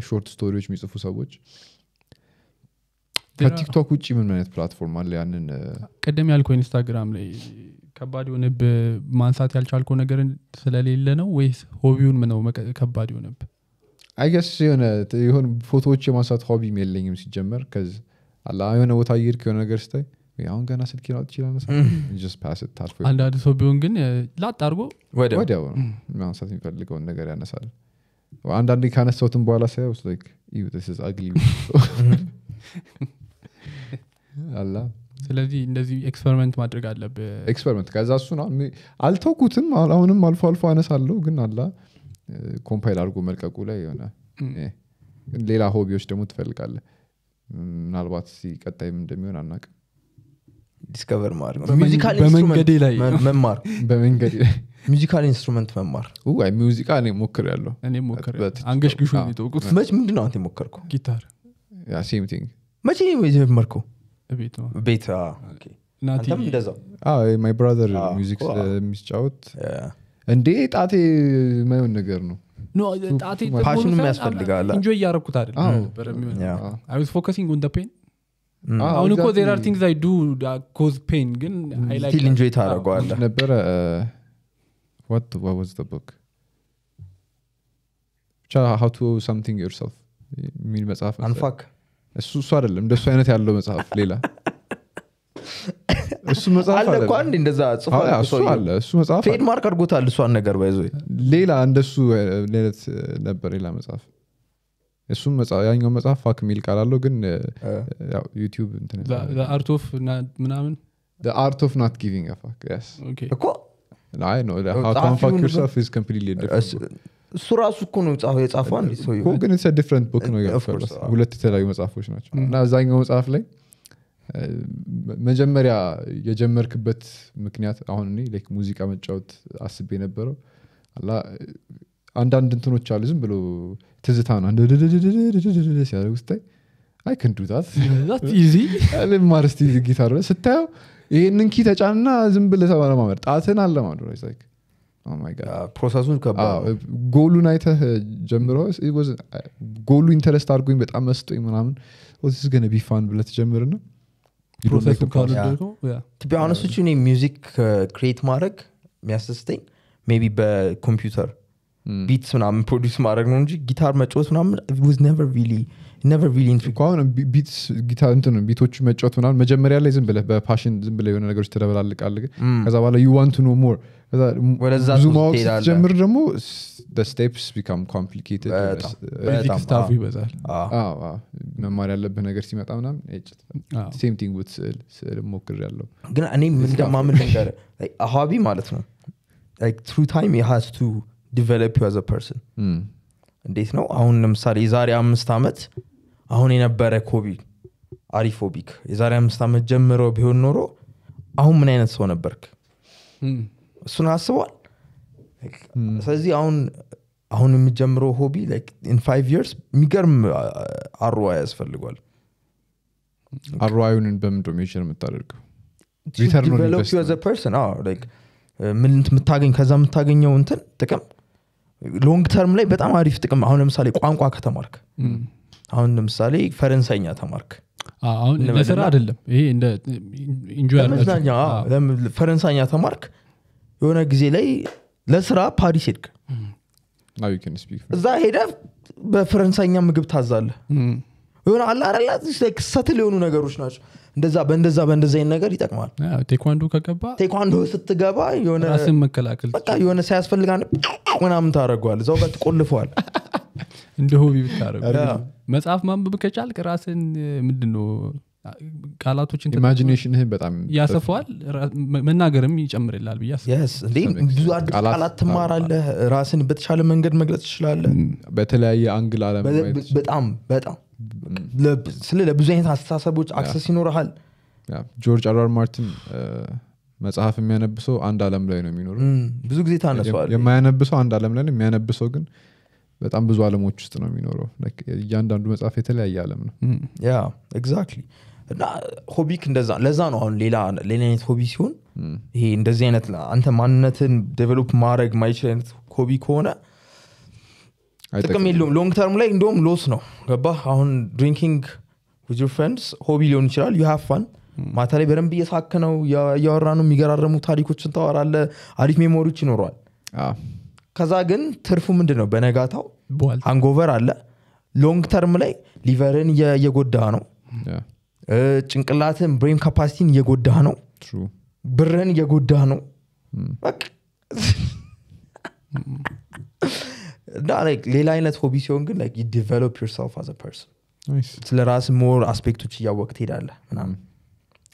ሾርት ስቶሪዎች የሚጽፉ ሰዎች ከቲክቶክ ውጭ ምን አይነት ፕላትፎርም አለ ያንን ቀደም ያልኩ ኢንስታግራም ላይ ከባድ የሆነብ ማንሳት ያልቻልከው ነገር ስለሌለ ነው ወይስ ሆቢውን ምነው ከባድ የሆነብ አይገስ የሆነ ሆን ፎቶዎች የማንሳት ሆቢ የለኝም ሲጀመር ከዚ የሆነ ቦታ እየሄድክ የሆነ ነገር ስታይ አሁን ገና ስልክ ላ ይችላልአንዳንድ ሰው ቢሆን ግን ላጥ አድርጎ ወዲያው ማንሳት የሚፈልገውን ነገር ያነሳል አንዳንድ ካነሳውትን በኋላ ሳያውስ ላይክ አግሊ አላ ስለዚህ እንደዚህ ኤክስፐሪመንት ማድረግ አለብ ኤክስፐሪመንት ከዛ እሱ ነው አልተውኩትም አሁንም አልፎ አልፎ አነሳለሁ ግን አላ ኮምፓይል አድርጎ መልቀቁ ላይ የሆነ ሌላ ሆቢዎች ደግሞ ትፈልጋለ ምናልባት ቀጣይም እንደሚሆን አናቅ ዲስቨር ማድረግበመንገዴ ላይ መማር በመንገዴ ላይ ሙዚካል ኢንስትሩመንት መማር ሙዚቃ እኔ ሞክር ያለው አንገሽ ግሹ የሚጠውቁት መች ምንድነው አንተ የሞከርኩ ጊታር ሴም ቲንግ መቼ የጀመርከው ቤት ቤት ማይ ብራዘር ሚዚክ ስለሚጫወት እንዴ ጣቴ ማየውን ነገር ነው ጣቴፓሽንም ያስፈልጋል እንጆ እያረኩት አይደል ፎከሲንግ ን ፔን አሁን እኮ ዜራር ቲንግስ አይ ዱ ኮዝ ፔን ግን ስቲል እንጆ ታደረገዋለ ነበረ ዋት ዋዝ ጠበቅ ብቻ ሀው ቱ ሳምቲንግ ዮርሰልፍ የሚል መጽሐፍ አንፋክ እሱ እሱ አይደለም እንደሱ አይነት ያለው መጽሐፍ ሌላ እሱ መጽሐፍ ፌድ ማርክ አድርጎታል እሷን ነገር ይዞ ሌላ እንደሱ ሌለት ነበር ሌላ መጽሐፍ እሱም ያኛው መጽሐፍ ፋክ የሚል ቃል አለው ግን ዩቲብ አርቶፍ ምናምን አርት ኦፍ ናት ጊቪንግ ፋክ እኮ እሱ ራሱ እኮ ነው የጻፈው ግን ዲፍረንት ቡክ ነው ሁለት የተለያዩ መጽሐፎች ናቸው mm. እና አብዛኛው መጽሐፍ ላይ መጀመሪያ የጀመርክበት ምክንያት አሁን እኔ ላይክ ሙዚቃ መጫወት አስቤ የነበረው አላ አንዳንድ እንትኖች አሉ ዝም ብሎ ትዝታ ነው ሲያደርግ ስታይ አይ ክንዱታት ልማር ስቲ ጊታር ስታየው ይህንን ኪ ተጫንና ዝም ብለ ለማመድ ጣትን አለማድ my god ፕሮሰሱን ጎሉን አይተህ ጀምረ ጎሉ ኢንተረስት አድርጎኝ በጣም መስጦኝ ምናምን ስ ገነ ቢፋን ብለ ትጀምርና ቢሆነሶች እኔ ሚውዚክ ክሬት ማድረግ የሚያስደስተኝ ሜቢ በኮምፒውተር ቢትስ ምናምን ፕሮዲስ ማድረግ ነው እንጂ ጊታር መጫወት ምናምን ቢትስ ጊታር እንትን ቢቶቹ መጫወት ምናምን መጀመሪያ ላይ ዝም ብለህ በፓሽን ዝም ብለህ የሆነ ነገሮች ትደበላልቃለህ ከዛ በኋላ ዩ ዋንት ኖ ሞር ወደዛ ብዙ ስትጀምር ደግሞ ስቴፕስ ቢካም ኮምፕሊኬትድ ይበዛል መማር ያለብህ ነገር ሲመጣ ምናም ቲንግ ስዕል ስዕል ሞክር ያለው ግን እኔ እንደማምን ነገር ሀቢ ማለት ነው ትሩ ታይም የሃዝ ቱ ዲቨሎፕ ዩ አዘ ፐርሰን እንዴት ነው አሁን ለምሳሌ የዛሬ አምስት ዓመት አሁን የነበረ ኮቢ አሪፎቢክ የዛሬ አምስት ዓመት ጀምሮ ቢሆን ኖሮ አሁን ምን አይነት ሰው ነበርክ hmm. እሱን አስቧል ስለዚህ አሁን አሁን የምጀምረው ሆቢ ኢን ፋይቭ ይርስ የሚገርም አሮዋ ያስፈልጓል አሮዋዩን በምን ዶሜሽን የምታደርገው ምን የምታገኝ ከዛ የምታገኘው እንትን ጥቅም ሎንግ ተርም ላይ በጣም አሪፍ ጥቅም አሁን ለምሳሌ ቋንቋ ከተማርክ አሁን ለምሳሌ ፈረንሳይኛ ተማርክ አሁን ለስራ አይደለም ይሄ እንደ ፈረንሳይኛ ተማርክ የሆነ ጊዜ ላይ ለስራ ፓሪስ ሄድክ hmm. እዛ ሄደ በፈረንሳይኛ ምግብ ታዛለ hmm. የሆነ አላረላ ሰትል የሆኑ ነገሮች ናቸው እንደዛ በእንደዛ በእንደዛ ነገር ይጠቅማል ቴኳንዶ ከገባ ቴኳንዶ ስትገባ ራስን መከላከል በቃ የሆነ ሳያስፈልግ ምናምን ታደረገዋል እዛው ጋር ትቆልፈዋል እንደ ሆቢ ብታደረጉ መጽሐፍ ማንበብ ከቻልክ ራስን ምንድነው ቃላቶችን ኢማጂኔሽንህን በጣም ያሰፈዋል መናገርም ይጨምርላል ብዬ ብዙ አዲስ ቃላት ትማራለህ ራስን በተሻለ መንገድ መግለጽ ትችላለህ በተለያየ አንግል በጣም በጣም ስለ ለብዙ አይነት አስተሳሰቦች አክሰስ ይኖርሃል ጆርጅ አራር ማርቲን መጽሐፍ የሚያነብሰው አንድ አለም ላይ ነው የሚኖረው ብዙ ጊዜ ታነሷል የማያነብሰው አንድ አለም ላይ ነው የሚያነብሰው ግን በጣም ብዙ አለሞች ውስጥ ነው የሚኖረው እያንዳንዱ መጽሐፍ የተለያየ አለም ነው ያ ኤግዛክትሊ እና ሆቢክ እንደዛ ለዛ ነው አሁን ሌላ ሌላ አይነት ሆቢ ሲሆን ይሄ እንደዚህ አይነት አንተ ማንነትን ዴቨሎፕ ማድረግ ማይችል አይነት ሆቢ ከሆነ ጥቅም የለውም ሎንግ ተርም ላይ እንደውም ሎስ ነው ገባ አሁን ድሪንኪንግ ዊዝ ፍሬንድስ ሆቢ ሊሆን ይችላል ዩ ሃቭ ፋን ማታ ላይ በደንብ እየሳክ ነው እያወራ ነው የሚገራረሙ ታሪኮችን ታወራለ አሪፍ ሜሞሪዎች ይኖረዋል ከዛ ግን ትርፉ ምንድን ነው በነጋታው አንጎቨር አለ ሎንግ ተርም ላይ ሊቨርን እየጎዳ ነው ጭንቅላትን ብሬን ካፓሲቲን እየጎዳ ነው ብርን እየጎዳ ነው እና ሌላ አይነት ሆቢ ሲሆን ግን ዲቨሎፕ ዩርሰልፍ አዘ ፐርሰን ስለ ራስ ሞር አስፔክቶች እያወቅ ትሄዳለ ምናምን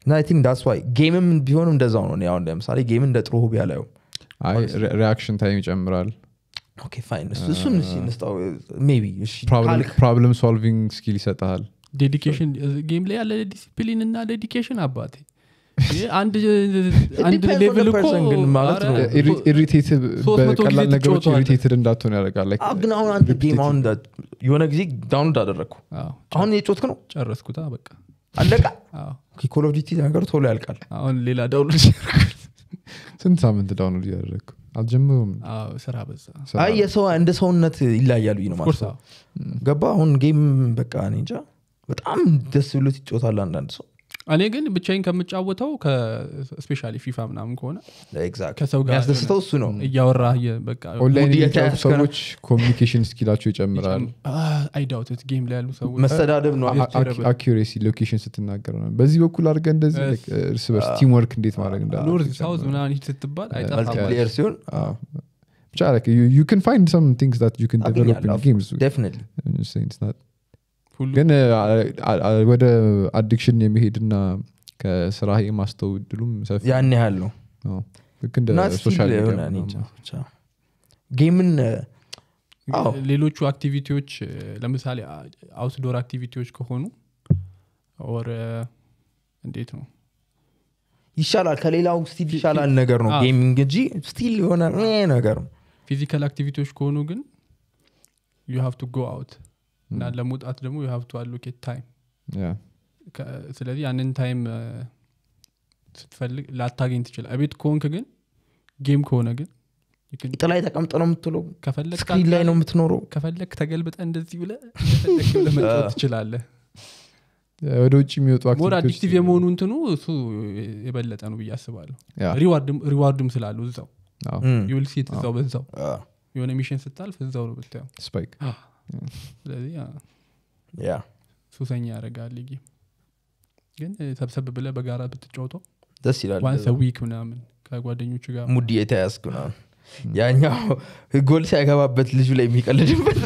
እና ዳስ ዋይ ጌምም ቢሆንም እንደዛው ነው አሁን ለምሳሌ ጌም እንደ ጥሩ ሆቢ አላየውም ሪያክሽን ታይም ይጨምራል ኦኬ ፋይን እሱን ንስጣው ቢ ፕሮብለም ሶልቪንግ ስኪል ይሰጠሃል ዴዲኬሽን ጌም uh, ላይ ያለ ዲሲፕሊን እና ዴዲኬሽን አባቴ አንድ ሌቭል uh, እኮግን ማለት ነው ነገሮች ኢሪቴትድ እንዳትሆን ያደርጋል የሆነ ጊዜ ዳውን አደረግኩ አሁን የጮትክ ነው ጨረስኩታ በቃ አለቃ ኮል ኦፍ ዲቲ ነገር ቶሎ ያልቃል አሁን ሌላ ዳውን ስንት ሳምንት ዳውን እያደረግኩ አልጀምሩም ስራ በዛ እንደ ሰውነት ይለያሉ ነው ማለት ገባ አሁን ጌም በቃ እንጃ በጣም ደስ ብሎት ይጮታል አንዳንድ ሰው እኔ ግን ብቻይን ከምጫወተው ስፔሻ ፊፋ ምናምን ከሆነ ከሰው ያስደስተው እሱ ነው እያወራ ሰዎች ኮሚኒኬሽን ስኪላቸው ይጨምራል አይዳውትት ጌም ላይ ያሉ ሰዎች መሰዳደብ ነው አኪሬሲ ሎኬሽን ስትናገር ነው በዚህ በኩል አድርገ እንደዚህ እርስ በርስ ቲም እንዴት ማድረግ እንዳኖርት ብቻ ዩ ን ፋይንድ ሰም ቲንግስ ዩ ካን ዴቨሎፕ ጌምስ ዴፍኒትሊ ግን ወደ አዲክሽን የሚሄድና ከስራ የማስተው ድሉም ያን ያህል ነው ልክ ሌሎቹ አክቲቪቲዎች ለምሳሌ አውትዶር አክቲቪቲዎች ከሆኑ ወር እንዴት ነው ይሻላል ከሌላው ስቲል ይሻላል ነገር ነው ጌሚንግ እንጂ ስቲል የሆነ ነገር ነው ፊዚካል አክቲቪቲዎች ከሆኑ ግን ዩ ሃቭ ቱ ጎ አውት እና hmm. ለመውጣት ደግሞ ሀብቱ አሎኬት ታይም ስለዚህ ያንን ታይም uh, ስትፈልግ ላታገኝ ትችላል እቤት ከሆንክ ግን ጌም ከሆነ ግን ጥላይ ተቀምጠ ነው የምትለው ስክሪን ላይ ነው የምትኖረው ከፈለግ ተገልብጠ እንደዚህ ብለ ለመጫወት ትችላለ ወደ ውጭ የሚወጡ ሞር አዲክቲቭ የመሆኑ እንትኑ እሱ የበለጠ ነው ብዬ አስባለሁ ሪዋርድም ስላሉ እዛው ዩልሲት hmm. እዛው በዛው የሆነ ሚሽን ስታልፍ እዛው ነው ብታየው ስፓይክ ስለዚህ ያ ሱሰኛ ያደርጋል ሊጊ ግን ሰብሰብ ብለ በጋራ ብትጫወተው ደስ ይላል ዋንስ ዊክ ምናምን ከጓደኞቹ ጋር ሙድ የተያዝክ ምናምን ያኛው ጎል ሲያገባበት ልጁ ላይ የሚቀልድበት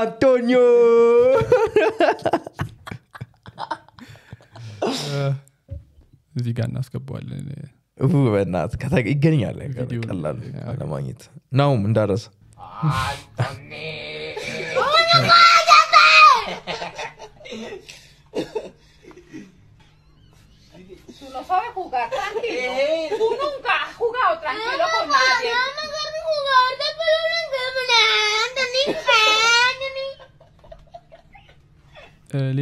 አንቶኒዮ እዚህ ጋር እናስገባዋለን በናት ቀላል ለማግኘት ናውም እንዳረሰ ¡Antony! ¡Coño, cállate! Tú no jugar tranquilo. Eh. nunca has jugado tranquilo con nadie. No, de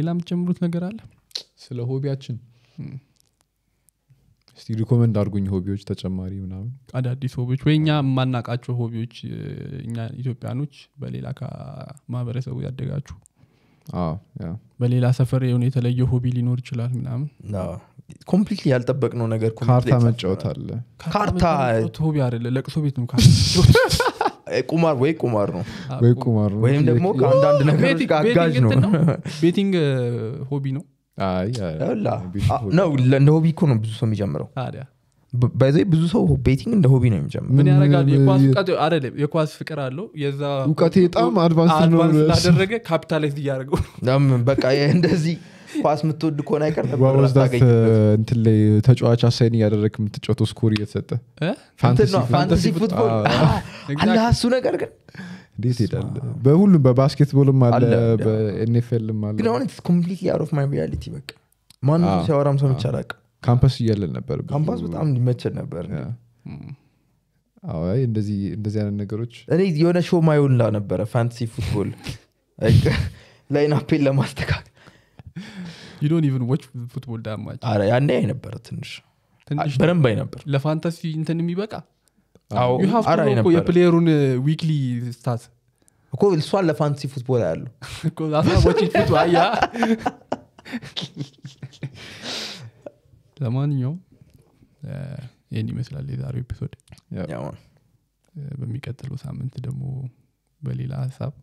እስቲ ሪኮመንድ አድርጉኝ ሆቢዎች ተጨማሪ ምናምን አዳዲስ ሆቢዎች ወይ እኛ የማናቃቸው ሆቢዎች እኛ ኢትዮጵያኖች በሌላ ማህበረሰቡ ያደጋችሁ በሌላ ሰፈር የሆነ የተለየ ሆቢ ሊኖር ይችላል ምናምን ያልጠበቅ ነው ነገር ካርታ መጫወት አለ ካርታ ሆቢ አለ ለቅሶ ቤት ነው ቁማር ወይ ቁማር ነው ወይ ቁማር ነው ወይም ደግሞ ከአንዳንድ ነገሮች ጋጋጅ ነው ቤቲንግ ሆቢ ነው ነው እንደ ሆቢ እኮ ነው ብዙ ሰው የሚጀምረው በዚ ብዙ ሰው ቤቲንግ እንደ ሆቢ ነው የሚጀምረው የኳስ ፍቅር አለው የዛ እውቀቴ በጣም አድቫንስ ስላደረገ ካፒታላይዝ እያደረገው በቃ እንደዚህ ኳስ የምትወድ ከሆነ አይቀርእንት ላይ ተጫዋች አሳይን እያደረግ የምትጫወተው ስኮር እየተሰጠ ፋንታሲ ፉትቦል አለ እሱ ነገር ግን እንዴት ሄዳል በሁሉም በባስኬትቦልም አለ በኤንኤፍኤልም አለ ግን አሁን ስ ኮምፕሊት አሮፍ ማይ ሪያሊቲ በቃ ማን ሲያወራም ሰው ይቻላቅ ካምፓስ እያለን ነበር ካምፓስ በጣም ሊመቸን ነበር አይ እንደዚህ እንደዚህ አይነት ነገሮች እኔ የሆነ ሾው ማይውላ ነበረ ፋንታሲ ፉትቦል ላይናፔን ለማስተካከል ዩ ዶንት ኢቨን ዎች ፉትቦል ዳማች አንዴ አይ ነበረ ትንሽ በደንብ አይ ነበር ለፋንታሲ እንትን የሚበቃ የፕሌየሩን ዊክሊ ስታት እኮ እሷን ለፋንሲ ፉትቦል ያሉ ለማንኛውም uh, ይህን ይመስላል የዛሬው ኤፒሶድ uh, በሚቀጥለው ሳምንት ደግሞ በሌላ ሀሳብ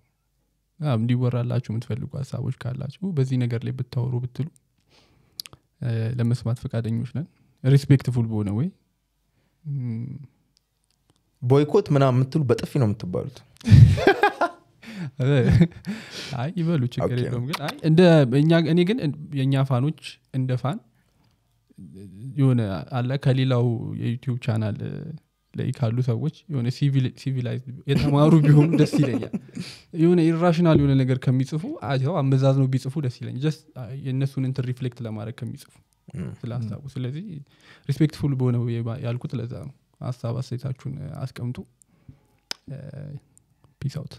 እንዲወራላችሁ የምትፈልጉ ሀሳቦች ካላችሁ በዚህ ነገር ላይ ብታወሩ ብትሉ uh, ለመስማት ፈቃደኞች ነን ሪስፔክትፉል በሆነ ወይ ቦይኮት ምናምን የምትሉ በጥፊ ነው የምትባሉት ይበሉ ችግር የለም ግን እኔ ግን የእኛ ፋኖች እንደ ፋን የሆነ አለ ከሌላው የዩቲዩብ ቻናል ላይ ካሉ ሰዎች የሆነ ሲቪላይዝ የተማሩ ቢሆኑ ደስ ይለኛል የሆነ ኢራሽናል የሆነ ነገር ከሚጽፉ አው አመዛዝ ነው ቢጽፉ ደስ ይለኛል ጀስት የእነሱን እንትን ሪፍሌክት ለማድረግ ከሚጽፉ ስለ ሀሳቡ ስለዚህ ሪስፔክትፉል በሆነ ያልኩት ለዛ ነው ሀሳብ አስተያየታችሁን አስቀምጡ ፒስ አውት